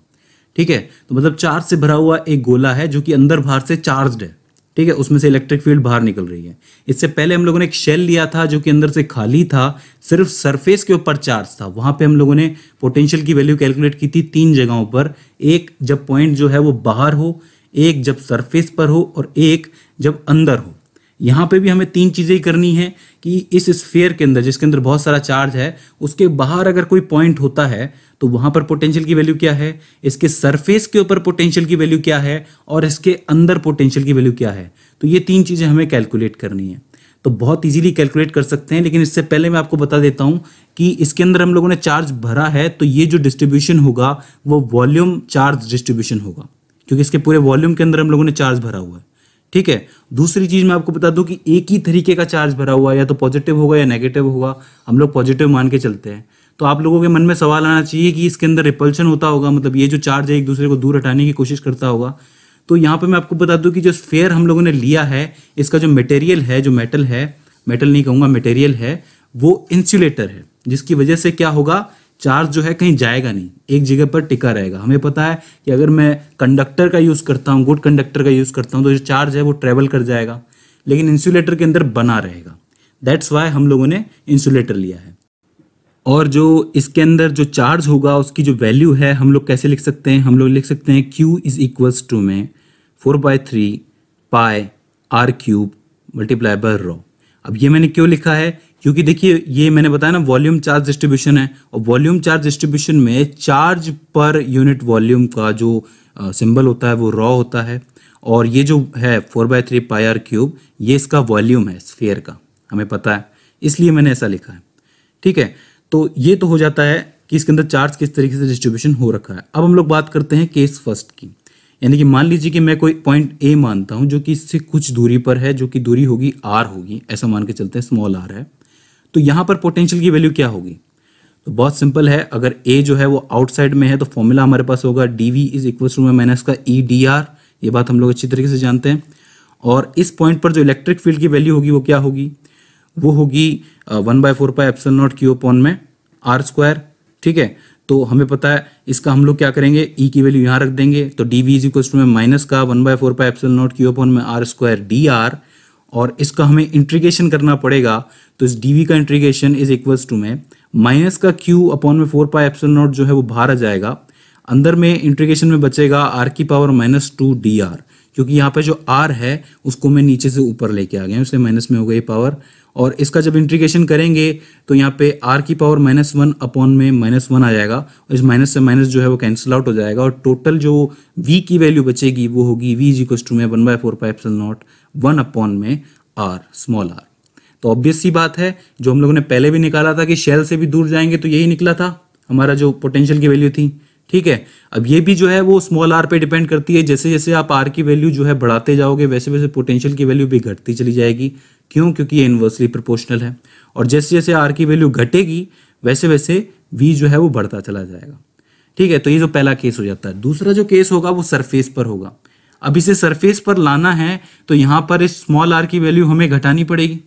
ठीक है तो मतलब चार्ज से भरा हुआ एक गोला है जो कि अंदर बाहर से चार्ज है ठीक है उसमें से इलेक्ट्रिक फील्ड बाहर निकल रही है इससे पहले हम लोगों ने एक शेल लिया था जो कि अंदर से खाली था सिर्फ सरफेस के ऊपर चार्ज था वहां पे हम लोगों ने पोटेंशियल की वैल्यू कैलकुलेट की थी तीन जगहों पर एक जब पॉइंट जो है वो बाहर हो एक जब सरफेस पर हो और एक जब अंदर हो यहाँ पे भी हमें तीन चीज़ें करनी है कि इस स्फेयर के अंदर जिसके अंदर बहुत सारा चार्ज है उसके बाहर अगर कोई पॉइंट होता है तो वहाँ पर पोटेंशियल की वैल्यू क्या है इसके सरफेस के ऊपर पोटेंशियल की वैल्यू क्या है और इसके अंदर पोटेंशियल की वैल्यू क्या है तो ये तीन चीज़ें हमें कैलकुलेट करनी है तो बहुत इजीली कैलकुलेट कर सकते हैं लेकिन इससे पहले मैं आपको बता देता हूँ कि इसके अंदर हम लोगों ने चार्ज भरा है तो ये जो डिस्ट्रीब्यूशन होगा वो वॉल्यूम चार्ज डिस्ट्रीब्यूशन होगा क्योंकि इसके पूरे वॉल्यूम के अंदर हम लोगों ने चार्ज भरा हुआ है ठीक है दूसरी चीज मैं आपको बता दूं कि एक ही तरीके का चार्ज भरा हुआ या तो पॉजिटिव होगा या नेगेटिव होगा हम लोग पॉजिटिव मान के चलते हैं तो आप लोगों के मन में सवाल आना चाहिए कि इसके अंदर रिपल्शन होता होगा मतलब ये जो चार्ज है एक दूसरे को दूर हटाने की कोशिश करता होगा तो यहाँ पे मैं आपको बता दूं कि जो स्फेयर हम लोगों ने लिया है इसका जो मटेरियल है जो मेटल है मेटल नहीं कहूँगा मटेरियल है वो इंसुलेटर है जिसकी वजह से क्या होगा चार्ज जो है कहीं जाएगा नहीं एक जगह पर टिका रहेगा हमें पता है कि अगर मैं कंडक्टर का यूज़ करता हूँ गुड कंडक्टर का यूज़ करता हूँ तो जो चार्ज है वो ट्रेवल कर जाएगा लेकिन इंसुलेटर के अंदर बना रहेगा दैट्स वाई हम लोगों ने इंसुलेटर लिया है और जो इसके अंदर जो चार्ज होगा उसकी जो वैल्यू है हम लोग कैसे लिख सकते हैं हम लोग लिख सकते हैं क्यू इज़ इक्वल्स टू में four by three pi R cube multiply by rho अब ये मैंने क्यों लिखा है क्योंकि देखिए ये मैंने बताया ना वॉल्यूम चार्ज डिस्ट्रीब्यूशन है और वॉल्यूम चार्ज डिस्ट्रीब्यूशन में चार्ज पर यूनिट वॉल्यूम का जो सिंबल होता है वो रॉ होता है और ये जो है four by three pi R cube ये इसका वॉल्यूम है स्फेयर का हमें पता है इसलिए मैंने ऐसा लिखा है ठीक है तो ये तो हो जाता है कि इसके अंदर चार्ज किस तरीके से डिस्ट्रीब्यूशन हो रखा है अब हम लोग बात करते हैं केस फर्स्ट की यानी कि मान लीजिए कि मैं कोई पॉइंट ए मानता हूँ जो कि इससे कुछ दूरी पर है जो कि दूरी होगी आर होगी ऐसा मान के चलते हैं स्मॉल आर है तो यहां पर पोटेंशियल की वैल्यू क्या होगी तो बहुत सिंपल है अगर ए जो है वो आउटसाइड में है तो फॉर्मूला हमारे पास होगा D V is equal to में माइनस का ई डी आर ये बात हम लोग अच्छी तरीके से जानते हैं और इस पॉइंट पर जो इलेक्ट्रिक फील्ड की वैल्यू होगी वो क्या होगी वो होगी one by four pi epsilon naught Q upon में आर स्क्वायर ठीक है तो हमें पता है इसका हम लोग क्या करेंगे ई e की वैल्यू यहाँ रख देंगे तो D V is equal to में माइनस का one by four pi epsilon naught Q upon में आर स्क्वायर डी आर और इसका हमें इंट्रीगेशन करना पड़ेगा तो इस डी का इंट्रीगेशन इज इक्वल्स टू में माइनस का क्यू अपॉन में फोर पाई एप्सल नॉट जो है वो बाहर आ जाएगा अंदर में इंट्रीगेशन में बचेगा आर की power minus two D R क्योंकि यहाँ पर जो आर है उसको मैं नीचे से ऊपर लेके आ गया इसलिए माइनस में हो गई पावर और इसका जब इंट्रीगेशन करेंगे तो यहाँ पे आर की पावर माइनस वन अपॉन में माइनस वन आ जाएगा और इस माइनस से माइनस जो है वो कैंसिल आउट हो जाएगा और टोटल जो वी की वैल्यू बचेगी वो होगी वी इज इक्व टू में one by four pipe naught one upon में आर स्मॉल आर तो ऑब्वियस सी बात है जो हम लोगों ने पहले भी निकाला था कि शेल से भी दूर जाएंगे तो यही निकला था हमारा जो पोटेंशियल की वैल्यू थी ठीक है अब ये भी जो है वो स्मॉल आर पे डिपेंड करती है जैसे जैसे आप आर की वैल्यू जो है बढ़ाते जाओगे वैसे वैसे पोटेंशियल की वैल्यू भी घटती चली जाएगी क्यों क्योंकि ये इन्वर्सली प्रोपोर्शनल है और जैसे जैसे आर की वैल्यू घटेगी वैसे वैसे वी जो है वो बढ़ता चला जाएगा ठीक है तो ये जो पहला केस हो जाता है दूसरा जो केस होगा वो सरफेस पर होगा अब इसे सरफेस पर लाना है तो यहाँ पर इस स्मॉल आर की वैल्यू हमें घटानी पड़ेगी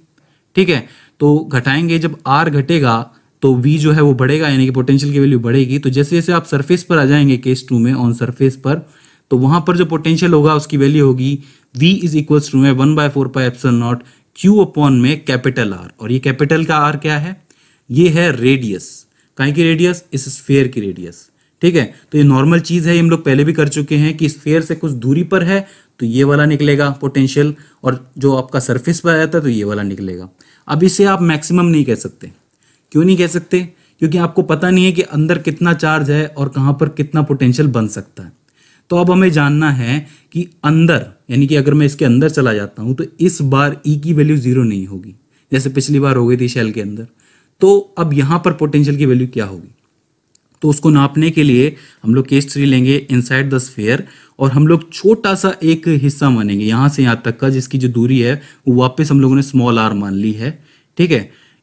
ठीक है तो घटाएंगे जब आर घटेगा तो वी जो है वो बढ़ेगा यानी कि पोटेंशियल की वैल्यू बढ़ेगी तो जैसे जैसे आप सरफेस पर आ जाएंगे केस टू में ऑन सरफेस पर तो वहां पर जो पोटेंशियल होगा उसकी वैल्यू होगी वी इज इक्वल्स टू में one by four pi epsilon naught Q upon में कैपिटल आर और ये कैपिटल का आर क्या है ये है रेडियस कहीं की रेडियस इस स्फेयर की रेडियस ठीक है तो ये नॉर्मल चीज है ये हम लोग पहले भी कर चुके हैं कि स्फेयर से कुछ दूरी पर है तो ये वाला निकलेगा पोटेंशियल और जो आपका सरफेस पर आता है तो ये वाला निकलेगा अब इसे आप मैक्सिमम नहीं कह सकते क्यों नहीं कह सकते क्योंकि आपको पता नहीं है कि अंदर कितना चार्ज है और कहाँ पर कितना पोटेंशियल बन सकता है तो अब हमें जानना है कि अंदर यानी कि अगर मैं इसके अंदर चला जाता हूँ तो इस बार ई e की वैल्यू जीरो नहीं होगी जैसे पिछली बार हो गई थी शेल के अंदर तो अब यहाँ पर पोटेंशियल की वैल्यू क्या होगी तो उसको नापने के लिए हम लोग केस थ्री लेंगे इनसाइड द स्फेयर और हम लोग छोटा सा एक हिस्सा मानेंगे यहाँ से यहाँ तक का जिसकी जो दूरी है वो वापस हम लोगों ने स्मॉल आर मान ली है ठीक है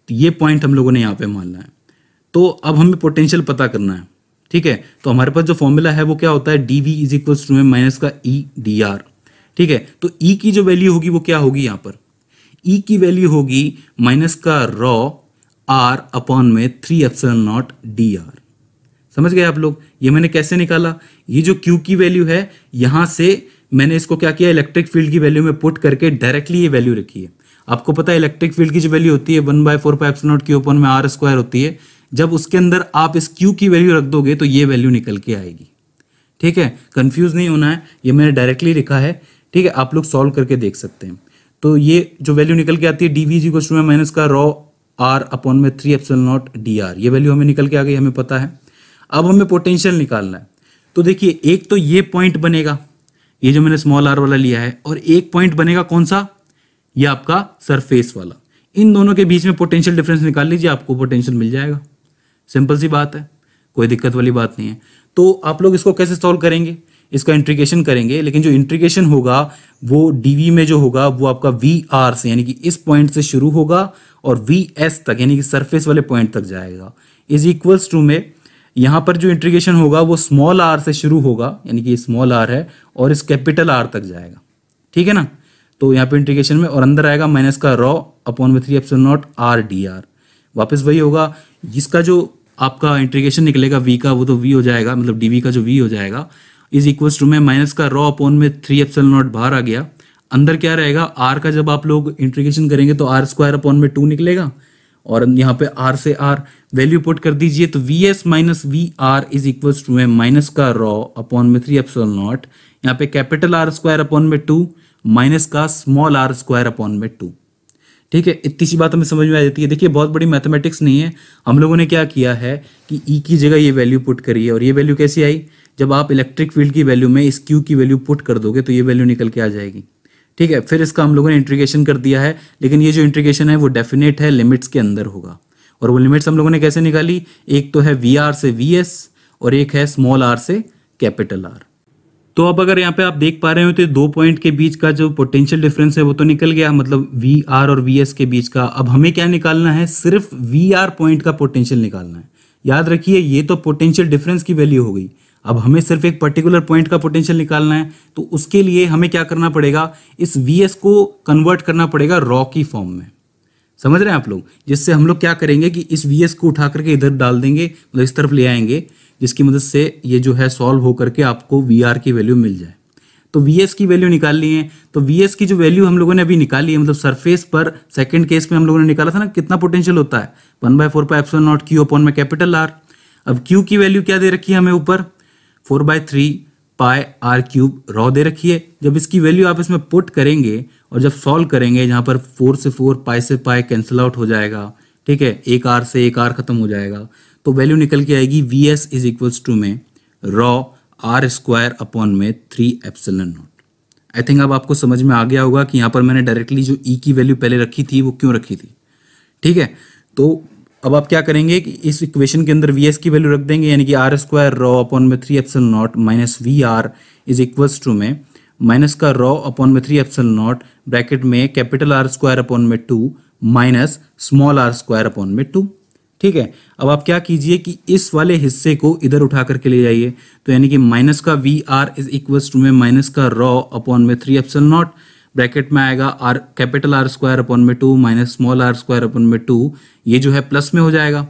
तो ये पॉइंट हम लोगों ने यहाँ पे मानना है तो अब हमें पोटेंशियल पता करना है ठीक है तो हमारे पास जो फॉर्मूला है वो क्या होता है D V is equal to M minus का ई डी आर ठीक है तो ई e की जो वैल्यू होगी वो क्या होगी यहाँ पर ई e की वैल्यू होगी माइनस का रॉ आर अपॉन में three epsilon naught D R समझ गए आप लोग ये मैंने कैसे निकाला ये जो क्यू की वैल्यू है यहाँ से मैंने इसको क्या किया इलेक्ट्रिक फील्ड की वैल्यू में पुट करके डायरेक्टली ये वैल्यू रखी है आपको पता है इलेक्ट्रिक फील्ड की जो वैल्यू होती है one by four pipe naught Q upon में आर स्क्वायर होती है जब उसके अंदर आप इस क्यू की वैल्यू रख दोगे तो ये वैल्यू निकल के आएगी ठीक है कंफ्यूज नहीं होना है ये मैंने डायरेक्टली लिखा है ठीक है आप लोग सॉल्व करके देख सकते हैं तो ये जो वैल्यू निकल के आती है डी वी जी क्वेश्चन में माइनस का रॉ आर अपॉन में three epsilon naught D R ये वैल्यू हमें निकल के आ गई हमें पता है अब हमें पोटेंशियल निकालना है तो देखिए एक तो ये पॉइंट बनेगा ये जो मैंने स्मॉल आर वाला लिया है और एक पॉइंट बनेगा कौन सा ये आपका सरफेस वाला इन दोनों के बीच में पोटेंशियल डिफरेंस निकाल लीजिए आपको पोटेंशियल मिल जाएगा सिंपल सी बात है कोई दिक्कत वाली बात नहीं है तो आप लोग इसको कैसे सॉल्व करेंगे इसका इंट्रीगेशन करेंगे लेकिन जो इंट्रीगेशन होगा वो डीवी में जो होगा वो आपका वी आर से यानी कि इस पॉइंट से शुरू होगा और वी एस तक यानी कि सरफेस वाले पॉइंट तक जाएगा इज इक्वल्स टू में यहाँ पर जो इंट्रीगेशन होगा वो स्मॉल आर से शुरू होगा यानी कि स्मॉल आर है और इस कैपिटल आर तक जाएगा ठीक है ना तो यहाँ पे इंट्रीगेशन में और अंदर आएगा माइनस का रॉ अपॉन में three epsilon naught R D R वापस वही होगा जिसका जो आपका इंट्रीगेशन निकलेगा वी का वो तो वी हो जाएगा मतलब डी का जो वी हो जाएगा इज इक्वल्स टू में माइनस का रॉ अपॉन में थ्री एप्सन नॉट बाहर आ गया अंदर क्या रहेगा आर का जब आप लोग इंट्रीगेशन करेंगे तो आर स्क्वायर अपॉन में टू निकलेगा और यहाँ पे आर से आर वैल्यू पुट कर दीजिए तो V S minus V R is equal to है माइनस का रॉ अपॉन में थ्री एप्सल नॉट यहाँ पे कैपिटल आर स्क्वायर अपॉन में टू माइनस का स्मॉल आर स्क्वायर अपॉन में टू ठीक है इतनी सी बात हमें समझ में आ जाती है देखिए बहुत बड़ी मैथमेटिक्स नहीं है हम लोगों ने क्या किया है कि ई e की जगह ये वैल्यू पुट करिए और ये वैल्यू कैसी आई जब आप इलेक्ट्रिक फील्ड की वैल्यू में इस क्यू की वैल्यू पुट कर दोगे तो ये वैल्यू निकल के आ जाएगी ठीक है फिर इसका हम लोगों ने इंट्रीगेशन कर दिया है लेकिन ये जो इंट्रीगेशन है वो डेफिनेट है लिमिट्स के अंदर होगा और वो लिमिट्स हम लोगों ने कैसे निकाली एक तो है वी आर से वी एस और एक है स्मॉल आर से कैपिटल आर तो अब अगर यहाँ पे आप देख पा रहे हो तो दो पॉइंट के बीच का जो पोटेंशियल डिफरेंस है वो तो निकल गया मतलब वी आर और वी एस के बीच का अब हमें क्या निकालना है सिर्फ वी आर पॉइंट का पोटेंशियल निकालना है याद रखिए ये तो पोटेंशियल डिफरेंस की वैल्यू हो गई अब हमें सिर्फ एक पर्टिकुलर पॉइंट का पोटेंशियल निकालना है तो उसके लिए हमें क्या करना पड़ेगा इस वी को कन्वर्ट करना पड़ेगा रॉ की फॉर्म में समझ रहे हैं आप लोग जिससे हम लोग क्या करेंगे कि इस वी को उठा करके इधर डाल देंगे मतलब इस तरफ ले आएंगे जिसकी मदद से ये जो है सॉल्व होकर के आपको वी की वैल्यू मिल जाए तो वी की वैल्यू निकाल ली है तो वी की जो वैल्यू हम लोगों ने अभी निकाली है मतलब सरफेस पर सेकेंड केस में हम लोगों ने निकाला था ना कितना पोटेंशियल होता है one by four pipe not Q upon में कैपिटल आर अब क्यू की वैल्यू क्या दे रखी है हमें ऊपर four by three pi R cube rho दे रखी है जब इसकी वैल्यू आप इसमें पुट करेंगे और जब सॉल्व करेंगे जहाँ पर फोर से फोर पाए से पाए कैंसिल आउट हो जाएगा ठीक है एक आर से एक आर खत्म हो जाएगा तो वैल्यू निकल के आएगी V S is equals to में रॉ आर स्क्वायर अपॉन में three epsilon naught I think अब आपको समझ में आ गया होगा कि यहाँ पर मैंने डायरेक्टली जो ई e की वैल्यू पहले रखी थी वो क्यों रखी थी ठीक है तो अब आप क्या करेंगे कि इस इक्वेशन के अंदर वी एस की वैल्यू रख देंगे यानी कि आर स्क्वायर रॉ अपॉन में three epsilon naught minus V R is equals to में माइनस का रॉ अपॉन में थ्री एप्सल नॉट ब्रैकेट में कैपिटल आर स्क्वायर अपॉन में two minus small R square upon में टू ठीक है अब आप क्या कीजिए कि इस वाले हिस्से को इधर उठा करके ले जाइए तो यानी कि माइनस का V R is equals to में माइनस का रॉ अपॉन में थ्री एप्सल नॉट ब्रैकेट में आएगा R capital R square upon में two minus small R square upon में टू ये जो है प्लस में हो जाएगा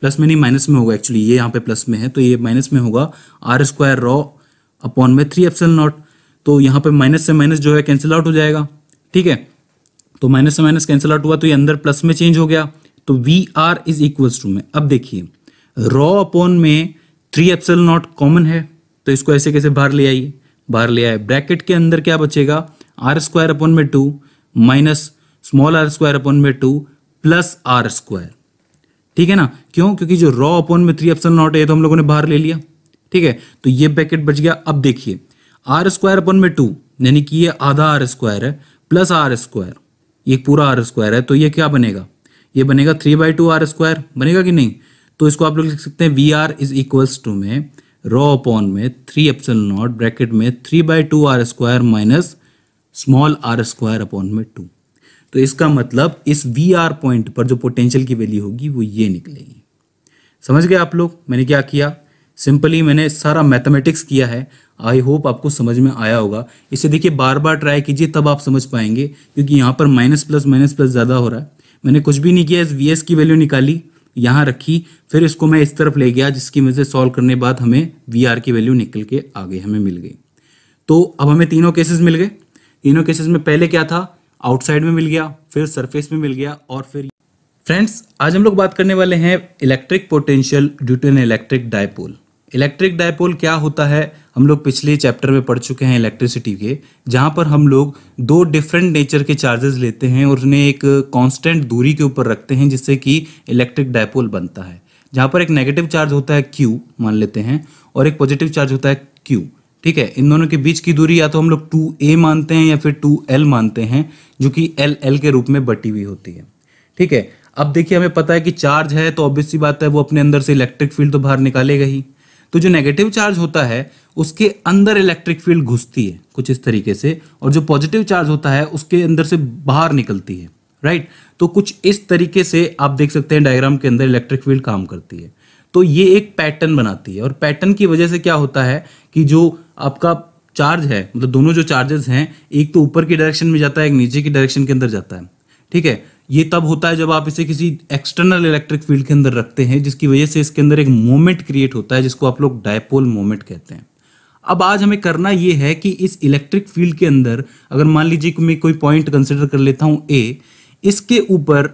प्लस में नहीं माइनस में होगा एक्चुअली ये यहाँ पे प्लस में है तो ये माइनस में होगा आर स्क्वायर रॉ अपॉन में थ्री एप्सल नॉट तो यहाँ पे माइनस से माइनस जो है कैंसिल आउट हो जाएगा ठीक है तो माइनस से माइनस कैंसिल आउट हुआ तो ये अंदर प्लस में चेंज हो गया तो V R is equals to में अब देखिए रॉ अपॉन में थ्री एप्सल नॉट कॉमन है तो इसको ऐसे कैसे बाहर ले आइए बाहर ले आए ब्रैकेट के अंदर क्या बचेगा आर स्क्वायर अपॉन में two minus small R square upon में टू प्लस आर स्क्वायर ठीक है ना क्यों क्योंकि जो रॉ अपॉन में थ्री ऑप्शन नॉट है तो हम लोगों ने बाहर ले लिया ठीक है तो ये पैकेट बच गया अब देखिए आर स्क्वायर अपन में टू यानी कि ये आधा आर स्क्वायर है प्लस आर स्क्वायर ये पूरा आर स्क्वायर है तो ये क्या बनेगा ये बनेगा three by two R square बनेगा कि नहीं तो इसको आप लोग लिख सकते हैं V R is equals to में रॉ अपॉन में थ्री एप्सल नॉट ब्रैकेट में three by two R square minus small R square upon में टू तो इसका मतलब इस वी आर पॉइंट पर जो पोटेंशियल की वैल्यू होगी वो ये निकलेगी समझ गए आप लोग मैंने क्या किया सिंपली मैंने सारा मैथमेटिक्स किया है आई होप आपको समझ में आया होगा इसे देखिए बार बार ट्राई कीजिए तब आप समझ पाएंगे क्योंकि यहाँ पर माइनस प्लस माइनस प्लस ज़्यादा हो रहा है मैंने कुछ भी नहीं किया इस वी की वैल्यू निकाली यहाँ रखी फिर इसको मैं इस तरफ ले गया जिसकी वजह से सॉल्व करने बाद हमें वी की वैल्यू निकल के आगे हमें मिल गई तो अब हमें तीनों केसेस मिल गए इन्हों केसेस में पहले क्या था आउटसाइड में मिल गया फिर सरफेस में मिल गया और फिर फ्रेंड्स आज हम लोग बात करने वाले हैं electric potential due to an electric dipole electric dipole क्या होता है हम लोग पिछले चैप्टर में पढ़ चुके हैं इलेक्ट्रिसिटी के जहां पर हम लोग दो डिफरेंट नेचर के चार्जेस लेते हैं और उन्हें एक कांस्टेंट दूरी के ऊपर रखते हैं जिससे कि इलेक्ट्रिक डायपोल बनता है जहाँ पर एक नेगेटिव चार्ज होता है क्यू मान लेते हैं और एक पॉजिटिव चार्ज होता है क्यू ठीक है इन दोनों के बीच की दूरी या तो हम लोग टू ए मानते हैं या फिर टू एल मानते हैं जो कि एल एल के रूप में बटी हुई होती है ठीक है अब देखिए हमें पता है कि चार्ज है तो ऑब्वियसली बात है वो अपने अंदर से इलेक्ट्रिक फील्ड तो बाहर निकालेगा ही तो जो नेगेटिव चार्ज होता है उसके अंदर इलेक्ट्रिक फील्ड घुसती है कुछ इस तरीके से और जो पॉजिटिव चार्ज होता है उसके अंदर से बाहर निकलती है राइट तो कुछ इस तरीके से आप देख सकते हैं डायग्राम के अंदर इलेक्ट्रिक फील्ड काम करती है तो ये एक पैटर्न बनाती है और पैटर्न की वजह से क्या होता है कि जो आपका चार्ज है मतलब दोनों जो चार्जेस हैं एक तो ऊपर की डायरेक्शन में जाता है एक नीचे की डायरेक्शन के अंदर जाता है ठीक है ये तब होता है जब आप इसे किसी एक्सटर्नल इलेक्ट्रिक फील्ड के अंदर रखते हैं जिसकी वजह से इसके अंदर एक मोमेंट क्रिएट होता है जिसको आप लोग डायपोल मोमेंट कहते हैं अब आज हमें करना ये है कि इस इलेक्ट्रिक फील्ड के अंदर अगर मान लीजिए कि मैं कोई पॉइंट कंसिडर कर लेता हूँ ए इसके ऊपर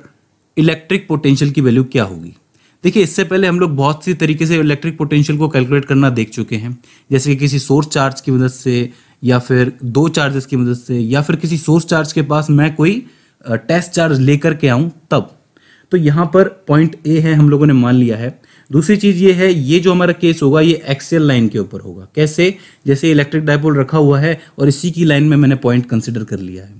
इलेक्ट्रिक पोटेंशियल की वैल्यू क्या होगी देखिए इससे पहले हम लोग बहुत सी तरीके से इलेक्ट्रिक पोटेंशियल को कैलकुलेट करना देख चुके हैं जैसे कि किसी सोर्स चार्ज की मदद से या फिर दो चार्जेस की मदद से या फिर किसी सोर्स चार्ज के पास मैं कोई टेस्ट चार्ज लेकर के आऊँ तब तो यहाँ पर पॉइंट ए है हम लोगों ने मान लिया है दूसरी चीज़ ये है ये जो हमारा केस होगा ये एक्सेल लाइन के ऊपर होगा कैसे जैसे इलेक्ट्रिक डायपोल रखा हुआ है और इसी की लाइन में मैंने पॉइंट कंसिडर कर लिया है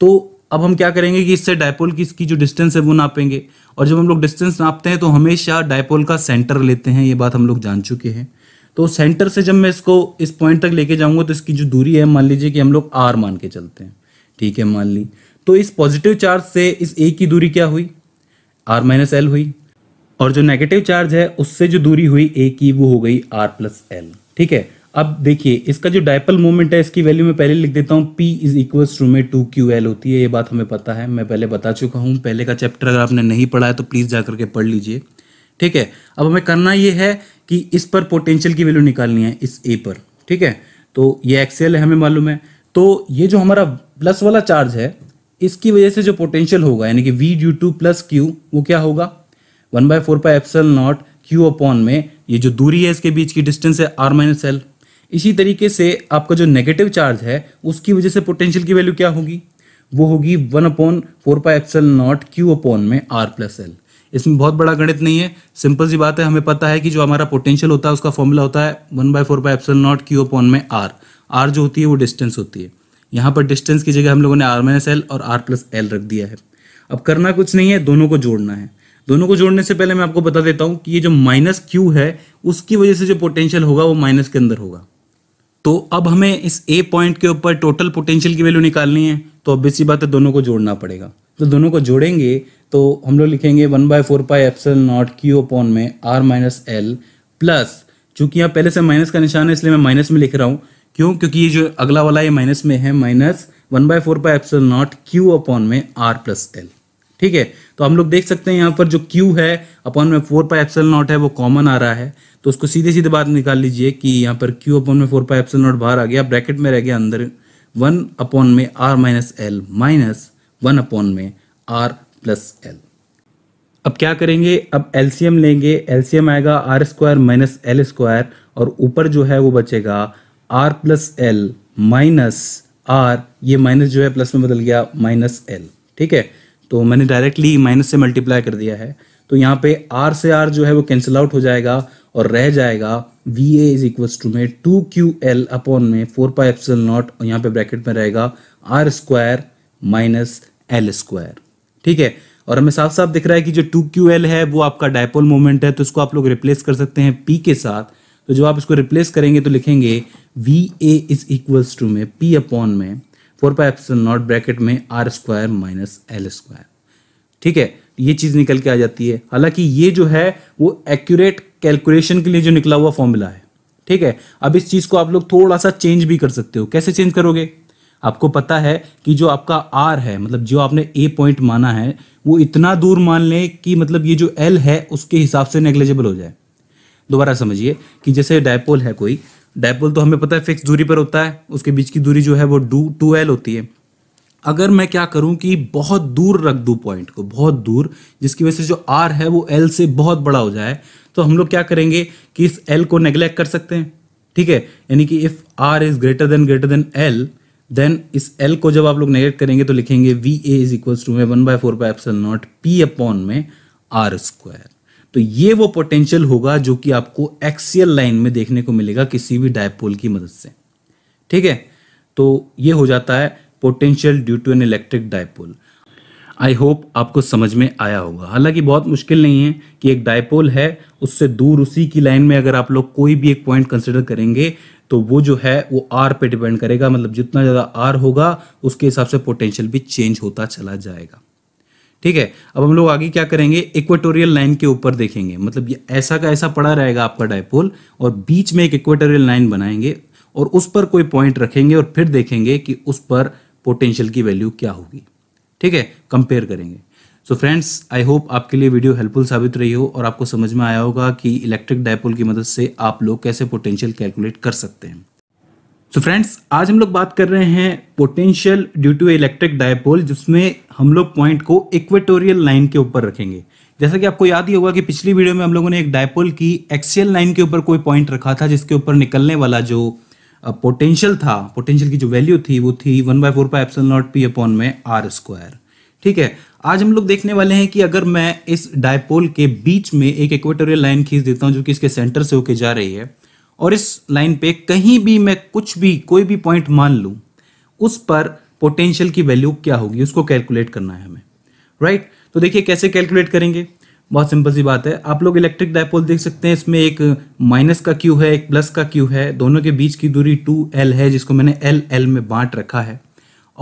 तो अब हम क्या करेंगे कि इससे डायपोल की इसकी जो डिस्टेंस है वो नापेंगे और जब हम लोग डिस्टेंस नापते हैं तो हमेशा डायपोल का सेंटर लेते हैं ये बात हम लोग जान चुके हैं तो सेंटर से जब मैं इसको इस पॉइंट तक लेके जाऊंगा तो इसकी जो दूरी है मान लीजिए कि हम लोग आर मान के चलते हैं ठीक है मान ली तो इस पॉजिटिव चार्ज से इस ए की दूरी क्या हुई आर माइनस एल हुई और जो नेगेटिव चार्ज है उससे जो दूरी हुई ए की वो हो गई आर प्लस एल ठीक है अब देखिए इसका जो डायपल मोमेंट है इसकी वैल्यू मैं पहले लिख देता हूँ पी इज इक्वल्स टू में टू क्यू एल होती है ये बात हमें पता है मैं पहले बता चुका हूँ पहले का चैप्टर अगर आपने नहीं पढ़ा है तो प्लीज़ जा करके पढ़ लीजिए ठीक है अब हमें करना ये है कि इस पर पोटेंशियल की वैल्यू निकालनी है इस ए पर ठीक है तो ये एक्सेल है हमें मालूम है तो ये जो हमारा प्लस वाला चार्ज है इसकी वजह से जो पोटेंशियल होगा यानी कि V due to plus Q वो क्या होगा one by four pi epsilon not Q upon में ये जो दूरी है इसके बीच की डिस्टेंस है आर माइनस एल इसी तरीके से आपका जो नेगेटिव चार्ज है उसकी वजह से पोटेंशियल की वैल्यू क्या होगी वो होगी one upon four pi epsilon nought Q upon में आर प्लस एल इसमें बहुत बड़ा गणित नहीं है सिंपल सी बात है हमें पता है कि जो हमारा पोटेंशियल होता है उसका फॉर्मूला होता है one by four pi epsilon not Q upon में आर आर जो होती है वो डिस्टेंस होती है यहाँ पर डिस्टेंस की जगह हम लोगों ने आर माइनस एल और आर प्लस एल रख दिया है अब करना कुछ नहीं है दोनों को जोड़ना है दोनों को जोड़ने से पहले मैं आपको बता देता हूँ कि ये जो माइनस क्यू है उसकी वजह से जो पोटेंशियल होगा वो माइनस के अंदर होगा तो अब हमें इस ए पॉइंट के ऊपर टोटल पोटेंशियल की वैल्यू निकालनी है तो अब इसी बात है दोनों को जोड़ना पड़ेगा तो दोनों को जोड़ेंगे तो हम लोग लिखेंगे one by four pi epsilon not Q upon में आर माइनस एल प्लस चूंकि यहाँ पहले से माइनस का निशान है इसलिए मैं माइनस में लिख रहा हूँ क्यों क्योंकि ये जो अगला वाला ये माइनस में है minus one by four pi epsilon not Q upon में आर प्लस एल ठीक है तो हम लोग देख सकते हैं यहाँ पर जो Q है अपॉन में फोर पाई एप्सल नॉट है वो कॉमन आ रहा है तो उसको सीधे सीधे बात निकाल लीजिए कि यहाँ पर Q अपॉन में फोर पाई एप्सल नॉट बाहर आ गया ब्रैकेट में रह गया अंदर वन अपॉन में R minus L minus one upon में R प्लस एल अब क्या करेंगे अब एलसीएम लेंगे एलसीएम आएगा R square minus L square और ऊपर जो है वो बचेगा R plus L minus R ये माइनस जो है प्लस में बदल गया माइनस एल ठीक है तो मैंने डायरेक्टली माइनस से मल्टीप्लाई कर दिया है तो यहाँ पे आर से आर जो है वो कैंसिल आउट हो जाएगा और रह जाएगा V A is equal to में टू क्यू एल अपॉन में फोर पाई एप्सल नॉट और यहाँ पे ब्रैकेट में रहेगा R square minus L square ठीक है और हमें साफ साफ दिख रहा है कि जो टू क्यू एल है वो आपका डायपोल मोमेंट है तो इसको आप लोग रिप्लेस कर सकते हैं पी के साथ तो जब आप इसको रिप्लेस करेंगे तो लिखेंगे V A is equals to में पी अपॉन में four pi epsilon nought bracket में R square minus L square ठीक है ये चीज़ निकल के आ जाती है हालांकि ये जो है वो एक्यूरेट कैलकुलेशन के लिए जो निकला हुआ फॉर्मूला है ठीक है अब इस चीज़ को आप लोग थोड़ा सा चेंज भी कर सकते हो कैसे चेंज करोगे आपको पता है कि जो आपका आर है मतलब जो आपने ए पॉइंट माना है वो इतना दूर मान लें कि मतलब ये जो एल है उसके हिसाब से नेग्लेजेबल हो जाए दोबारा समझिए कि जैसे डायपोल है कोई डायपोल तो हमें पता है फिक्स दूरी पर होता है उसके बीच की दूरी जो है वो डू टू एल होती है अगर मैं क्या करूं कि बहुत दूर रख दूं पॉइंट को बहुत दूर जिसकी वजह से जो आर है वो एल से बहुत बड़ा हो जाए तो हम लोग क्या करेंगे कि इस एल को नेग्लेक्ट कर सकते हैं ठीक है यानी कि if R is greater than greater than L then इस एल को जब आप लोग नेगलेक्ट करेंगे तो लिखेंगे V A is equal to में one by four by epsilon nought P upon में आर स्क्वायर तो ये वो पोटेंशियल होगा जो कि आपको एक्सियल लाइन में देखने को मिलेगा किसी भी डायपोल की मदद से ठीक है तो ये हो जाता है potential due to an electric dipole I hope आपको समझ में आया होगा हालांकि बहुत मुश्किल नहीं है कि एक डायपोल है उससे दूर उसी की लाइन में अगर आप लोग कोई भी एक पॉइंट कंसिडर करेंगे तो वो जो है वो आर पे डिपेंड करेगा मतलब जितना ज़्यादा आर होगा उसके हिसाब से पोटेंशियल भी चेंज होता चला जाएगा ठीक है अब हम लोग आगे क्या करेंगे इक्वेटोरियल लाइन के ऊपर देखेंगे मतलब ये ऐसा का ऐसा पड़ा रहेगा आपका डायपोल और बीच में एक इक्वेटोरियल लाइन बनाएंगे और उस पर कोई पॉइंट रखेंगे और फिर देखेंगे कि उस पर पोटेंशियल की वैल्यू क्या होगी ठीक है कंपेयर करेंगे सो फ्रेंड्स आई होप आपके लिए वीडियो हेल्पफुल साबित रही हो और आपको समझ में आया होगा कि इलेक्ट्रिक डायपोल की मदद से आप लोग कैसे पोटेंशियल कैलकुलेट कर सकते हैं सो so फ्रेंड्स आज हम लोग बात कर रहे हैं potential due to electric dipole जिसमें हम लोग पॉइंट को इक्वेटोरियल लाइन के ऊपर रखेंगे जैसा कि आपको याद ही होगा कि पिछली वीडियो में हम लोगों ने एक डायपोल की एक्सियल लाइन के ऊपर कोई पॉइंट रखा था जिसके ऊपर निकलने वाला जो पोटेंशियल था पोटेंशियल की जो वैल्यू थी वो थी one by four pi epsilon nought P upon में आर स्क्वायर ठीक है आज हम लोग देखने वाले हैं कि अगर मैं इस डायपोल के बीच में एक इक्वेटोरियल लाइन खींच देता हूँ जो कि इसके सेंटर से होके जा रही है और इस लाइन पे कहीं भी मैं कुछ भी कोई भी पॉइंट मान लूँ उस पर पोटेंशियल की वैल्यू क्या होगी उसको कैलकुलेट करना है हमें राइट right? तो देखिए कैसे कैलकुलेट करेंगे बहुत सिंपल सी बात है आप लोग इलेक्ट्रिक डायपोल देख सकते हैं इसमें एक माइनस का क्यू है एक प्लस का क्यू है दोनों के बीच की दूरी टू एल है जिसको मैंने एल एल में बांट रखा है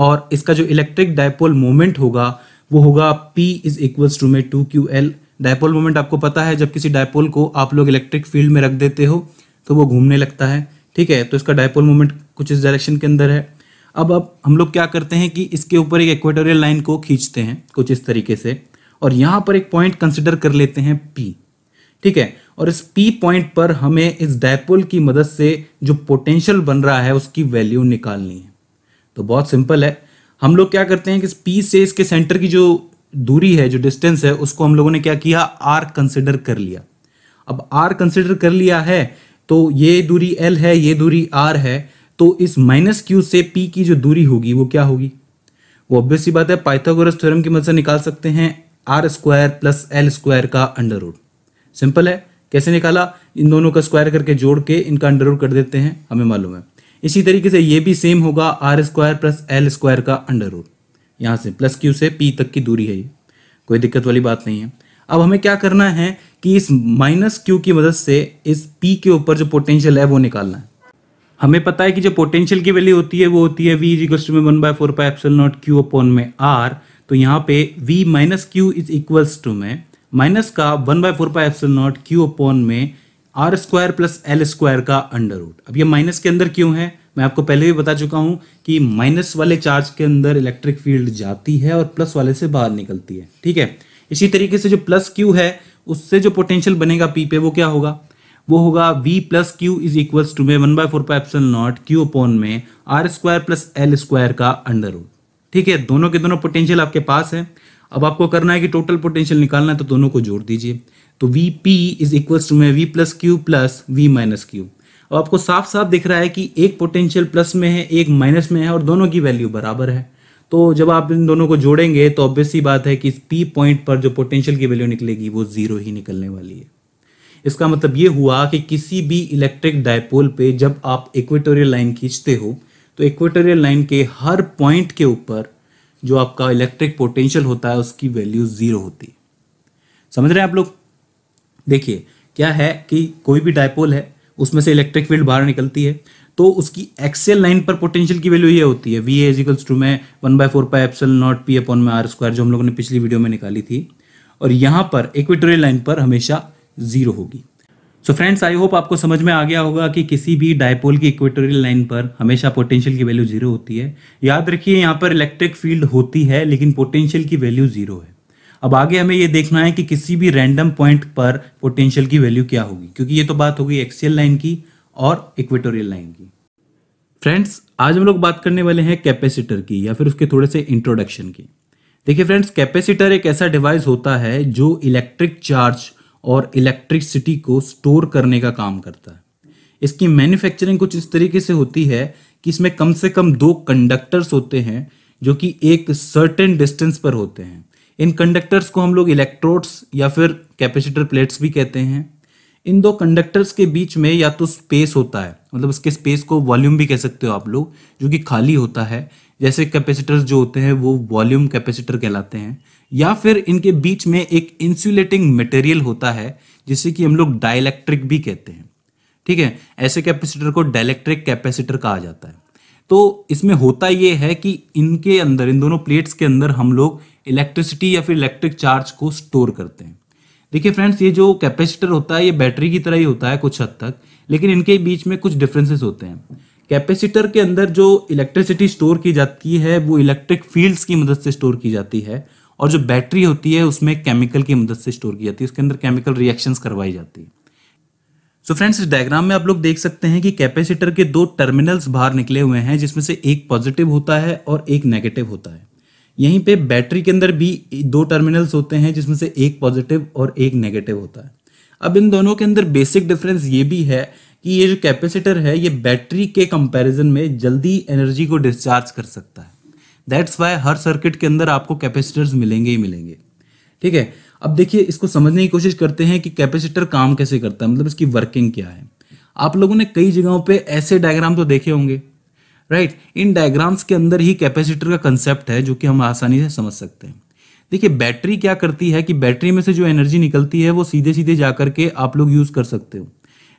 और इसका जो इलेक्ट्रिक डायपोल मोमेंट होगा वो होगा पी इज इक्वल्स टू में two Q L dipole moment आपको पता है जब किसी डायपोल को आप लोग इलेक्ट्रिक फील्ड में रख देते हो तो वो घूमने लगता है ठीक है तो इसका डायपोल मोमेंट कुछ इस डायरेक्शन के अंदर है अब अब हम लोग क्या करते हैं कि इसके ऊपर एक इक्वेटोरियल लाइन को खींचते हैं कुछ इस तरीके से और यहाँ पर एक पॉइंट कंसिडर कर लेते हैं पी ठीक है और इस पी पॉइंट पर हमें इस डायपोल की मदद से जो पोटेंशियल बन रहा है उसकी वैल्यू निकालनी है तो बहुत सिंपल है हम लोग क्या करते हैं कि इस पी से इसके सेंटर की जो दूरी है जो डिस्टेंस है उसको हम लोगों ने क्या किया आर कंसिडर कर लिया अब आर कंसिडर कर लिया है तो ये दूरी एल है ये दूरी आर है तो इस माइनस क्यू से पी की जो दूरी होगी वो क्या होगी वो ऑब्वियस सी बात है पाइथागोरस थ्योरम की मदद से निकाल सकते हैं R square plus L square का अंडर रूट सिंपल है कैसे निकाला इन दोनों का स्क्वायर करके जोड़ के इनका अंडर रूट कर देते हैं हमें मालूम है इसी तरीके से ये भी सेम होगा R square plus L square का अंडर रूट यहाँ से प्लस क्यू से पी तक की दूरी है ये कोई दिक्कत वाली बात नहीं है अब हमें क्या करना है कि इस माइनस क्यू की मदद से इस पी के ऊपर जो पोटेंशियल है वो निकालना है हमें पता है कि जो पोटेंशियल की वैल्यू होती है वो होती है वी इज में one by four pi epsilon not Q upon में आर तो यहाँ पे V minus Q is equals to में माइनस का one by four pi epsilon not Q upon में R square plus L square का under root अब ये माइनस के अंदर क्यों है मैं आपको पहले भी बता चुका हूँ कि माइनस वाले चार्ज के अंदर इलेक्ट्रिक फील्ड जाती है और प्लस वाले से बाहर निकलती है ठीक है इसी तरीके से जो प्लस क्यू है उससे जो पोटेंशियल बनेगा पी पे वो क्या होगा वो होगा V plus Q is equal to में one by four pipe not Q upon में R square plus L square का अंडर रूट ठीक है दोनों के दोनों पोटेंशियल आपके पास है अब आपको करना है कि टोटल पोटेंशियल निकालना है तो दोनों को जोड़ दीजिए तो V P is equal to में V plus Q plus V minus Q अब आपको साफ साफ दिख रहा है कि एक पोटेंशियल प्लस में है एक माइनस में है और दोनों की वैल्यू बराबर है तो जब आप इन दोनों को जोड़ेंगे तो ऑब्वियस ही बात है कि इस पी पॉइंट पर जो पोटेंशियल की वैल्यू निकलेगी वो जीरो ही निकलने वाली है इसका मतलब ये हुआ कि किसी भी इलेक्ट्रिक डायपोल पे जब आप इक्वेटोरियल लाइन खींचते हो तो इक्वेटोरियल लाइन के हर पॉइंट के ऊपर जो आपका इलेक्ट्रिक पोटेंशियल होता है उसकी वैल्यू ज़ीरो होती है समझ रहे हैं आप लोग देखिए क्या है कि कोई भी डायपोल है उसमें से इलेक्ट्रिक फील्ड बाहर निकलती है तो उसकी एक्सेल लाइन पर पोटेंशियल की वैल्यू ये होती है वी एजिकल्स टू में one by four pi epsilon nought P upon में आर स्क्वायर जो हम लोगों ने पिछली वीडियो में निकाली थी और यहाँ पर इक्वेटोरियल लाइन पर हमेशा जीरो होगी सो फ्रेंड्स आई होप आपको समझ में आ गया होगा कि किसी भी डायपोल की इक्वेटोरियल लाइन पर हमेशा पोटेंशियल की वैल्यू जीरो होती है याद रखिए यहाँ पर इलेक्ट्रिक फील्ड होती है लेकिन पोटेंशियल की वैल्यू जीरो है अब आगे हमें ये देखना है कि किसी भी रैंडम पॉइंट पर पोटेंशियल की वैल्यू क्या होगी क्योंकि ये तो बात होगी एक्सियल लाइन की और इक्वेटोरियल लाइन की फ्रेंड्स आज हम लोग बात करने वाले हैं कैपेसिटर की या फिर उसके थोड़े से इंट्रोडक्शन की देखिए फ्रेंड्स कैपेसिटर एक ऐसा डिवाइस होता है जो इलेक्ट्रिक चार्ज और इलेक्ट्रिसिटी को स्टोर करने का काम करता है इसकी मैन्युफैक्चरिंग कुछ इस तरीके से होती है कि इसमें कम से कम दो कंडक्टर्स होते हैं जो कि एक सर्टेन डिस्टेंस पर होते हैं इन कंडक्टर्स को हम लोग इलेक्ट्रोड्स या फिर कैपेसिटर प्लेट्स भी कहते हैं इन दो कंडक्टर्स के बीच में या तो स्पेस होता है मतलब उसके स्पेस को वॉल्यूम भी कह सकते हो आप लोग जो कि खाली होता है जैसे कैपेसिटर्स जो होते हैं वो वॉल्यूम कैपेसिटर कहलाते हैं या फिर इनके बीच में एक इंसुलेटिंग मटेरियल होता है जिसे कि हम लोग डायलैक्ट्रिक भी कहते हैं ठीक है ऐसे कैपेसिटर को डायलैक्ट्रिक कैपेसिटर कहा जाता है तो इसमें होता ये है कि इनके अंदर इन दोनों प्लेट्स के अंदर हम लोग इलेक्ट्रिसिटी या फिर इलेक्ट्रिक चार्ज को स्टोर करते हैं देखिए फ्रेंड्स ये जो कैपेसिटर होता है ये बैटरी की तरह ही होता है कुछ हद तक लेकिन इनके बीच में कुछ डिफरेंसेस होते हैं कैपेसिटर के अंदर जो इलेक्ट्रिसिटी स्टोर की जाती है वो इलेक्ट्रिक फील्ड्स की मदद से स्टोर की जाती है और जो बैटरी होती है उसमें केमिकल की मदद से स्टोर की जाती है उसके अंदर केमिकल रिएक्शंस करवाई जाती है सो फ्रेंड्स इस डायग्राम में आप लोग देख सकते हैं कि कैपेसिटर के दो टर्मिनल्स बाहर निकले हुए हैं जिसमें से एक पॉजिटिव होता है और एक नेगेटिव होता है यहीं पे बैटरी के अंदर भी दो टर्मिनल्स होते हैं जिसमें से एक पॉजिटिव और एक नेगेटिव होता है अब इन दोनों के अंदर बेसिक डिफरेंस ये भी है कि ये जो कैपेसिटर है ये बैटरी के कंपेरिजन में जल्दी एनर्जी को डिस्चार्ज कर सकता है दैट्स वाई हर सर्किट के अंदर आपको कैपेसिटर्स मिलेंगे ही मिलेंगे ठीक है अब देखिए इसको समझने की कोशिश करते हैं कि कैपेसिटर काम कैसे करता है मतलब इसकी वर्किंग क्या है आप लोगों ने कई जगहों पे ऐसे डायग्राम तो देखे होंगे राइट इन डायग्राम्स के अंदर ही कैपेसिटर का कंसेप्ट है जो कि हम आसानी से समझ सकते हैं देखिए बैटरी क्या करती है कि बैटरी में से जो एनर्जी निकलती है वो सीधे सीधे जा करके आप लोग यूज़ कर सकते हो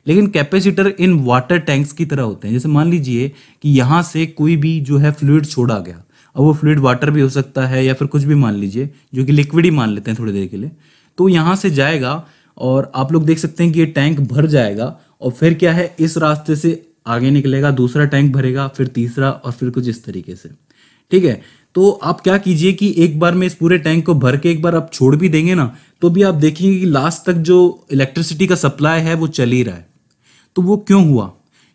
लेकिन कैपेसिटर इन वाटर टैंक्स की तरह होते हैं जैसे मान लीजिए कि यहाँ से कोई भी जो है फ्लूड छोड़ा गया अब वो फ्लूड वाटर भी हो सकता है या फिर कुछ भी मान लीजिए जो कि लिक्विड ही मान लेते हैं थोड़ी देर के लिए तो यहाँ से जाएगा और आप लोग देख सकते हैं कि ये टैंक भर जाएगा और फिर क्या है इस रास्ते से आगे निकलेगा दूसरा टैंक भरेगा फिर तीसरा और फिर कुछ इस तरीके से ठीक है तो आप क्या कीजिए कि एक बार में इस पूरे टैंक को भर के एक बार आप छोड़ भी देंगे ना तो भी आप देखेंगे कि लास्ट तक जो इलेक्ट्रिसिटी का सप्लाई है वो चल ही रहा है तो वो क्यों हुआ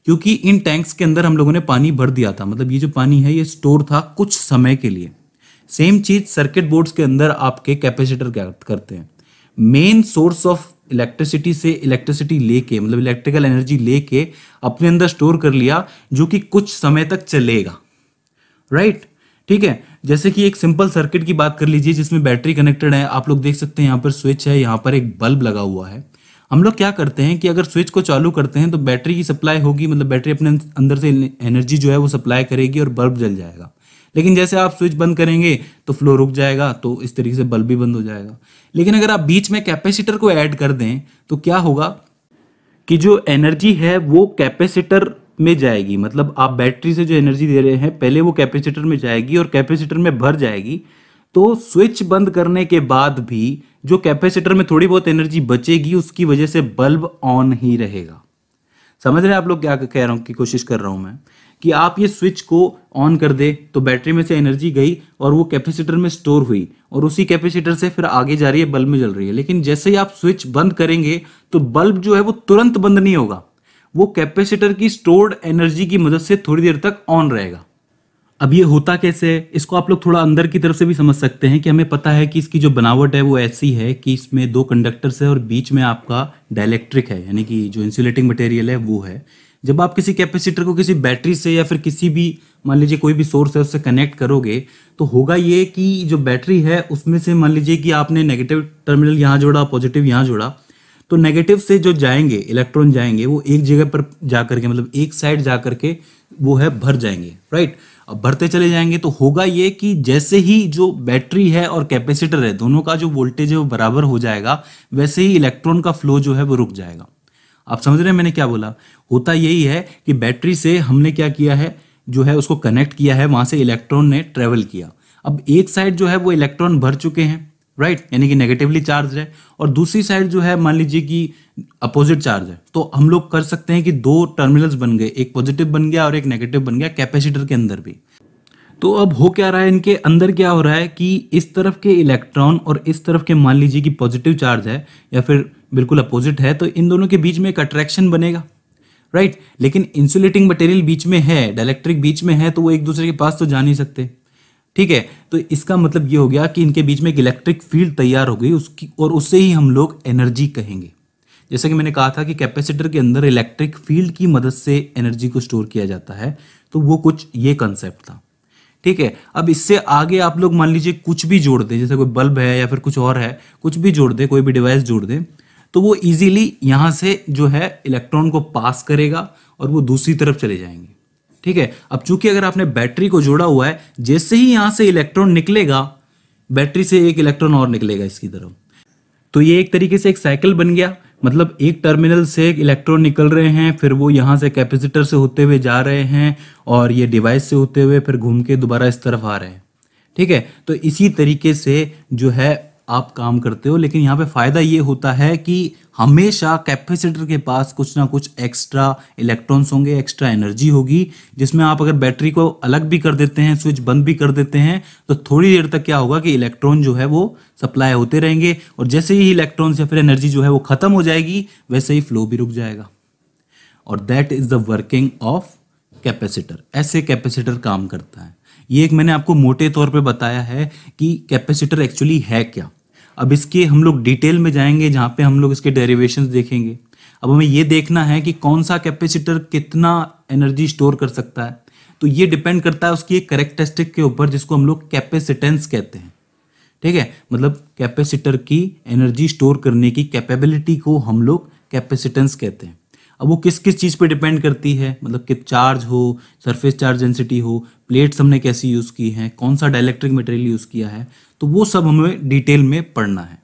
क्योंकि इन टैंक्स के अंदर हम लोगों ने पानी भर दिया था मतलब ये जो पानी है ये स्टोर था कुछ समय के लिए सेम चीज सर्किट बोर्ड्स के अंदर आपके कैपेसिटर क्या करते हैं मेन सोर्स ऑफ इलेक्ट्रिसिटी से इलेक्ट्रिसिटी लेके मतलब इलेक्ट्रिकल एनर्जी लेके अपने अंदर स्टोर कर लिया जो कि कुछ समय तक चलेगा राइट right? ठीक है जैसे कि एक सिंपल सर्किट की बात कर लीजिए जिसमें बैटरी कनेक्टेड है आप लोग देख सकते हैं यहाँ पर स्विच है यहाँ पर एक बल्ब लगा हुआ है हम लोग क्या करते हैं कि अगर स्विच को चालू करते हैं तो बैटरी की सप्लाई होगी मतलब बैटरी अपने अंदर से एनर्जी जो है वो सप्लाई करेगी और बल्ब जल जाएगा लेकिन जैसे आप स्विच बंद करेंगे तो फ्लो रुक जाएगा तो इस तरीके से बल्ब भी बंद हो जाएगा लेकिन अगर आप बीच में कैपेसिटर को ऐड कर दें तो क्या होगा कि जो एनर्जी है वो कैपेसिटर में जाएगी मतलब आप बैटरी से जो एनर्जी दे रहे हैं पहले वो कैपेसिटर में जाएगी और कैपेसिटर में भर जाएगी तो स्विच बंद करने के बाद भी जो कैपेसिटर में थोड़ी बहुत एनर्जी बचेगी उसकी वजह से बल्ब ऑन ही रहेगा समझ रहे हैं आप लोग क्या कह रहा हूँ की कोशिश कर रहा हूँ मैं कि आप ये स्विच को ऑन कर दे तो बैटरी में से एनर्जी गई और वो कैपेसिटर में स्टोर हुई और उसी कैपेसिटर से फिर आगे जा रही है बल्ब में जल रही है लेकिन जैसे ही आप स्विच बंद करेंगे तो बल्ब जो है वो तुरंत बंद नहीं होगा वो कैपेसिटर की स्टोर्ड एनर्जी की मदद से थोड़ी देर तक ऑन रहेगा अब ये होता कैसे है इसको आप लोग थोड़ा अंदर की तरफ से भी समझ सकते हैं कि हमें पता है कि इसकी जो बनावट है वो ऐसी है कि इसमें दो कंडक्टर्स है और बीच में आपका डायलैक्ट्रिक है यानी कि जो इंसुलेटिंग मटेरियल है वो है जब आप किसी कैपेसिटर को किसी बैटरी से या फिर किसी भी मान लीजिए कोई भी सोर्स है उससे कनेक्ट करोगे तो होगा ये कि जो बैटरी है उसमें से मान लीजिए कि आपने नेगेटिव टर्मिनल यहाँ जोड़ा पॉजिटिव यहाँ जोड़ा तो नेगेटिव से जो जाएंगे इलेक्ट्रॉन जाएंगे वो एक जगह पर जा करके मतलब एक साइड जा करके वो है भर जाएंगे राइट right? अब भरते चले जाएंगे तो होगा ये कि जैसे ही जो बैटरी है और कैपेसिटर है दोनों का जो वोल्टेज है वो बराबर हो जाएगा वैसे ही इलेक्ट्रॉन का फ्लो जो है वो रुक जाएगा आप समझ रहे हैं मैंने क्या बोला होता यही है कि बैटरी से हमने क्या किया है जो है उसको कनेक्ट किया है वहाँ से इलेक्ट्रॉन ने ट्रेवल किया अब एक साइड जो है वो इलेक्ट्रॉन भर चुके हैं राइट right? यानी कि नेगेटिवली चार्ज है और दूसरी साइड जो है मान लीजिए कि अपोजिट चार्ज है तो हम लोग कर सकते हैं कि दो टर्मिनल्स बन गए एक पॉजिटिव बन गया और एक नेगेटिव बन गया कैपेसिटर के अंदर भी तो अब हो क्या रहा है इनके अंदर क्या हो रहा है कि इस तरफ के इलेक्ट्रॉन और इस तरफ के मान लीजिए कि पॉजिटिव चार्ज है या फिर बिल्कुल अपोजिट है तो इन दोनों के बीच में एक अट्रैक्शन बनेगा राइट लेकिन इंसुलेटिंग मटेरियल बीच में है डायलेक्ट्रिक बीच में है तो वो एक दूसरे के पास तो जा नहीं सकते ठीक है तो इसका मतलब ये हो गया कि इनके बीच में एक इलेक्ट्रिक फील्ड तैयार हो गई उसकी और उससे ही हम लोग एनर्जी कहेंगे जैसा कि मैंने कहा था कि कैपेसिटर के अंदर इलेक्ट्रिक फील्ड की मदद से एनर्जी को स्टोर किया जाता है तो वो कुछ ये कंसेप्ट था ठीक है अब इससे आगे आप लोग मान लीजिए कुछ भी जोड़ दें जैसे कोई बल्ब है या फिर कुछ और है कुछ भी जोड़ दें कोई भी डिवाइस जोड़ दें तो वो इजीली यहाँ से जो है इलेक्ट्रॉन को पास करेगा और वो दूसरी तरफ चले जाएंगे ठीक है अब चूंकि अगर आपने बैटरी को जोड़ा हुआ है जैसे ही यहां से इलेक्ट्रॉन निकलेगा बैटरी से एक इलेक्ट्रॉन और निकलेगा इसकी तरफ तो ये एक तरीके से एक साइकिल बन गया मतलब एक टर्मिनल से एक इलेक्ट्रॉन निकल रहे हैं फिर वो यहाँ से कैपेसिटर से होते हुए जा रहे हैं और ये डिवाइस से होते हुए फिर घूम के दोबारा इस तरफ आ रहे हैं ठीक है तो इसी तरीके से जो है आप काम करते हो लेकिन यहाँ पे फ़ायदा ये होता है कि हमेशा कैपेसिटर के पास कुछ ना कुछ एक्स्ट्रा इलेक्ट्रॉन्स होंगे एक्स्ट्रा एनर्जी होगी जिसमें आप अगर बैटरी को अलग भी कर देते हैं स्विच बंद भी कर देते हैं तो थोड़ी देर तक क्या होगा कि इलेक्ट्रॉन जो है वो सप्लाई होते रहेंगे और जैसे ही इलेक्ट्रॉन्स या फिर एनर्जी जो है वो ख़त्म हो जाएगी वैसे ही फ्लो भी रुक जाएगा और that is the working of capacitor ऐसे कैपेसिटर काम करता है ये एक मैंने आपको मोटे तौर पे बताया है कि कैपेसिटर एक्चुअली है क्या अब इसके हम लोग डिटेल में जाएंगे जहाँ पे हम लोग इसके डेरिवेशन देखेंगे अब हमें ये देखना है कि कौन सा कैपेसिटर कितना एनर्जी स्टोर कर सकता है तो ये डिपेंड करता है उसकी एक करेक्टरिस्टिक के ऊपर जिसको हम लोग कैपेसिटेंस कहते हैं ठीक है मतलब कैपेसिटर की एनर्जी स्टोर करने की कैपेबिलिटी को हम लोग कैपेसिटेंस कहते हैं अब वो किस किस चीज़ पे डिपेंड करती है मतलब कि चार्ज हो सरफेस चार्ज डेंसिटी हो प्लेट्स हमने कैसी यूज़ की हैं कौन सा डाइलेक्ट्रिक मटेरियल यूज़ किया है तो वो सब हमें डिटेल में पढ़ना है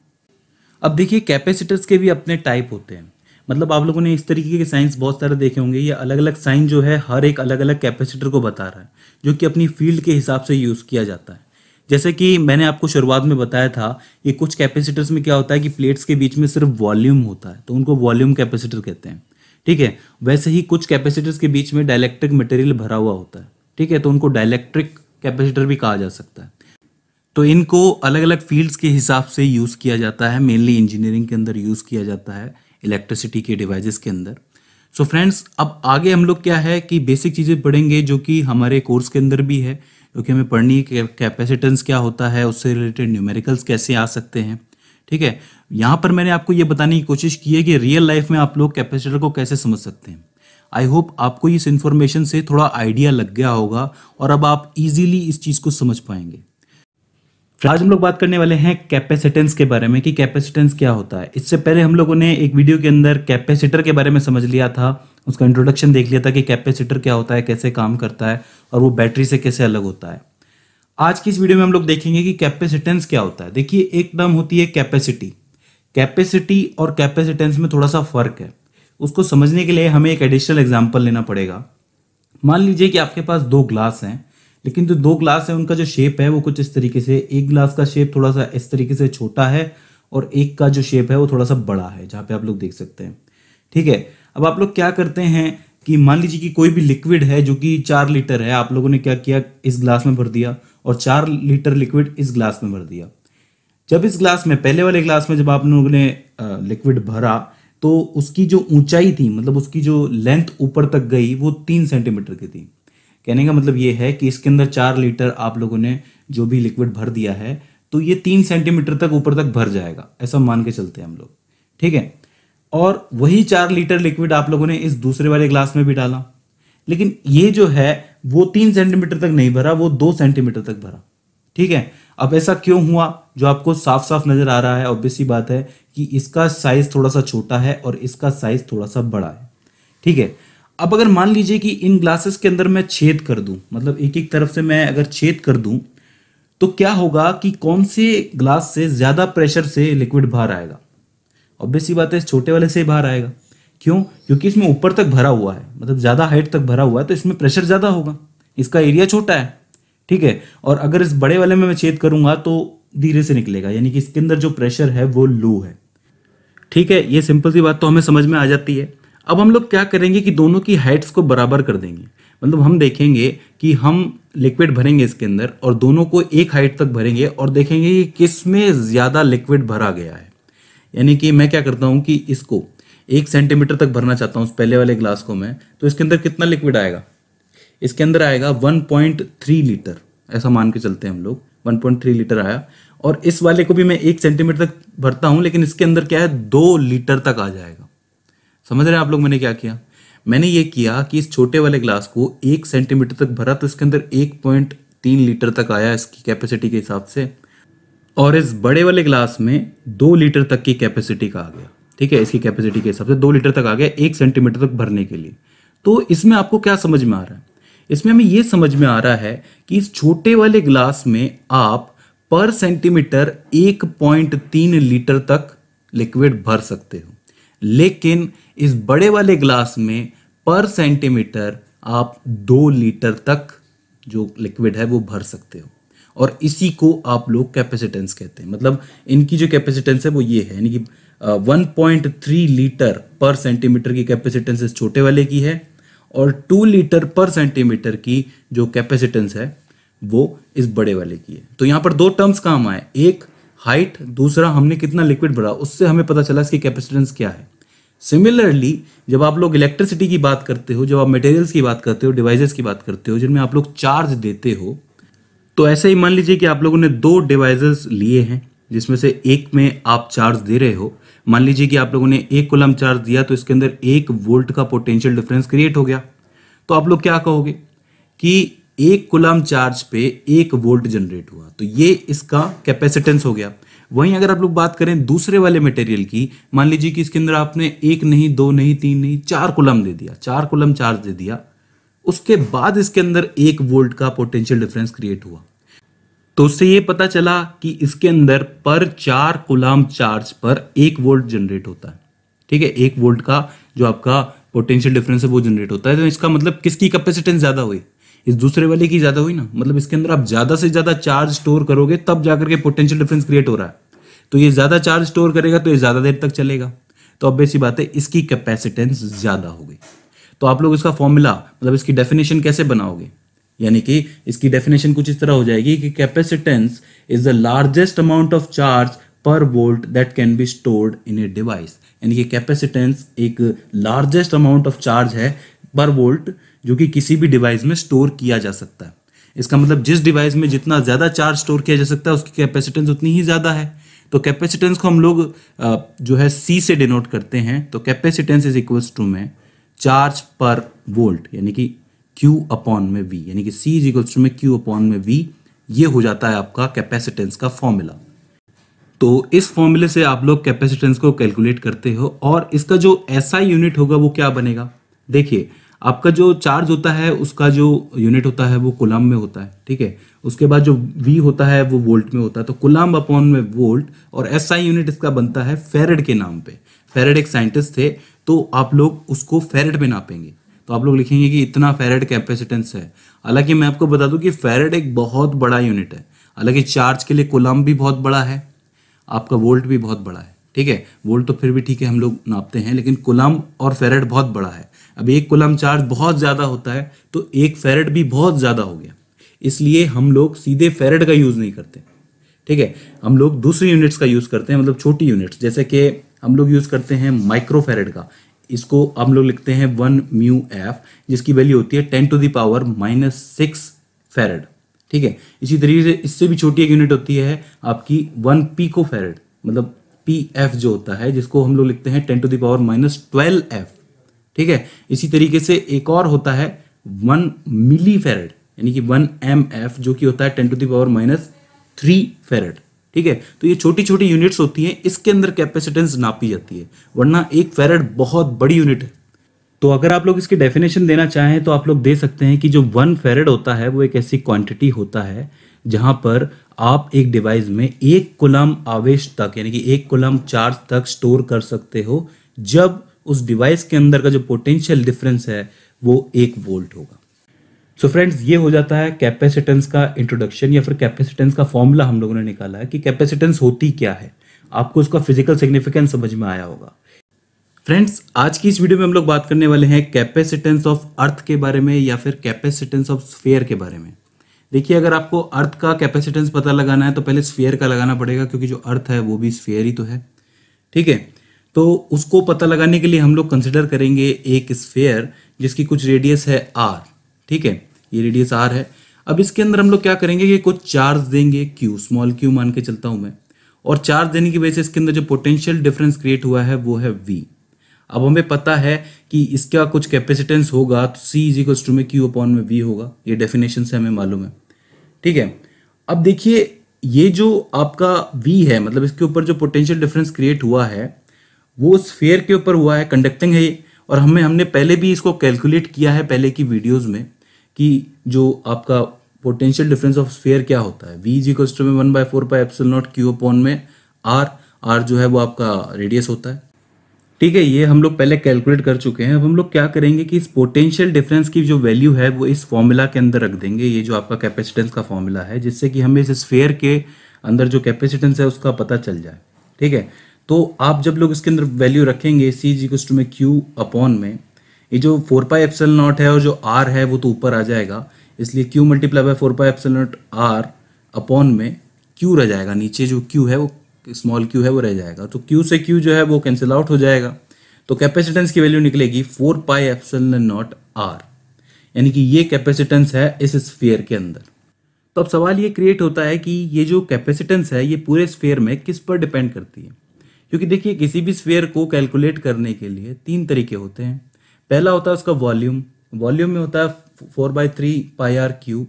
अब देखिए कैपेसिटर्स के भी अपने टाइप होते हैं मतलब आप लोगों ने इस तरीके के साइंस बहुत सारे देखे होंगे ये अलग अलग साइंस जो है हर एक अलग अलग कैपेसिटर को बता रहा है जो कि अपनी फील्ड के हिसाब से यूज़ किया जाता है जैसे कि मैंने आपको शुरुआत में बताया था कि कुछ कैपेसिटर्स में क्या होता है कि प्लेट्स के बीच में सिर्फ वॉल्यूम होता है तो उनको वॉल्यूम कैपेसिटर कहते हैं ठीक है वैसे ही कुछ कैपेसिटर्स के बीच में डायलैक्ट्रिक मटेरियल भरा हुआ होता है ठीक है तो उनको डायलैक्ट्रिक कैपेसिटर भी कहा जा सकता है तो इनको अलग अलग फील्ड्स के हिसाब से यूज़ किया जाता है मेनली इंजीनियरिंग के अंदर यूज़ किया जाता है इलेक्ट्रिसिटी के डिवाइसेस के अंदर सो so फ्रेंड्स अब आगे हम लोग क्या है कि बेसिक चीज़ें पढ़ेंगे जो कि हमारे कोर्स के अंदर भी है क्योंकि हमें पढ़नी है कैपेसिटेंस क्या होता है उससे रिलेटेड न्यूमेरिकल्स कैसे आ सकते हैं ठीक है यहाँ पर मैंने आपको ये बताने की कोशिश की है कि रियल लाइफ में आप लोग कैपेसिटर को कैसे समझ सकते हैं आई होप आपको इस इन्फॉर्मेशन से थोड़ा आइडिया लग गया होगा और अब आप इजीली इस चीज़ को समझ पाएंगे आज हम लोग बात करने वाले हैं कैपेसिटेंस के बारे में कि कैपेसिटेंस क्या होता है इससे पहले हम लोगों ने एक वीडियो के अंदर कैपेसिटर के बारे में समझ लिया था उसका इंट्रोडक्शन देख लिया था कि कैपेसिटर क्या होता है कैसे काम करता है और वो बैटरी से कैसे अलग होता है आज की इस वीडियो में हम लोग देखेंगे कि कैपेसिटेंस क्या होता है देखिए एक नाम होती है कैपेसिटी कैपेसिटी और कैपेसिटेंस में थोड़ा सा फर्क है उसको समझने के लिए हमें एक एडिशनल एग्जाम्पल लेना पड़ेगा मान लीजिए कि आपके पास दो ग्लास हैं लेकिन जो दो ग्लास है उनका जो शेप है वो कुछ इस तरीके से एक ग्लास का शेप थोड़ा सा इस तरीके से छोटा है और एक का जो शेप है वो थोड़ा सा बड़ा है जहाँ पे आप लोग देख सकते हैं ठीक है अब आप लोग क्या करते हैं कि मान लीजिए कि कोई भी लिक्विड है जो कि चार लीटर है आप लोगों ने क्या किया इस ग्लास में भर दिया और चार लीटर लिक्विड इस ग्लास में भर दिया जब इस ग्लास में पहले वाले ग्लास में जब आप लोगों ने लिक्विड भरा तो उसकी जो ऊंचाई थी मतलब उसकी जो लेंथ ऊपर तक गई वो तीन सेंटीमीटर की थी कहने का मतलब ये है कि इसके अंदर चार लीटर आप लोगों ने जो भी लिक्विड भर दिया है तो ये तीन सेंटीमीटर तक ऊपर तक भर जाएगा ऐसा मान के चलते हैं हम लोग ठीक है और वही चार लीटर लिक्विड आप लोगों ने इस दूसरे वाले ग्लास में भी डाला लेकिन ये जो है वो तीन सेंटीमीटर तक नहीं भरा वो दो सेंटीमीटर तक भरा ठीक है अब ऐसा क्यों हुआ जो आपको साफ साफ नजर आ रहा है ऑब्वियस बात है कि इसका साइज थोड़ा सा छोटा है और इसका साइज थोड़ा सा बड़ा है ठीक है अब अगर मान लीजिए कि इन ग्लासेस के अंदर मैं छेद कर दूं मतलब एक एक तरफ से मैं अगर छेद कर दूं तो क्या होगा कि कौन से ग्लास से ज़्यादा प्रेशर से लिक्विड बाहर आएगा ऑब्वियस सी बात है इस छोटे वाले से बाहर आएगा क्यों क्योंकि इसमें ऊपर तक भरा हुआ है मतलब ज़्यादा हाइट तक भरा हुआ है तो इसमें प्रेशर ज़्यादा होगा इसका एरिया छोटा है ठीक है और अगर इस बड़े वाले में मैं छेद करूंगा तो धीरे से निकलेगा यानी कि इसके अंदर जो प्रेशर है वो लो है ठीक है ये सिंपल सी बात तो हमें समझ में आ जाती है अब हम लोग क्या करेंगे कि दोनों की हाइट्स को बराबर कर देंगे मतलब हम देखेंगे कि हम लिक्विड भरेंगे इसके अंदर और दोनों को एक हाइट तक भरेंगे और देखेंगे कि किस में ज़्यादा लिक्विड भरा गया है यानी कि मैं क्या करता हूँ कि इसको एक सेंटीमीटर तक भरना चाहता हूँ उस पहले वाले ग्लास को मैं तो इसके अंदर कितना लिक्विड आएगा इसके अंदर आएगा 1.3 लीटर ऐसा मान के चलते हैं हम लोग 1.3 लीटर आया और इस वाले को भी मैं एक सेंटीमीटर तक भरता हूँ लेकिन इसके अंदर क्या है दो लीटर तक आ जाएगा समझ रहे हैं आप लोग मैंने क्या किया मैंने ये किया कि इस छोटे वाले ग्लास को एक सेंटीमीटर तक भरा तो इसके अंदर एक पॉइंट तीन लीटर तक आया इसकी कैपेसिटी के हिसाब से और इस बड़े वाले ग्लास में दो लीटर तक की कैपेसिटी का आ गया ठीक है इसकी कैपेसिटी के हिसाब से दो लीटर तक आ गया एक सेंटीमीटर तक भरने के लिए तो इसमें आपको क्या समझ में आ रहा है इसमें हमें यह समझ में आ रहा है कि इस छोटे वाले ग्लास में आप पर सेंटीमीटर एक पॉइंट तीन लीटर तक लिक्विड भर सकते हो लेकिन इस बड़े वाले ग्लास में पर सेंटीमीटर आप दो लीटर तक जो लिक्विड है वो भर सकते हो और इसी को आप लोग कैपेसिटेंस कहते हैं मतलब इनकी जो कैपेसिटेंस है वो ये है यानी कि 1.3 लीटर पर सेंटीमीटर की कैपेसिटेंस इस छोटे वाले की है और 2 लीटर पर सेंटीमीटर की जो कैपेसिटेंस है वो इस बड़े वाले की है तो यहाँ पर दो टर्म्स काम आए एक हाइट दूसरा हमने कितना लिक्विड भरा उससे हमें पता चला इसकी कैपेसिटेंस क्या है सिमिलरली जब आप लोग इलेक्ट्रिसिटी की बात करते हो जब आप मटेरियल्स की बात करते हो डिवाइसेस की बात करते हो जिनमें आप लोग चार्ज देते हो तो ऐसे ही मान लीजिए कि आप लोगों ने दो डिवाइसेस लिए हैं जिसमें से एक में आप चार्ज दे रहे हो मान लीजिए कि आप लोगों ने एक कोलम चार्ज दिया तो इसके अंदर एक वोल्ट का पोटेंशियल डिफरेंस क्रिएट हो गया तो आप लोग क्या कहोगे कि एक कुलम चार्ज पे एक वोल्ट जनरेट हुआ तो ये इसका कैपेसिटेंस हो गया वहीं अगर आप लोग बात करें दूसरे वाले मटेरियल की मान लीजिए कि इसके अंदर आपने एक नहीं दो नहीं तीन नहीं चार कुलम दे दिया चार कुलम चार्ज दे दिया उसके बाद इसके अंदर एक वोल्ट का पोटेंशियल डिफरेंस क्रिएट हुआ तो उससे ये पता चला कि इसके अंदर पर चार कुलम चार्ज पर एक वोल्ट जनरेट होता है ठीक है एक वोल्ट का जो आपका पोटेंशियल डिफरेंस है वो जनरेट होता है तो इसका मतलब किसकी कैपेसिटेंस ज़्यादा हुई इस दूसरे वाले की ज्यादा हुई ना मतलब इसके अंदर आप ज्यादा से ज्यादा चार्ज स्टोर करोगे तब जाकर के पोटेंशियल डिफरेंस क्रिएट हो रहा है तो ये ज्यादा चार्ज स्टोर करेगा तो ये ज्यादा देर तक चलेगा तो अब ऐसी बात है इसकी कैपेसिटेंस ज्यादा हो गई तो आप लोग इसका फॉर्मूला मतलब इसकी डेफिनेशन कैसे बनाओगे यानी कि इसकी डेफिनेशन कुछ इस तरह हो जाएगी कि capacitance is the largest amount of charge per volt that can be stored in a device यानी कि कैपेसिटेंस एक लार्जेस्ट अमाउंट ऑफ चार्ज है पर वोल्ट जो कि किसी भी डिवाइस में स्टोर किया जा सकता है इसका मतलब जिस डिवाइस में जितना ज़्यादा चार्ज स्टोर किया जा सकता है उसकी कैपेसिटेंस उतनी ही ज़्यादा है तो कैपेसिटेंस को हम लोग जो है सी से डिनोट करते हैं तो कैपेसिटेंस इज इक्वल्स टू में चार्ज पर वोल्ट यानी कि क्यू अपॉन में वी यानी कि सी इज इक्वल्स टू में क्यू अपॉन में वी ये हो जाता है आपका कैपेसिटेंस का फॉर्मूला तो इस फॉर्मूले से आप लोग कैपेसिटेंस को कैलकुलेट करते हो और इसका जो एसआई SI यूनिट होगा वो क्या बनेगा देखिए आपका जो चार्ज होता है उसका जो यूनिट होता है वो कुलम में होता है ठीक है उसके बाद जो वी होता है वो वोल्ट में होता है तो कुलम अपॉन में वोल्ट और एस आई यूनिट इसका बनता है फेरेड के नाम पे फेरेड एक साइंटिस्ट थे तो आप लोग उसको फेरेड में नापेंगे तो आप लोग लिखेंगे कि इतना फेरेड कैपेसिटेंस है हालांकि मैं आपको बता दूं कि फेरेड एक बहुत बड़ा यूनिट है हालांकि चार्ज के लिए कुलम भी बहुत बड़ा है आपका वोल्ट भी बहुत बड़ा है ठीक है वोल्ट तो फिर भी ठीक है हम लोग नापते हैं लेकिन कुलाम और फेरेड बहुत बड़ा है अब एक कोलम चार्ज बहुत ज़्यादा होता है तो एक फेरेट भी बहुत ज़्यादा हो गया इसलिए हम लोग सीधे फेरेट का यूज़ नहीं करते ठीक है हम लोग दूसरी यूनिट्स का यूज़ करते हैं मतलब छोटी यूनिट्स जैसे कि हम लोग यूज़ करते हैं माइक्रो फेरेट का इसको हम लोग लिखते हैं वन म्यू एफ जिसकी वैल्यू होती है ten to the power minus six farad ठीक है इसी तरीके से इससे भी छोटी एक यूनिट होती है आपकी वन पीको फेरेड मतलब पी एफ जो होता है जिसको हम लोग लिखते हैं ten to the power minus twelve F ठीक है इसी तरीके से एक और होता है वन मिली फेरेड यानी कि वन एम एफ जो कि होता है ten to the power minus three farad ठीक है तो ये छोटी छोटी यूनिट्स होती हैं इसके अंदर कैपेसिटेंस नापी जाती है वरना एक फेरेड बहुत बड़ी यूनिट है तो अगर आप लोग इसकी डेफिनेशन देना चाहें तो आप लोग दे सकते हैं कि जो वन फेरेड होता है वो एक ऐसी क्वांटिटी होता है जहां पर आप एक डिवाइस में एक कुलम आवेश तक यानी कि एक कुलम चार्ज तक स्टोर कर सकते हो जब उस डिवाइस के अंदर का जो पोटेंशियल डिफरेंस है वो एक वोल्ट होगा सो so फ्रेंड्स ये हो जाता है कैपेसिटेंस का इंट्रोडक्शन या फिर कैपेसिटेंस का फॉर्मूला हम लोगों ने निकाला है कि कैपेसिटेंस होती क्या है आपको उसका फिजिकल सिग्निफिकेंस समझ में आया होगा फ्रेंड्स आज की इस वीडियो में हम लोग बात करने वाले हैं कैपेसिटेंस ऑफ अर्थ के बारे में या फिर कैपेसिटेंस ऑफ स्फेयर के बारे में देखिए अगर आपको अर्थ का कैपेसिटेंस पता लगाना है तो पहले स्फेयर का लगाना पड़ेगा क्योंकि जो अर्थ है वो भी स्फेयर ही तो है ठीक है तो उसको पता लगाने के लिए हम लोग कंसिडर करेंगे एक स्फेयर जिसकी कुछ रेडियस है आर ठीक है ये रेडियस आर है अब इसके अंदर हम लोग क्या करेंगे कि कुछ चार्ज देंगे क्यू स्मॉल क्यू मान के चलता हूं मैं और चार्ज देने की वजह से इसके अंदर जो पोटेंशियल डिफरेंस क्रिएट हुआ है वो है वी अब हमें पता है कि इसका कुछ कैपेसिटेंस होगा तो सी इज इक्वल्स टू में क्यू अपॉन में वी होगा ये डेफिनेशन से हमें मालूम है ठीक है अब देखिए ये जो आपका वी है मतलब इसके ऊपर जो पोटेंशियल डिफरेंस क्रिएट हुआ है वो स्फेयर के ऊपर हुआ है कंडक्टिंग है ये और हमें हमने पहले भी इसको कैलकुलेट किया है पहले की वीडियोज़ में कि जो आपका पोटेंशियल डिफरेंस ऑफ स्फेयर क्या होता है वी जी कोस्टो में one by four pi epsilon not Q upon में आर आर जो है वो आपका रेडियस होता है ठीक है ये हम लोग पहले कैलकुलेट कर चुके हैं अब हम लोग क्या करेंगे कि इस पोटेंशियल डिफरेंस की जो वैल्यू है वो इस फॉर्मूला के अंदर रख देंगे ये जो आपका कैपेसिटेंस का फॉर्मूला है जिससे कि हमें इस स्फेयर के अंदर जो कैपेसिटेंस है उसका पता चल जाए ठीक है तो आप जब लोग इसके अंदर वैल्यू रखेंगे सी जी टू में क्यू अपॉन में ये जो फोर पाई एप्सल नॉट है और जो आर है वो तो ऊपर आ जाएगा इसलिए Q multiply by four pi epsilon not R upon में क्यू रह जाएगा नीचे जो क्यू है वो स्मॉल क्यू है वो रह जाएगा तो क्यू से क्यू जो है वो कैंसिल आउट हो जाएगा तो कैपेसिटेंस की वैल्यू निकलेगी four pi epsilon not R यानी कि ये कैपेसिटेंस है इस स्फीयर के अंदर तो अब सवाल ये क्रिएट होता है कि ये जो कैपेसिटेंस है ये पूरे स्फीयर में किस पर डिपेंड करती है क्योंकि देखिए किसी भी स्फेयर को कैलकुलेट करने के लिए तीन तरीके होते हैं पहला होता है उसका वॉल्यूम वॉल्यूम में होता है four by three pi R cube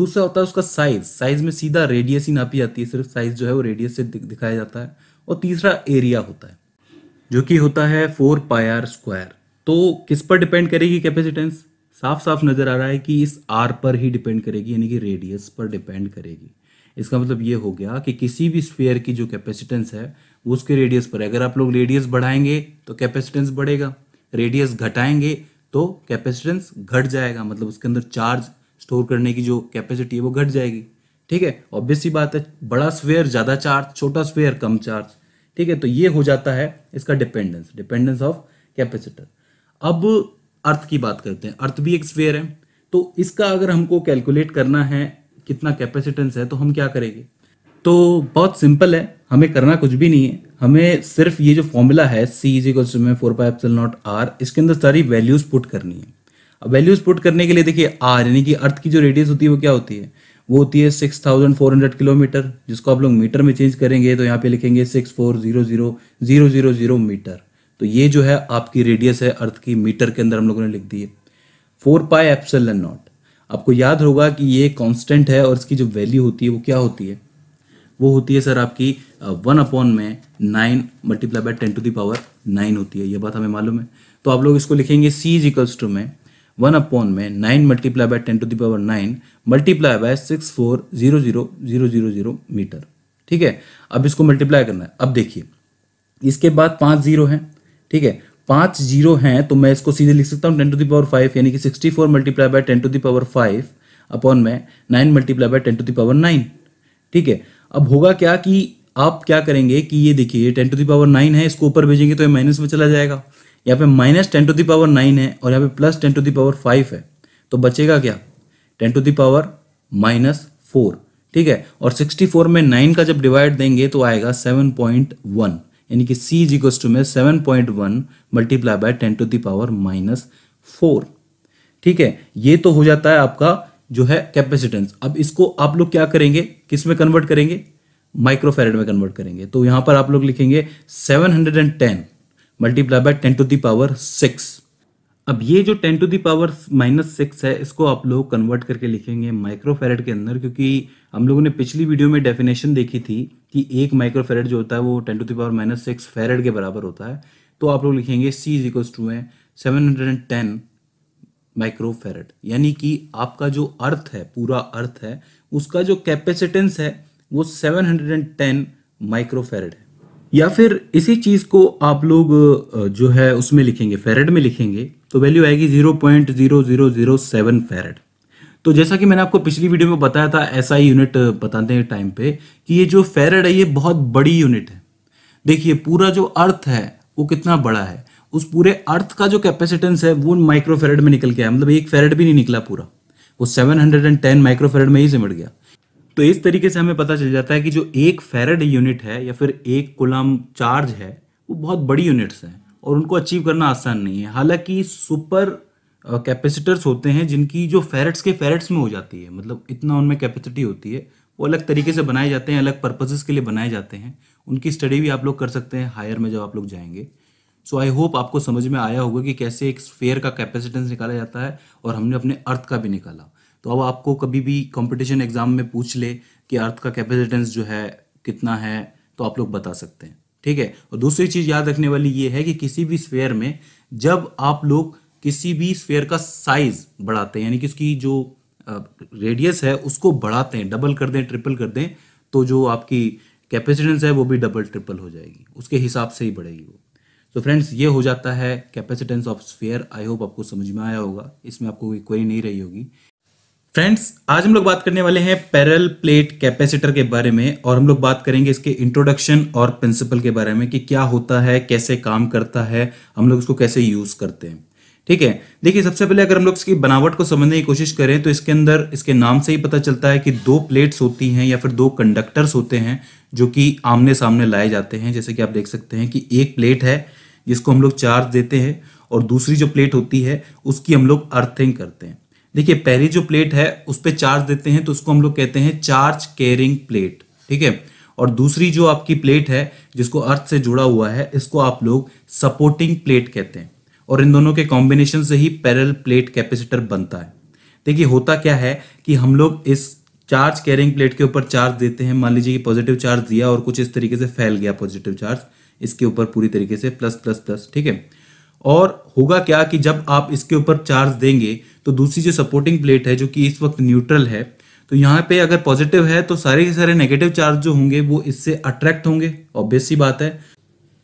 दूसरा होता है उसका साइज साइज में सीधा रेडियस ही नापी जाती है सिर्फ साइज जो है वो रेडियस से दिखाया जाता है और तीसरा एरिया होता है जो कि होता है फोर पाई आर स्क्वायर तो किस पर डिपेंड करेगी कैपेसिटेंस साफ साफ नज़र आ रहा है कि इस आर पर ही डिपेंड करेगी यानी कि रेडियस पर डिपेंड करेगी इसका मतलब ये हो गया कि किसी भी स्फेयर की जो कैपेसिटेंस है उसके रेडियस पर अगर आप लोग रेडियस बढ़ाएंगे तो कैपेसिटेंस बढ़ेगा रेडियस घटाएंगे तो कैपेसिटेंस घट जाएगा मतलब उसके अंदर चार्ज स्टोर करने की जो कैपेसिटी है वो घट जाएगी ठीक है ऑब्वियस बात है बड़ा स्वेयर ज़्यादा चार्ज छोटा स्वेयर कम चार्ज ठीक है तो ये हो जाता है इसका डिपेंडेंस डिपेंडेंस ऑफ कैपेसिटर अब अर्थ की बात करते हैं अर्थ भी एक स्वेयर है तो इसका अगर हमको कैलकुलेट करना है कितना कैपेसिटेंस है तो हम क्या करेंगे तो बहुत सिंपल है हमें करना कुछ भी नहीं है हमें सिर्फ ये जो फॉर्मूला है सी इज इक्वल टू में four pi epsilon not R इसके अंदर सारी वैल्यूज पुट करनी है अब वैल्यूज पुट करने के लिए देखिए आर यानी कि अर्थ की जो रेडियस होती है वो क्या होती है वो होती है six thousand four hundred kilometre जिसको आप लोग मीटर में चेंज करेंगे तो यहाँ पे लिखेंगे six four zero zero zero zero zero metre तो ये जो है आपकी रेडियस है अर्थ की मीटर के अंदर हम लोगों ने लिख दी है फोर पाई एप्सल नॉट आपको याद होगा कि ये कांस्टेंट है और इसकी जो वैल्यू होती है वो क्या होती है वो होती है सर आपकी वन uh, अपॉन में nine multiply by ten to the power nine होती है ये बात हमें मालूम है तो आप लोग इसको लिखेंगे सी इज इक्वल्स टू में वन अपॉन में nine multiply by ten to power nine multiply by six four zero zero zero zero zero metre ठीक है अब इसको मल्टीप्लाई करना है अब देखिए इसके बाद पाँच जीरो हैं ठीक है पांच जीरो हैं तो मैं इसको सीधे लिख सकता हूँ टेन टू दावर फाइव यानी कि sixty four multiply by ten to the power five upon में nine multiply by ten to the power nine ठीक है अब होगा क्या कि आप क्या करेंगे कि ये देखिए टेन टू दावर नाइन है इसको ऊपर भेजेंगे तो ये माइनस में चला जाएगा यहाँ पे minus ten to the power nine है और यहाँ पे plus ten to the power five है तो बचेगा क्या ten to the power minus four ठीक है और सिक्सटी फोर में नाइन का जब डिवाइड देंगे तो आएगा सेवन पॉइंट वन यानी कि सी इज इक्वस टू में seven point one multiply by ten to the power minus four ठीक है ये तो हो जाता है आपका जो है कैपेसिटेंस अब इसको आप लोग क्या करेंगे किस में कन्वर्ट करेंगे माइक्रोफेरेड में कन्वर्ट करेंगे तो यहां पर आप लोग लिखेंगे seven hundred and ten multiply by ten to the power six अब ये जो ten to the power minus six है इसको आप लोग कन्वर्ट करके लिखेंगे माइक्रोफेरेड के अंदर क्योंकि हम लोगों ने पिछली वीडियो में डेफिनेशन देखी थी कि एक माइक्रोफेरेड जो होता है वो ten to the power minus six farad के बराबर होता है तो आप लोग लिखेंगे सी इज इक्वल टू है सेवन हंड्रेड एंड टेन यानी कि आपका जो अर्थ है पूरा अर्थ है उसका जो कैपेसिटेंस है वो seven hundred and ten microfarad है या फिर इसी चीज़ को आप लोग जो है उसमें लिखेंगे फेरेड में लिखेंगे तो वैल्यू आएगी zero point zero zero zero seven farad तो जैसा कि मैंने आपको पिछली वीडियो में बताया था ऐसा ही यूनिट बताते हैं टाइम पे कि ये जो फेरेड है ये बहुत बड़ी यूनिट है देखिए पूरा जो अर्थ है वो कितना बड़ा है उस पूरे अर्थ का जो कैपेसिटेंस है वो माइक्रोफेरेड में निकल गया मतलब एक फेरेड भी नहीं निकला पूरा वो 710 टेन माइक्रोफेरेड में ही सिमट गया तो इस तरीके से हमें पता चल जाता है कि जो एक फेरेड यूनिट है या फिर एक कोलम चार्ज है वो बहुत बड़ी यूनिट्स हैं और उनको अचीव करना आसान नहीं है हालांकि सुपर कैपेसिटर्स होते हैं जिनकी जो फेरेट्स के फेरेट्स में हो जाती है मतलब इतना उनमें कैपेसिटी होती है वो अलग तरीके से बनाए जाते हैं अलग पर्पजेज़ के लिए बनाए जाते हैं उनकी स्टडी भी आप लोग कर सकते हैं हायर में जब आप लोग जाएंगे सो आई होप आपको समझ में आया होगा कि कैसे एक स्फेयर का कैपेसिटेंस निकाला जाता है और हमने अपने अर्थ का भी निकाला तो अब आपको कभी भी कंपटीशन एग्जाम में पूछ ले कि अर्थ का कैपेसिटेंस जो है कितना है तो आप लोग बता सकते हैं ठीक है और दूसरी चीज याद रखने वाली ये है कि किसी भी स्फेयर में जब आप लोग किसी भी स्फेयर का साइज बढ़ाते हैं यानी कि उसकी जो रेडियस है उसको बढ़ाते हैं डबल कर दें ट्रिपल कर दें तो जो आपकी कैपेसिटेंस है वो भी डबल ट्रिपल हो जाएगी उसके हिसाब से ही बढ़ेगी वो तो फ्रेंड्स ये हो जाता है capacitance of sphere I hope आपको समझ में आया होगा इसमें आपको कोई क्वेरी नहीं रही होगी फ्रेंड्स आज हम लोग बात करने वाले हैं पैरल प्लेट कैपेसिटर के बारे में और हम लोग बात करेंगे इसके इंट्रोडक्शन और प्रिंसिपल के बारे में कि क्या होता है कैसे काम करता है हम लोग इसको कैसे यूज करते हैं ठीक है देखिए सबसे पहले अगर हम लोग इसकी बनावट को समझने की कोशिश करें तो इसके अंदर इसके नाम से ही पता चलता है कि दो प्लेट्स होती हैं या फिर दो कंडक्टर्स होते हैं जो कि आमने सामने लाए जाते हैं जैसे कि आप देख सकते हैं कि एक प्लेट है जिसको हम लोग चार्ज देते हैं और दूसरी जो प्लेट होती है उसकी हम लोग अर्थिंग करते हैं देखिए पहली जो प्लेट है उस पर चार्ज देते हैं तो उसको हम लोग कहते हैं चार्ज कैरिंग प्लेट ठीक है और दूसरी जो आपकी प्लेट है जिसको अर्थ से जुड़ा हुआ है इसको आप लोग सपोर्टिंग प्लेट कहते हैं और इन दोनों के कॉम्बिनेशन से ही पैरल प्लेट कैपेसिटर बनता है देखिए होता क्या है कि हम लोग इस चार्ज कैरिंग प्लेट के ऊपर चार्ज देते हैं मान लीजिए कि पॉजिटिव चार्ज दिया और कुछ इस तरीके से फैल गया पॉजिटिव चार्ज इसके ऊपर पूरी तरीके से प्लस प्लस प्लस ठीक है और होगा क्या कि जब आप इसके ऊपर चार्ज देंगे तो दूसरी जो सपोर्टिंग प्लेट है जो कि इस वक्त न्यूट्रल है तो यहाँ पे अगर पॉजिटिव है तो सारे के सारे नेगेटिव चार्ज जो होंगे वो इससे अट्रैक्ट होंगे ऑब्वियस सी बात है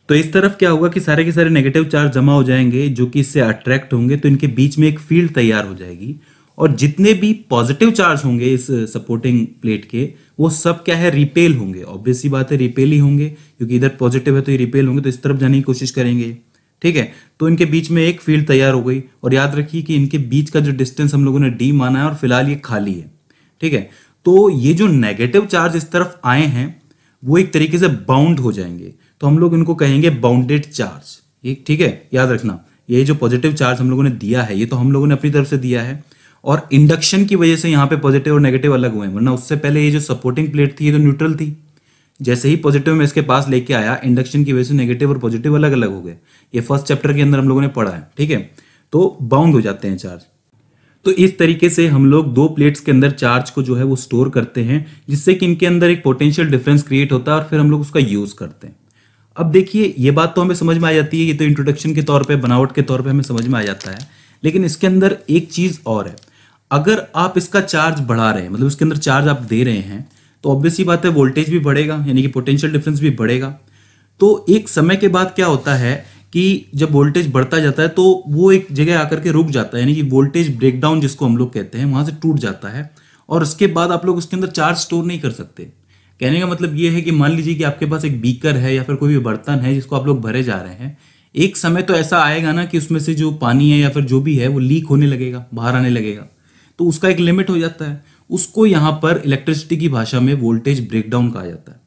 तो इस तरफ क्या होगा कि सारे के सारे नेगेटिव चार्ज जमा हो जाएंगे जो कि इससे अट्रैक्ट होंगे तो इनके बीच में एक फील्ड तैयार हो जाएगी और जितने भी पॉजिटिव चार्ज होंगे इस सपोर्टिंग प्लेट के वो सब क्या है रिपेल होंगे ऑब्वियसली बात है रिपेल ही होंगे क्योंकि इधर पॉजिटिव है तो ये रिपेल होंगे तो इस तरफ जाने की कोशिश करेंगे ठीक है तो इनके बीच में एक फील्ड तैयार हो गई और याद रखिए कि इनके बीच का जो डिस्टेंस हम लोगों ने डी माना है और फिलहाल ये खाली है ठीक है तो ये जो नेगेटिव चार्ज इस तरफ आए हैं वो एक तरीके से बाउंड हो जाएंगे तो हम लोग इनको कहेंगे बाउंडेड चार्ज ठीक है याद रखना ये जो पॉजिटिव चार्ज हम लोगों ने दिया है ये तो हम लोगों ने अपनी तरफ से दिया है और इंडक्शन की वजह से यहाँ पे पॉजिटिव और नेगेटिव अलग हुए हैं वरना उससे पहले ये जो सपोर्टिंग प्लेट थी ये तो न्यूट्रल थी जैसे ही पॉजिटिव में इसके पास लेके आया इंडक्शन की वजह से नेगेटिव और पॉजिटिव अलग अलग हो गए ये फर्स्ट चैप्टर के अंदर हम लोगों ने पढ़ा है ठीक है तो बाउंड हो जाते हैं चार्ज तो इस तरीके से हम लोग दो प्लेट्स के अंदर चार्ज को जो है वो स्टोर करते हैं जिससे कि इनके अंदर एक पोटेंशियल डिफरेंस क्रिएट होता है और फिर हम लोग उसका यूज़ करते हैं अब देखिए ये बात तो हमें समझ में आ जाती है ये तो इंट्रोडक्शन के तौर पर बनावट के तौर पर हमें समझ में आ जाता है लेकिन इसके अंदर एक चीज़ और है अगर आप इसका चार्ज बढ़ा रहे हैं मतलब इसके अंदर चार्ज आप दे रहे हैं तो ऑब्वियसली बात है वोल्टेज भी बढ़ेगा यानी कि पोटेंशियल डिफरेंस भी बढ़ेगा तो एक समय के बाद क्या होता है कि जब वोल्टेज बढ़ता जाता है तो वो एक जगह आकर के रुक जाता है यानी कि वोल्टेज ब्रेकडाउन जिसको हम लोग कहते हैं वहां से टूट जाता है और उसके बाद आप लोग उसके अंदर चार्ज स्टोर नहीं कर सकते कहने का मतलब ये है कि मान लीजिए कि आपके पास एक बीकर है या फिर कोई भी बर्तन है जिसको आप लोग भरे जा रहे हैं एक समय तो ऐसा आएगा ना कि उसमें से जो पानी है या फिर जो भी है वो लीक होने लगेगा बाहर आने लगेगा तो उसका एक लिमिट हो जाता है उसको यहाँ पर इलेक्ट्रिसिटी की भाषा में वोल्टेज ब्रेकडाउन कहा जाता है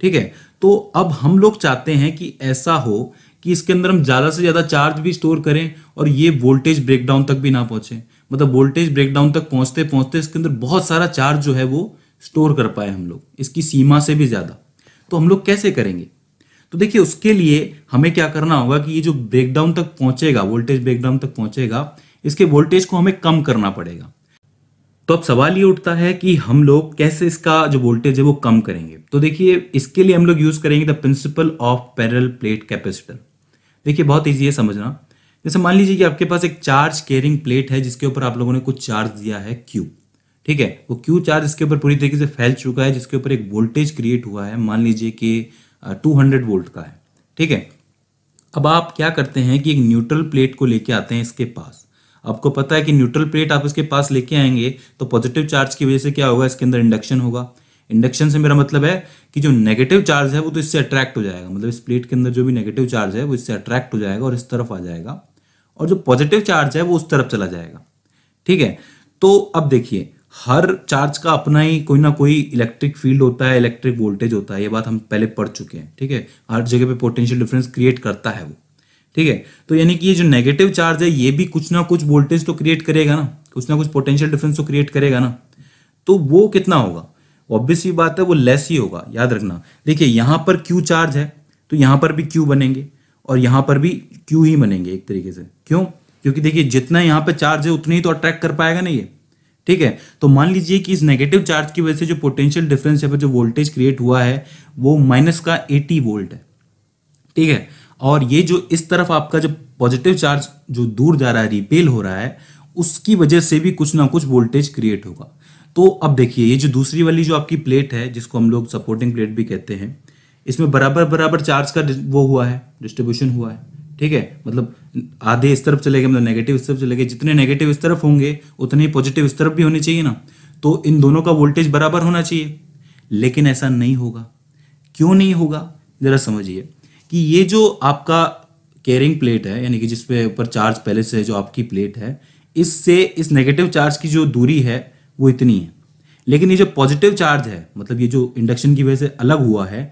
ठीक है तो अब हम लोग चाहते हैं कि ऐसा हो कि इसके अंदर हम ज़्यादा से ज़्यादा चार्ज भी स्टोर करें और ये वोल्टेज ब्रेकडाउन तक भी ना पहुंचे मतलब वोल्टेज ब्रेकडाउन तक पहुँचते पहुंचते इसके अंदर बहुत सारा चार्ज जो है वो स्टोर कर पाए हम लोग इसकी सीमा से भी ज़्यादा तो हम लोग कैसे करेंगे तो देखिए उसके लिए हमें क्या करना होगा कि ये जो ब्रेकडाउन तक पहुँचेगा वोल्टेज ब्रेकडाउन तक पहुँचेगा इसके वोल्टेज को हमें कम करना पड़ेगा तो अब सवाल ये उठता है कि हम लोग कैसे इसका जो वोल्टेज है वो कम करेंगे तो देखिए इसके लिए हम लोग यूज़ करेंगे the principle of parallel plate capacitor देखिए बहुत ईजी है समझना जैसे मान लीजिए कि आपके पास एक चार्ज केयरिंग प्लेट है जिसके ऊपर आप लोगों ने कुछ चार्ज दिया है क्यू ठीक है वो क्यू चार्ज इसके ऊपर पूरी तरीके से फैल चुका है जिसके ऊपर एक वोल्टेज क्रिएट हुआ है मान लीजिए कि टू हंड्रेड वोल्ट का है ठीक है अब आप क्या करते हैं कि एक न्यूट्रल प्लेट को लेके आते हैं इसके पास आपको पता है कि न्यूट्रल प्लेट आप इसके पास लेके आएंगे तो पॉजिटिव चार्ज की वजह से क्या होगा इसके अंदर इंडक्शन होगा इंडक्शन से मेरा मतलब है कि जो नेगेटिव चार्ज है वो तो इससे अट्रैक्ट हो जाएगा मतलब इस प्लेट के अंदर जो भी नेगेटिव चार्ज है वो इससे अट्रैक्ट हो जाएगा और इस तरफ आ जाएगा और जो पॉजिटिव चार्ज है वो उस तरफ चला जाएगा ठीक है तो अब देखिए हर चार्ज का अपना ही कोई ना कोई इलेक्ट्रिक फील्ड होता है इलेक्ट्रिक वोल्टेज होता है ये बात हम पहले पढ़ चुके हैं ठीक है हर जगह पे पोटेंशियल डिफरेंस क्रिएट करता है वो ठीक है तो यानी कि ये जो नेगेटिव चार्ज है ये भी कुछ ना कुछ वोल्टेज तो क्रिएट करेगा ना कुछ ना कुछ पोटेंशियल डिफरेंस तो क्रिएट करेगा ना तो वो कितना होगा ऑब्वियस बात है वो लेस ही होगा याद रखना देखिए यहां पर क्यू चार्ज है तो यहां पर भी क्यू बनेंगे और यहां पर भी क्यू ही बनेंगे एक तरीके से क्यों क्योंकि देखिए जितना यहां पर चार्ज है उतना ही तो अट्रैक्ट कर पाएगा ना ये ठीक है तो मान लीजिए कि इस नेगेटिव चार्ज की वजह से जो पोटेंशियल डिफरेंस है जो वोल्टेज क्रिएट हुआ है वो माइनस का एटी वोल्ट है ठीक है और ये जो इस तरफ आपका जो पॉजिटिव चार्ज जो दूर जा रहा है रिपेल हो रहा है उसकी वजह से भी कुछ ना कुछ वोल्टेज क्रिएट होगा तो अब देखिए ये जो दूसरी वाली जो आपकी प्लेट है जिसको हम लोग सपोर्टिंग प्लेट भी कहते हैं इसमें बराबर बराबर चार्ज का वो हुआ है डिस्ट्रीब्यूशन हुआ है ठीक है मतलब आधे इस तरफ चले गए मतलब नेगेटिव इस तरफ चले गए जितने नेगेटिव इस तरफ होंगे उतने ही पॉजिटिव इस तरफ भी होने चाहिए ना तो इन दोनों का वोल्टेज बराबर होना चाहिए लेकिन ऐसा नहीं होगा क्यों नहीं होगा ज़रा समझिए कि ये जो आपका कैरिंग प्लेट है यानी कि जिसपे ऊपर चार्ज पहले से जो आपकी प्लेट है इससे इस नेगेटिव चार्ज की जो दूरी है वो इतनी है लेकिन ये जो पॉजिटिव चार्ज है मतलब ये जो इंडक्शन की वजह से अलग हुआ है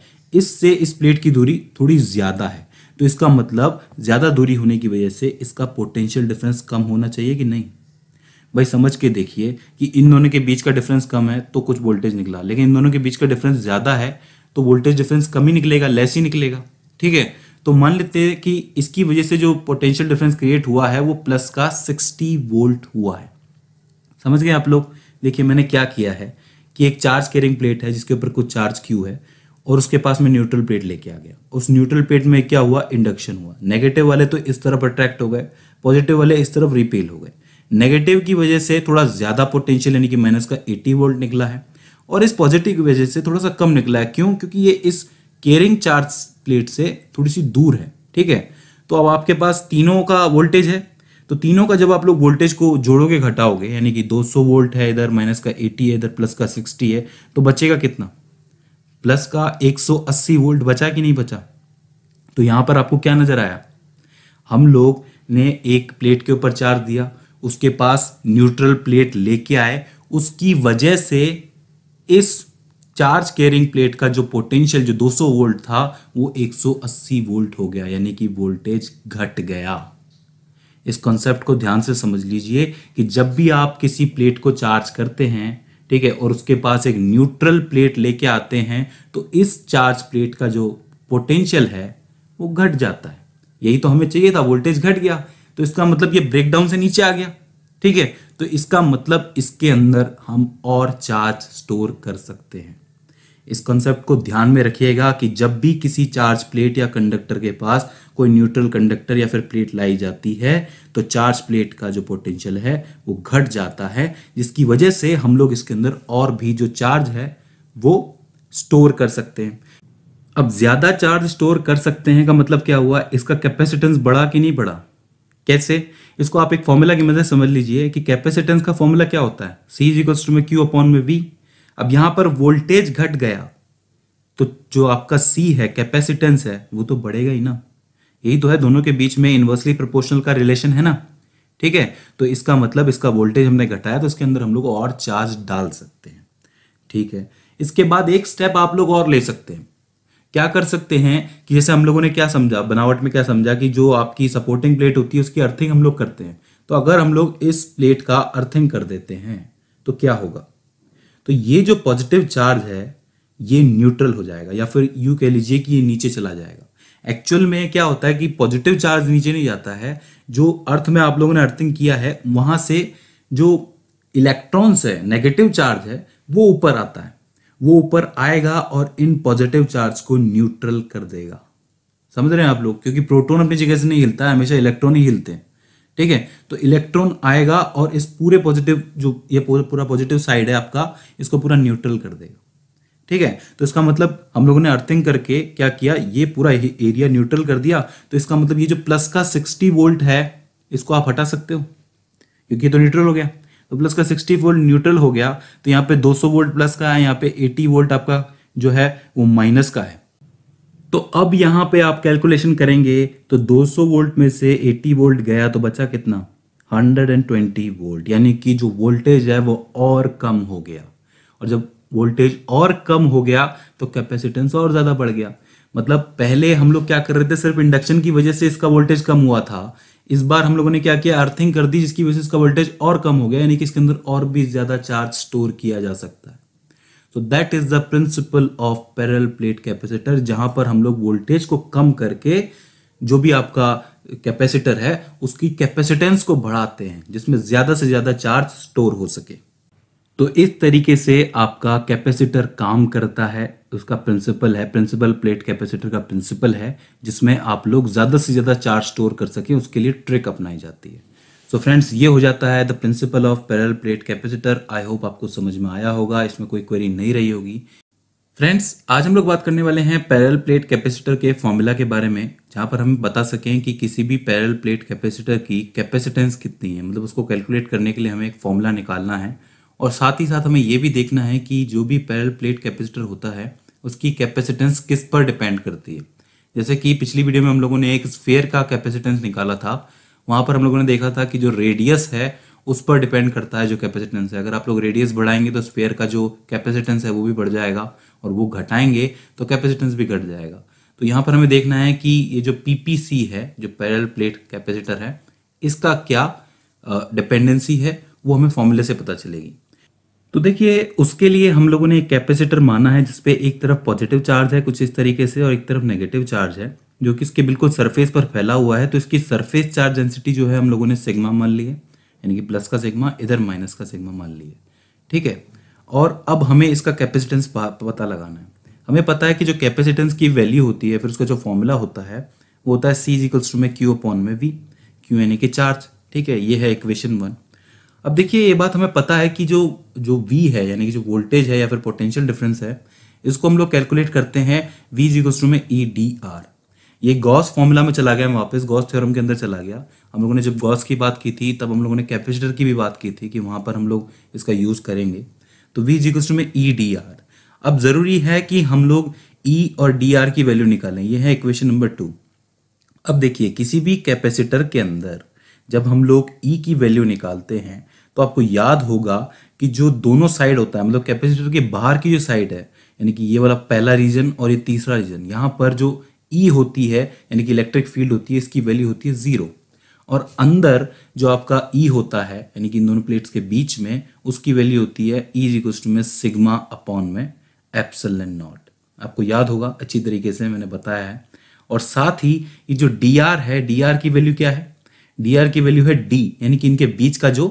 इससे इस प्लेट की दूरी थोड़ी ज़्यादा है तो इसका मतलब ज़्यादा दूरी होने की वजह से इसका पोटेंशियल डिफरेंस कम होना चाहिए कि नहीं भाई समझ के देखिए कि इन दोनों के बीच का डिफरेंस कम है तो कुछ वोल्टेज निकला लेकिन इन दोनों के बीच का डिफरेंस ज़्यादा है तो वोल्टेज डिफरेंस कम ही निकलेगा लेस ही निकलेगा ठीक है तो मान लेते हैं कि इसकी वजह से जो पोटेंशियल डिफरेंस क्रिएट हुआ है वो प्लस का सिक्सटी वोल्ट हुआ है समझ गए आप लोग देखिए मैंने क्या किया है कि एक चार्ज कैरिंग प्लेट है जिसके ऊपर कुछ चार्ज क्यू है और उसके पास में न्यूट्रल प्लेट लेके आ गया उस न्यूट्रल प्लेट में क्या हुआ इंडक्शन हुआ नेगेटिव वाले तो इस तरफ अट्रैक्ट हो गए पॉजिटिव वाले इस तरफ रिपेल हो गए नेगेटिव की वजह से थोड़ा ज़्यादा पोटेंशियल यानी कि माइनस का 80 वोल्ट निकला है और इस पॉजिटिव की वजह से थोड़ा सा कम निकला है क्यों क्योंकि ये इस केयरिंग चार्ज प्लेट से थोड़ी सी दूर है ठीक है तो अब आपके पास तीनों का वोल्टेज है तो तीनों का जब आप लोग वोल्टेज को जोड़ोगे घटाओगे यानी कि 200 वोल्ट है इधर माइनस का 80 है इधर प्लस का 60 है तो बचेगा कितना प्लस का 180 वोल्ट बचा कि नहीं बचा तो यहां पर आपको क्या नजर आया हम लोग ने एक प्लेट के ऊपर चार्ज दिया उसके पास न्यूट्रल प्लेट लेके आए उसकी वजह से इस चार्ज कैरिंग प्लेट का जो पोटेंशियल जो 200 वोल्ट था वो 180 वोल्ट हो गया यानी कि वोल्टेज घट गया इस कॉन्सेप्ट को ध्यान से समझ लीजिए कि जब भी आप किसी प्लेट को चार्ज करते हैं ठीक है और उसके पास एक न्यूट्रल प्लेट लेके आते हैं तो इस चार्ज प्लेट का जो पोटेंशियल है वो घट जाता है यही तो हमें चाहिए था वोल्टेज घट गया तो इसका मतलब ये ब्रेकडाउन से नीचे आ गया ठीक है तो इसका मतलब इसके अंदर हम और चार्ज स्टोर कर सकते हैं इस कंसेप्ट को ध्यान में रखिएगा कि जब भी किसी चार्ज प्लेट या कंडक्टर के पास कोई न्यूट्रल कंडक्टर या फिर प्लेट लाई जाती है तो चार्ज प्लेट का जो पोटेंशियल है वो घट जाता है जिसकी वजह से हम लोग इसके अंदर और भी जो चार्ज है वो स्टोर कर सकते हैं अब ज़्यादा चार्ज स्टोर कर सकते हैं का मतलब क्या हुआ इसका कैपेसिटेंस बढ़ा कि नहीं बढ़ा कैसे इसको आप एक फॉर्मूला की मदद समझ लीजिए कि कैपेसिटेंस का फॉर्मूला क्या होता है सी जी में क्यू अपॉन में वी अब यहां पर वोल्टेज घट गया तो जो आपका सी है कैपेसिटेंस है वो तो बढ़ेगा ही ना यही तो है दोनों के बीच में इन्वर्सली प्रोपोर्शनल का रिलेशन है ना ठीक है तो इसका मतलब इसका वोल्टेज हमने घटाया तो इसके अंदर हम लोग और चार्ज डाल सकते हैं ठीक है इसके बाद एक स्टेप आप लोग और ले सकते हैं क्या कर सकते हैं कि जैसे हम लोगों ने क्या समझा बनावट में क्या समझा कि जो आपकी सपोर्टिंग प्लेट होती है उसकी अर्थिंग हम लोग करते हैं तो अगर हम लोग इस प्लेट का अर्थिंग कर देते हैं तो क्या होगा तो ये जो पॉजिटिव चार्ज है ये न्यूट्रल हो जाएगा या फिर यू कह लीजिए कि ये नीचे चला जाएगा एक्चुअल में क्या होता है कि पॉजिटिव चार्ज नीचे नहीं जाता है जो अर्थ में आप लोगों ने अर्थिंग किया है वहां से जो इलेक्ट्रॉन्स है नेगेटिव चार्ज है वो ऊपर आता है वो ऊपर आएगा और इन पॉजिटिव चार्ज को न्यूट्रल कर देगा समझ रहे हैं आप लोग क्योंकि प्रोटोन अपनी जगह से नहीं हिलता है हमेशा इलेक्ट्रॉन ही हिलते हैं ठीक है तो इलेक्ट्रॉन आएगा और इस पूरे पॉजिटिव जो ये पूरा पॉजिटिव साइड है आपका इसको पूरा न्यूट्रल कर देगा ठीक है तो इसका मतलब हम लोगों ने अर्थिंग करके क्या किया ये पूरा एरिया न्यूट्रल कर दिया तो इसका मतलब ये जो प्लस का सिक्सटी वोल्ट है इसको आप हटा सकते हो क्योंकि ये तो न्यूट्रल हो गया तो प्लस का सिक्सटी वोल्ट न्यूट्रल हो गया तो यहाँ पे 200 वोल्ट प्लस का है यहाँ पे 80 वोल्ट आपका जो है वो माइनस का है तो अब यहां पे आप कैलकुलेशन करेंगे तो 200 वोल्ट में से 80 वोल्ट गया तो बचा कितना 120 वोल्ट यानी कि जो वोल्टेज है वो और कम हो गया और जब वोल्टेज और कम हो गया तो कैपेसिटेंस और ज़्यादा बढ़ गया मतलब पहले हम लोग क्या कर रहे थे सिर्फ इंडक्शन की वजह से इसका वोल्टेज कम हुआ था इस बार हम लोगों ने क्या किया अर्थिंग कर दी जिसकी वजह से इसका वोल्टेज और कम हो गया यानी कि इसके अंदर और भी ज़्यादा चार्ज स्टोर किया जा सकता है तो that is the principle of parallel plate capacitor जहां पर हम लोग वोल्टेज को कम करके जो भी आपका कैपेसिटर है उसकी कैपेसिटेंस को बढ़ाते हैं जिसमें ज्यादा से ज्यादा चार्ज स्टोर हो सके तो इस तरीके से आपका कैपेसिटर काम करता है उसका प्रिंसिपल है प्रिंसिपल प्लेट कैपेसिटर का प्रिंसिपल है जिसमें आप लोग ज़्यादा से ज़्यादा चार्ज स्टोर कर सकें उसके लिए ट्रिक अपनाई जाती है सो फ्रेंड्स ये हो जाता है the principle of parallel plate capacitor I hope आपको समझ में आया होगा इसमें कोई क्वेरी नहीं रही होगी फ्रेंड्स आज हम लोग बात करने वाले हैं पैरल प्लेट कैपेसिटर के फॉर्मूला के बारे में जहां पर हम बता सकें कि किसी भी पैरल प्लेट कैपेसिटर की कैपेसिटेंस कितनी है मतलब उसको कैलकुलेट करने के लिए हमें एक फॉर्मूला निकालना है और साथ ही साथ हमें ये भी देखना है कि जो भी पैरल प्लेट कैपेसिटर होता है उसकी कैपेसिटेंस किस पर डिपेंड करती है जैसे कि पिछली वीडियो में हम लोगों ने एक स्फेयर का कैपेसिटेंस निकाला था वहां पर हम लोगों ने देखा था कि जो रेडियस है उस पर डिपेंड करता है जो कैपेसिटेंस है अगर आप लोग रेडियस बढ़ाएंगे तो स्पेयर का जो कैपेसिटेंस है वो भी बढ़ जाएगा और वो घटाएंगे तो कैपेसिटेंस भी घट जाएगा तो यहाँ पर हमें देखना है कि ये जो पीपीसी है जो पैरल प्लेट कैपेसिटर है इसका क्या डिपेंडेंसी है वो हमें फॉर्मूले से पता चलेगी तो देखिए उसके लिए हम लोगों ने एक कैपेसिटर माना है जिसपे एक तरफ पॉजिटिव चार्ज है कुछ इस तरीके से और एक तरफ नेगेटिव चार्ज है जो कि इसके बिल्कुल सरफेस पर फैला हुआ है तो इसकी सरफेस चार्ज डेंसिटी जो है हम लोगों ने सिग्मा मान लिया यानी कि प्लस का सिग्मा इधर माइनस का सिग्मा मान लिया ठीक है और अब हमें इसका कैपेसिटेंस पता लगाना है हमें पता है कि जो कैपेसिटेंस की वैल्यू होती है फिर उसका जो फॉर्मूला होता है वो होता है सी इजिकल्स टू में क्यू अपॉन में वी क्यू यानी कि चार्ज ठीक है ये है इक्वेशन वन अब देखिए ये बात हमें पता है कि जो जो वी है यानी कि जो वोल्टेज है या फिर पोटेंशियल डिफरेंस है इसको हम लोग कैलकुलेट करते हैं वी इजिकल्स टू में ई डी आर ये गॉस फॉर्मूला में चला गया वापस गॉस थ्योरम के अंदर चला गया हम लोगों ने जब गॉस की बात की थी तब हम लोगों ने कैपेसिटर की भी बात की थी कि वहाँ पर हम लोग इसका यूज़ करेंगे तो वी जी क्वेश्चन में ई डी आर अब ज़रूरी है कि हम लोग ई e और डी आर की वैल्यू निकालें ये है इक्वेशन नंबर टू अब देखिए किसी भी कैपेसिटर के अंदर जब हम लोग ई e की वैल्यू निकालते हैं तो आपको याद होगा कि जो दोनों साइड होता है मतलब कैपेसिटर के बाहर की जो साइड है यानी कि ये वाला पहला रीजन और ये तीसरा रीजन यहाँ पर जो ई e होती है यानी कि इलेक्ट्रिक फील्ड होती है इसकी वैल्यू होती है ज़ीरो और अंदर जो आपका ई e होता है यानी कि दोनों प्लेट्स के बीच में उसकी वैल्यू होती है ई e इक्वस में सिग्मा अपॉन में एप्सल नॉट आपको याद होगा अच्छी तरीके से मैंने बताया है और साथ ही ये जो डी आर है डी आर की वैल्यू क्या है डी आर की वैल्यू है डी यानी कि इनके बीच का जो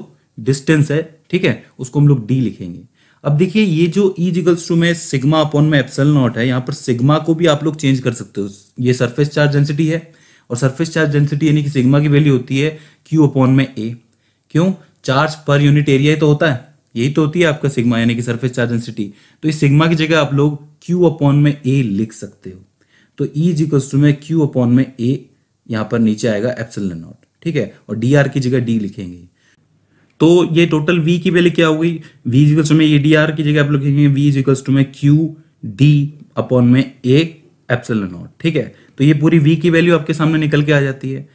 डिस्टेंस है ठीक है उसको हम लोग डी लिखेंगे अब देखिए ये जो ई जिगल्स टू में सिग्मा अपॉन में एप्सल नॉट है यहाँ पर सिग्मा को भी आप लोग चेंज कर सकते हो ये सरफेस चार्ज डेंसिटी है और सरफेस चार्ज डेंसिटी यानी कि सिग्मा की वैल्यू होती है क्यू अपॉन में ए क्यों चार्ज पर यूनिट एरिया ही तो होता है यही तो होती है आपका सिग्मा यानी कि सरफेस चार्ज डेंसिटी तो इस सिग्मा की जगह आप लोग क्यू अपॉन में ए लिख सकते हो तो ई जिकल्स टू में क्यू अपॉन में ए यहाँ पर नीचे आएगा एप्सल नॉट ठीक है और डी आर की जगह डी लिखेंगे तो ये टोटल वी की वैल्यू क्या होगी v इजिकल्स में ये डी आर की जगह आप लोग लिखेंगे वी इजिकल्स टू में क्यू डी अपॉन में ए एप्सल नॉट ठीक है तो ये पूरी वी की वैल्यू आपके सामने निकल के आ जाती है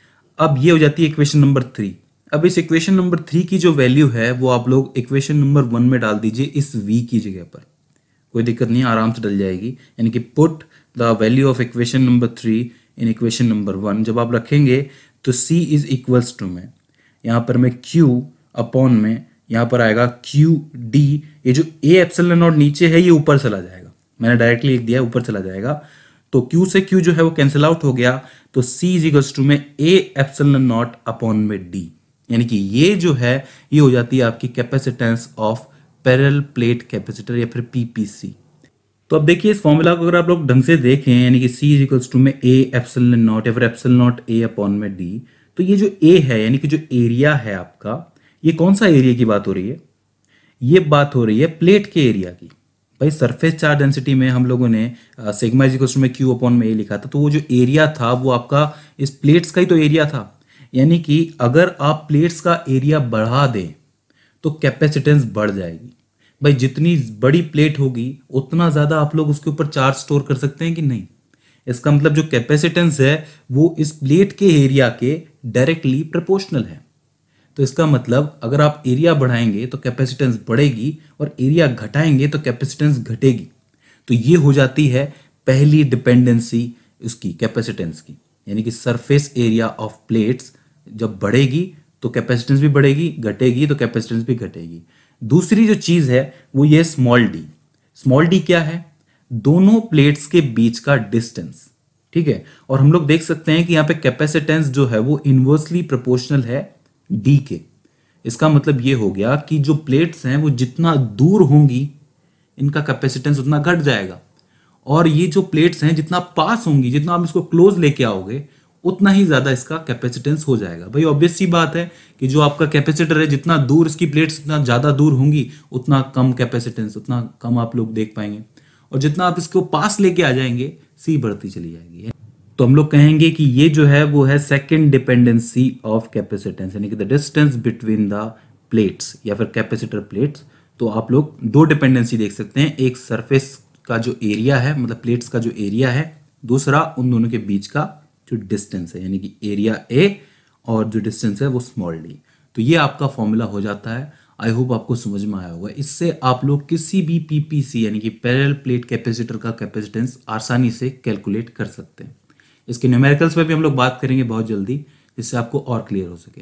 अब ये हो जाती है इक्वेशन नंबर थ्री अब इस इक्वेशन नंबर थ्री की जो वैल्यू है वो आप लोग इक्वेशन नंबर वन में डाल दीजिए इस वी की जगह पर कोई दिक्कत नहीं आराम से डल जाएगी यानी कि put the value of equation number three in equation number one जब आप रखेंगे तो सी इज इक्वल्स टू में यहाँ पर मैं क्यू अपॉन में यहां पर आएगा क्यू डी ये जो ए एप्सल नॉट नीचे है ये ऊपर चला जाएगा मैंने डायरेक्टली लिख दिया ऊपर चला जाएगा तो क्यू से क्यू जो है वो कैंसिल आउट हो गया तो सी इज इक्वल्स टू में ए एप्सल नॉट अपॉन में डी यानी कि ये जो है ये हो जाती है आपकी capacitance of parallel plate capacitor या फिर पीपीसी तो अब देखिए इस फॉर्मूला को अगर आप लोग ढंग से देखें यानी कि C इक्वल्स टू में ए एप्सल नॉट या फिर एप्सल नॉट ए अपॉन में डी तो ये जो ए है यानी कि जो एरिया है आपका ये कौन सा एरिया की बात हो रही है ये बात हो रही है प्लेट के एरिया की भाई सरफेस चार्ज डेंसिटी में हम लोगों ने सिग्मा इज में क्यू अपॉन में ए लिखा था तो वो जो एरिया था वो आपका इस प्लेट्स का ही तो एरिया था यानी कि अगर आप प्लेट्स का एरिया बढ़ा दें तो कैपेसिटेंस बढ़ जाएगी भाई जितनी बड़ी प्लेट होगी उतना ज़्यादा आप लोग उसके ऊपर चार्ज स्टोर कर सकते हैं कि नहीं इसका मतलब जो कैपेसिटेंस है वो इस प्लेट के एरिया के डायरेक्टली प्रपोर्शनल है तो इसका मतलब अगर आप एरिया बढ़ाएंगे तो कैपेसिटेंस बढ़ेगी और एरिया घटाएंगे तो कैपेसिटेंस घटेगी तो ये हो जाती है पहली डिपेंडेंसी उसकी कैपेसिटेंस की यानी कि सरफेस एरिया ऑफ प्लेट्स जब बढ़ेगी तो कैपेसिटेंस भी बढ़ेगी घटेगी तो कैपेसिटेंस भी घटेगी दूसरी जो चीज़ है वो ये स्मॉल डी स्मॉल डी क्या है दोनों प्लेट्स के बीच का डिस्टेंस ठीक है और हम लोग देख सकते हैं कि यहाँ पे कैपेसिटेंस जो है वो इन्वर्सली प्रोपोर्शनल है डी के इसका मतलब ये हो गया कि जो प्लेट्स हैं वो जितना दूर होंगी इनका कैपेसिटेंस उतना घट जाएगा और ये जो प्लेट्स हैं जितना पास होंगी जितना आप इसको क्लोज लेके आओगे उतना ही ज़्यादा इसका कैपेसिटेंस हो जाएगा भाई ऑब्वियस सी बात है कि जो आपका कैपेसिटर है जितना दूर इसकी प्लेट्स उतना ज़्यादा दूर होंगी उतना कम कैपेसिटेंस उतना कम आप लोग देख पाएंगे और जितना आप इसको पास लेके आ जाएंगे सी बढ़ती चली जाएगी तो हम लोग कहेंगे कि ये जो है वो है सेकेंड डिपेंडेंसी ऑफ कैपेसिटेंस यानी कि the distance between the plates या फिर कैपेसिटर प्लेट्स तो आप लोग दो डिपेंडेंसी देख सकते हैं एक सरफेस का जो एरिया है मतलब प्लेट्स का जो एरिया है दूसरा उन दोनों के बीच का जो डिस्टेंस है यानी कि एरिया ए और जो डिस्टेंस है वो स्मॉल डी तो ये आपका फॉर्मूला हो जाता है आई होप आपको समझ में आया होगा इससे आप लोग किसी भी पीपीसी यानी कि पैरेलल प्लेट कैपेसिटर का कैपेसिटेंस आसानी से कैलकुलेट कर सकते हैं इसके न्यूमेरिकल्स पर भी हम लोग बात करेंगे बहुत जल्दी जिससे आपको और क्लियर हो सके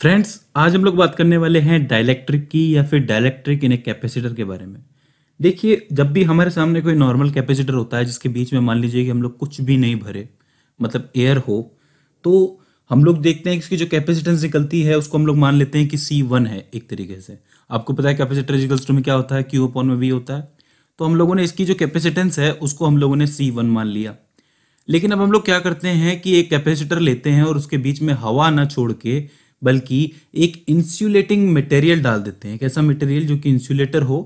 फ्रेंड्स आज हम लोग बात करने वाले हैं डायलैक्ट्रिक की या फिर डायलैक्ट्रिक इन ए कैपेसिटर के बारे में देखिए जब भी हमारे सामने कोई नॉर्मल कैपेसिटर होता है जिसके बीच में मान लीजिए कि हम लोग कुछ भी नहीं भरे मतलब एयर हो तो हम लोग देखते हैं कि इसकी जो कैपेसिटेंस निकलती है उसको हम लोग मान लेते हैं कि सी वन है एक तरीके से आपको पता है कैपेसिटर इजिकल्स टू में क्या होता है क्यू ओपन में भी होता है तो हम लोगों ने इसकी जो कैपेसिटेंस है उसको हम लोगों ने सी वन मान लिया लेकिन अब हम लोग क्या करते हैं कि एक कैपेसिटर लेते हैं और उसके बीच में हवा ना छोड़ के बल्कि एक इंसुलेटिंग मटेरियल डाल देते हैं एक ऐसा मटेरियल जो कि इंसुलेटर हो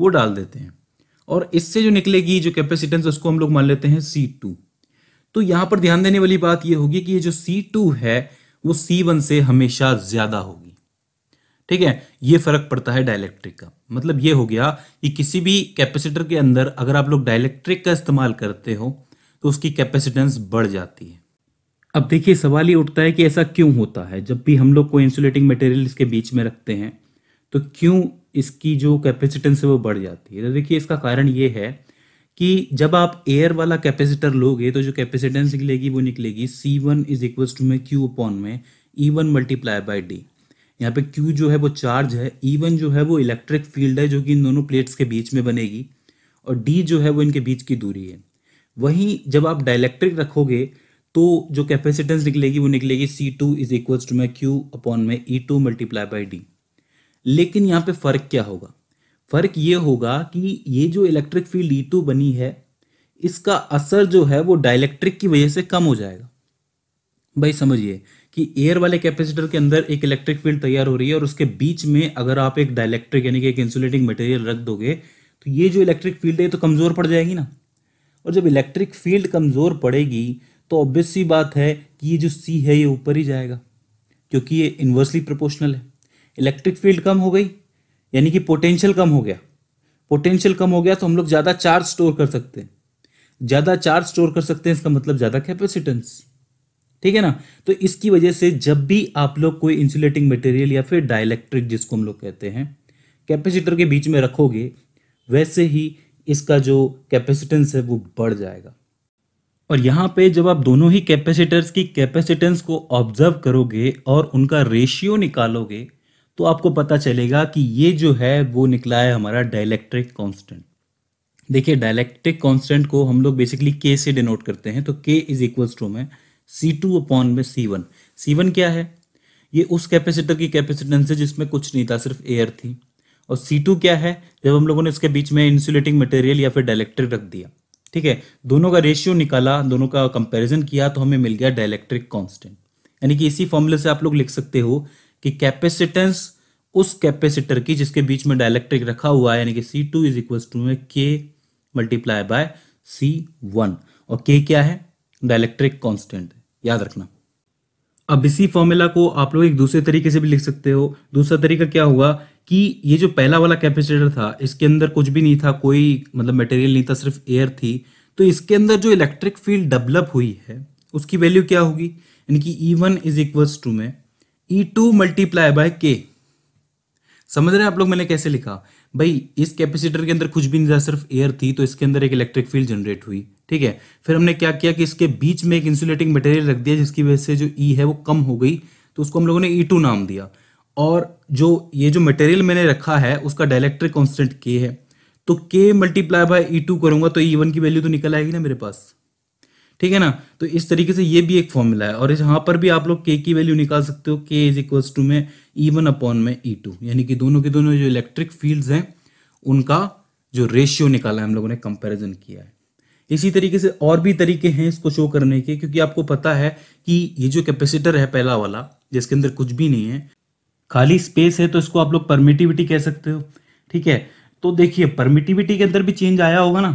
वो डाल देते हैं और इससे जो निकलेगी जो कैपेसिटेंस उसको हम लोग मान लेते हैं सी टू तो यहाँ पर ध्यान देने वाली बात यह होगी कि ये जो सी टू है वो सी वन से हमेशा ज़्यादा होगी ठीक है ये फर्क पड़ता है डायलैक्ट्रिक का मतलब ये हो गया कि किसी भी कैपेसिटर के अंदर अगर आप लोग डायलैक्ट्रिक का इस्तेमाल करते हो तो उसकी कैपेसिटेंस बढ़ जाती है अब देखिए सवाल ये उठता है कि ऐसा क्यों होता है जब भी हम लोग कोई इंसुलेटिंग मटेरियल इसके बीच में रखते हैं तो क्यों इसकी जो कैपेसिटेंस है वो बढ़ जाती है तो देखिए इसका कारण ये है कि जब आप एयर वाला कैपेसिटर लोगे तो जो कैपेसिटेंस निकलेगी वो निकलेगी C one is equal to में क्यू अपॉन में E one multiply by D यहाँ पे क्यू जो है वो चार्ज है ई e वन जो है वो इलेक्ट्रिक फील्ड है जो कि इन दोनों प्लेट्स के बीच में बनेगी और डी जो है वो इनके बीच की दूरी है वहीं जब आप डायलैक्ट्रिक रखोगे तो जो कैपेसिटेंस निकलेगी वो निकलेगी C two is equal to मै क्यू अपॉन में E two multiply by D लेकिन यहाँ पे फ़र्क क्या होगा फ़र्क ये होगा कि ये जो इलेक्ट्रिक फील्ड ई टू बनी है इसका असर जो है वो डायलैक्ट्रिक की वजह से कम हो जाएगा भाई समझिए कि एयर वाले कैपेसिटर के अंदर एक इलेक्ट्रिक फील्ड तैयार हो रही है और उसके बीच में अगर आप एक डायलैक्ट्रिक यानी कि एक इंसुलेटिंग मटेरियल रख दोगे तो ये जो इलेक्ट्रिक फील्ड है तो कमज़ोर पड़ जाएगी ना और जब इलेक्ट्रिक फील्ड कमज़ोर पड़ेगी तो ऑब्वियस सी बात है कि ये जो सी है ये ऊपर ही जाएगा क्योंकि ये इन्वर्सली प्रोपोर्शनल है इलेक्ट्रिक फील्ड कम हो गई यानी कि पोटेंशियल कम हो गया पोटेंशियल कम हो गया तो हम लोग ज़्यादा चार्ज स्टोर कर सकते हैं ज़्यादा चार्ज स्टोर कर सकते हैं इसका मतलब ज़्यादा कैपेसिटेंस ठीक है ना तो इसकी वजह से जब भी आप लोग कोई इंसुलेटिंग मटेरियल या फिर डायलैक्ट्रिक जिसको हम लोग कहते हैं कैपेसिटर के बीच में रखोगे वैसे ही इसका जो कैपेसिटेंस है वो बढ़ जाएगा और यहाँ पे जब आप दोनों ही कैपेसिटर्स की कैपेसिटेंस को ऑब्जर्व करोगे और उनका रेशियो निकालोगे तो आपको पता चलेगा कि ये जो है वो निकला है हमारा डायलैक्ट्रिक कांस्टेंट देखिए डायलैक्ट्रिक कांस्टेंट को हम लोग बेसिकली के से डिनोट करते हैं तो के इज इक्वल्स टू में सी टू अपॉन में सी वन सी वन क्या है ये उस कैपेसिटर की कैपेसिटेंस है जिसमें कुछ नहीं था सिर्फ एयर थी और C2 क्या है जब हम लोगों ने इसके बीच में इंसुलेटिंग मटेरियल या फिर डायलेक्ट्रिक रख दिया ठीक है दोनों का रेशियो निकाला दोनों का कंपेरिजन किया तो हमें मिल गया डायलैक्ट्रिक कॉन्स्टेंट यानी कि इसी फॉर्मूले से आप लोग लिख सकते हो कि कैपेसिटेंस उस कैपेसिटर की जिसके बीच में डायलेक्ट्रिक रखा हुआ है यानी कि C two is equal to में K multiply by C one और के क्या है डायलेक्ट्रिक कॉन्स्टेंट याद रखना अब इसी फॉर्मूला को आप लोग एक दूसरे तरीके से भी लिख सकते हो दूसरा तरीका क्या हुआ कि ये जो पहला वाला कैपेसिटर था इसके अंदर कुछ भी नहीं था कोई मतलब मटेरियल नहीं था सिर्फ एयर थी तो इसके अंदर जो इलेक्ट्रिक फील्ड डेवलप हुई है उसकी वैल्यू क्या होगी यानी कि E one is equals to में ई टू मल्टीप्लाई बाय के समझ रहे हैं आप लोग मैंने कैसे लिखा भाई इस कैपेसिटर के अंदर कुछ भी नहीं था सिर्फ एयर थी तो इसके अंदर एक इलेक्ट्रिक फील्ड जनरेट हुई ठीक है फिर हमने क्या किया कि इसके बीच में एक इंसुलेटिंग मटेरियल रख दिया जिसकी वजह से जो ई e है वो कम हो गई तो उसको हम लोगों ने ई e टू नाम दिया और जो ये जो मटेरियल मैंने रखा है उसका डायलैक्ट्रिक कॉन्स्टेंट के है तो के मल्टीप्लाई बाय ई टू करूंगा तो ई e वन की वैल्यू तो निकल आएगी ना मेरे पास ठीक है ना तो इस तरीके से ये भी एक फॉर्मूला है और यहां पर भी आप लोग के की वैल्यू निकाल सकते हो के इज इक्वल टू में ई वन अपॉन में ई e टू यानी कि दोनों के दोनों जो इलेक्ट्रिक फील्ड हैं उनका जो रेशियो निकाला है हम लोगों ने कंपेरिजन किया है इसी तरीके से और भी तरीके हैं इसको शो करने के क्योंकि आपको पता है कि ये जो कैपेसिटर है पहला वाला जिसके अंदर कुछ भी नहीं है खाली स्पेस है तो इसको आप लोग परमिटिविटी कह सकते हो ठीक है तो देखिए परमिटिविटी के अंदर भी चेंज आया होगा ना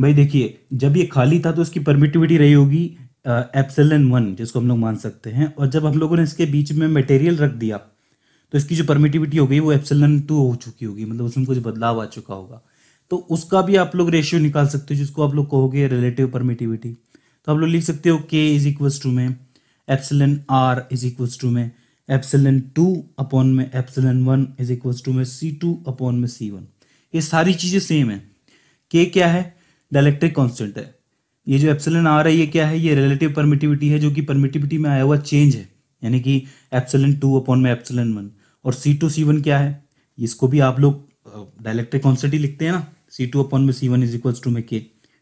भाई देखिए जब ये खाली था तो इसकी परमिटिविटी रही होगी एप्सलन वन जिसको हम लोग मान सकते हैं और जब हम लोगों ने इसके बीच में मटेरियल रख दिया तो इसकी जो परमिटिविटी हो गई वो एप्सलन टू हो चुकी होगी मतलब उसमें कुछ बदलाव आ चुका होगा तो उसका भी आप लोग रेशियो निकाल सकते हो जिसको आप लोग कहोगे रिलेटिव परमिटिविटी तो आप लोग लिख सकते हो के इज इक्वल्स टू में epsilon R is equals to में एप्सलन टू अपॉन में epsilon one is equals to में सी टू अपॉन में सी वन ये सारी चीज़ें सेम है के क्या है डायलेक्ट्रिक कॉन्स्टेंट है ये जो एप्सलन आ रहा है ये क्या है ये रिलेटिव परमिटिविटी है जो कि परमिटिविटी में आया हुआ चेंज है यानी कि एप्सलन टू अपॉन में एप्सलन वन और सी टू सी वन क्या है इसको भी आप लोग डायलेक्ट्रिक कॉन्स्टेंट ही लिखते हैं ना सी टू अपॉन में C one is equals to में के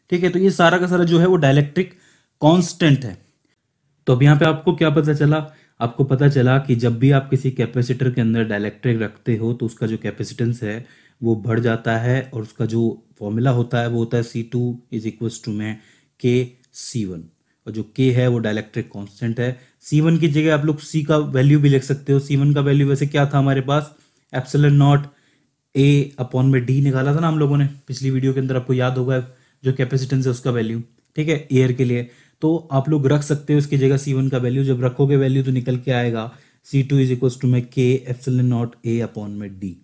ठीक है तो ये सारा का सारा जो है वो डायलेक्ट्रिक कॉन्स्टेंट है तो अब यहाँ पे आपको क्या पता चला आपको पता चला कि जब भी आप किसी कैपेसिटर के अंदर डायलैक्ट्रिक रखते हो तो उसका जो कैपेसिटेंस है वो बढ़ जाता है और उसका जो फॉर्मूला होता है वो होता है C two is equal to मै के सी वन और जो के है वो डायलैक्ट्रिक कॉन्स्टेंट है सी वन की जगह आप लोग सी का वैल्यू भी लिख सकते हो सी वन का वैल्यू वैसे क्या था हमारे पास एप्सलन नॉट ए अपॉन में डी निकाला था ना हम लोगों ने पिछली वीडियो के अंदर आपको याद होगा जो कैपेसिटेंस है उसका वैल्यू ठीक है एयर के लिए तो आप लोग रख सकते हो इसकी जगह सी वन का वैल्यू जब रखोगे वैल्यू तो निकल के आएगा C two is equal to में K epsilon naught A upon में डी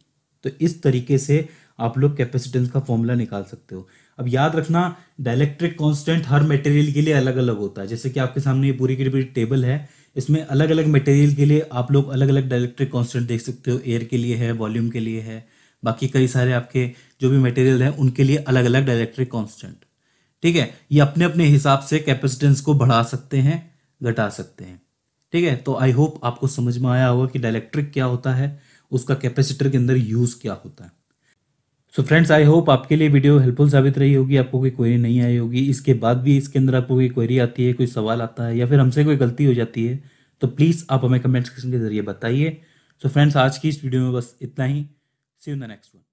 तो इस तरीके से आप लोग कैपेसिटेंस का फॉर्मूला निकाल सकते हो अब याद रखना डायलैक्ट्रिक कॉन्स्टेंट हर मटेरियल के लिए अलग अलग होता है जैसे कि आपके सामने ये पूरी की पूरी टेबल है इसमें अलग अलग मटेरियल के लिए आप लोग अलग अलग डायलैक्ट्रिक कॉन्स्टेंट देख सकते हो एयर के लिए है वॉल्यूम के लिए है बाकी कई सारे आपके जो भी मटेरियल हैं उनके लिए अलग अलग डायलेक्ट्रिक कॉन्स्टेंट ठीक है ये अपने अपने हिसाब से कैपेसिटेंस को बढ़ा सकते हैं घटा सकते हैं ठीक है तो आई होप आपको समझ में आया होगा कि डायलैक्ट्रिक क्या होता है उसका कैपेसिटर के अंदर यूज़ क्या होता है सो फ्रेंड्स आई होप आपके लिए वीडियो हेल्पफुल साबित रही होगी आपको कोई क्वेरी नहीं आई होगी इसके बाद भी इसके अंदर आपको कोई क्वेरी आती है कोई सवाल आता है या फिर हमसे कोई गलती हो जाती है तो प्लीज़ आप हमें कमेंट सेक्शन के जरिए बताइए सो फ्रेंड्स आज की इस वीडियो में बस इतना ही see you the next one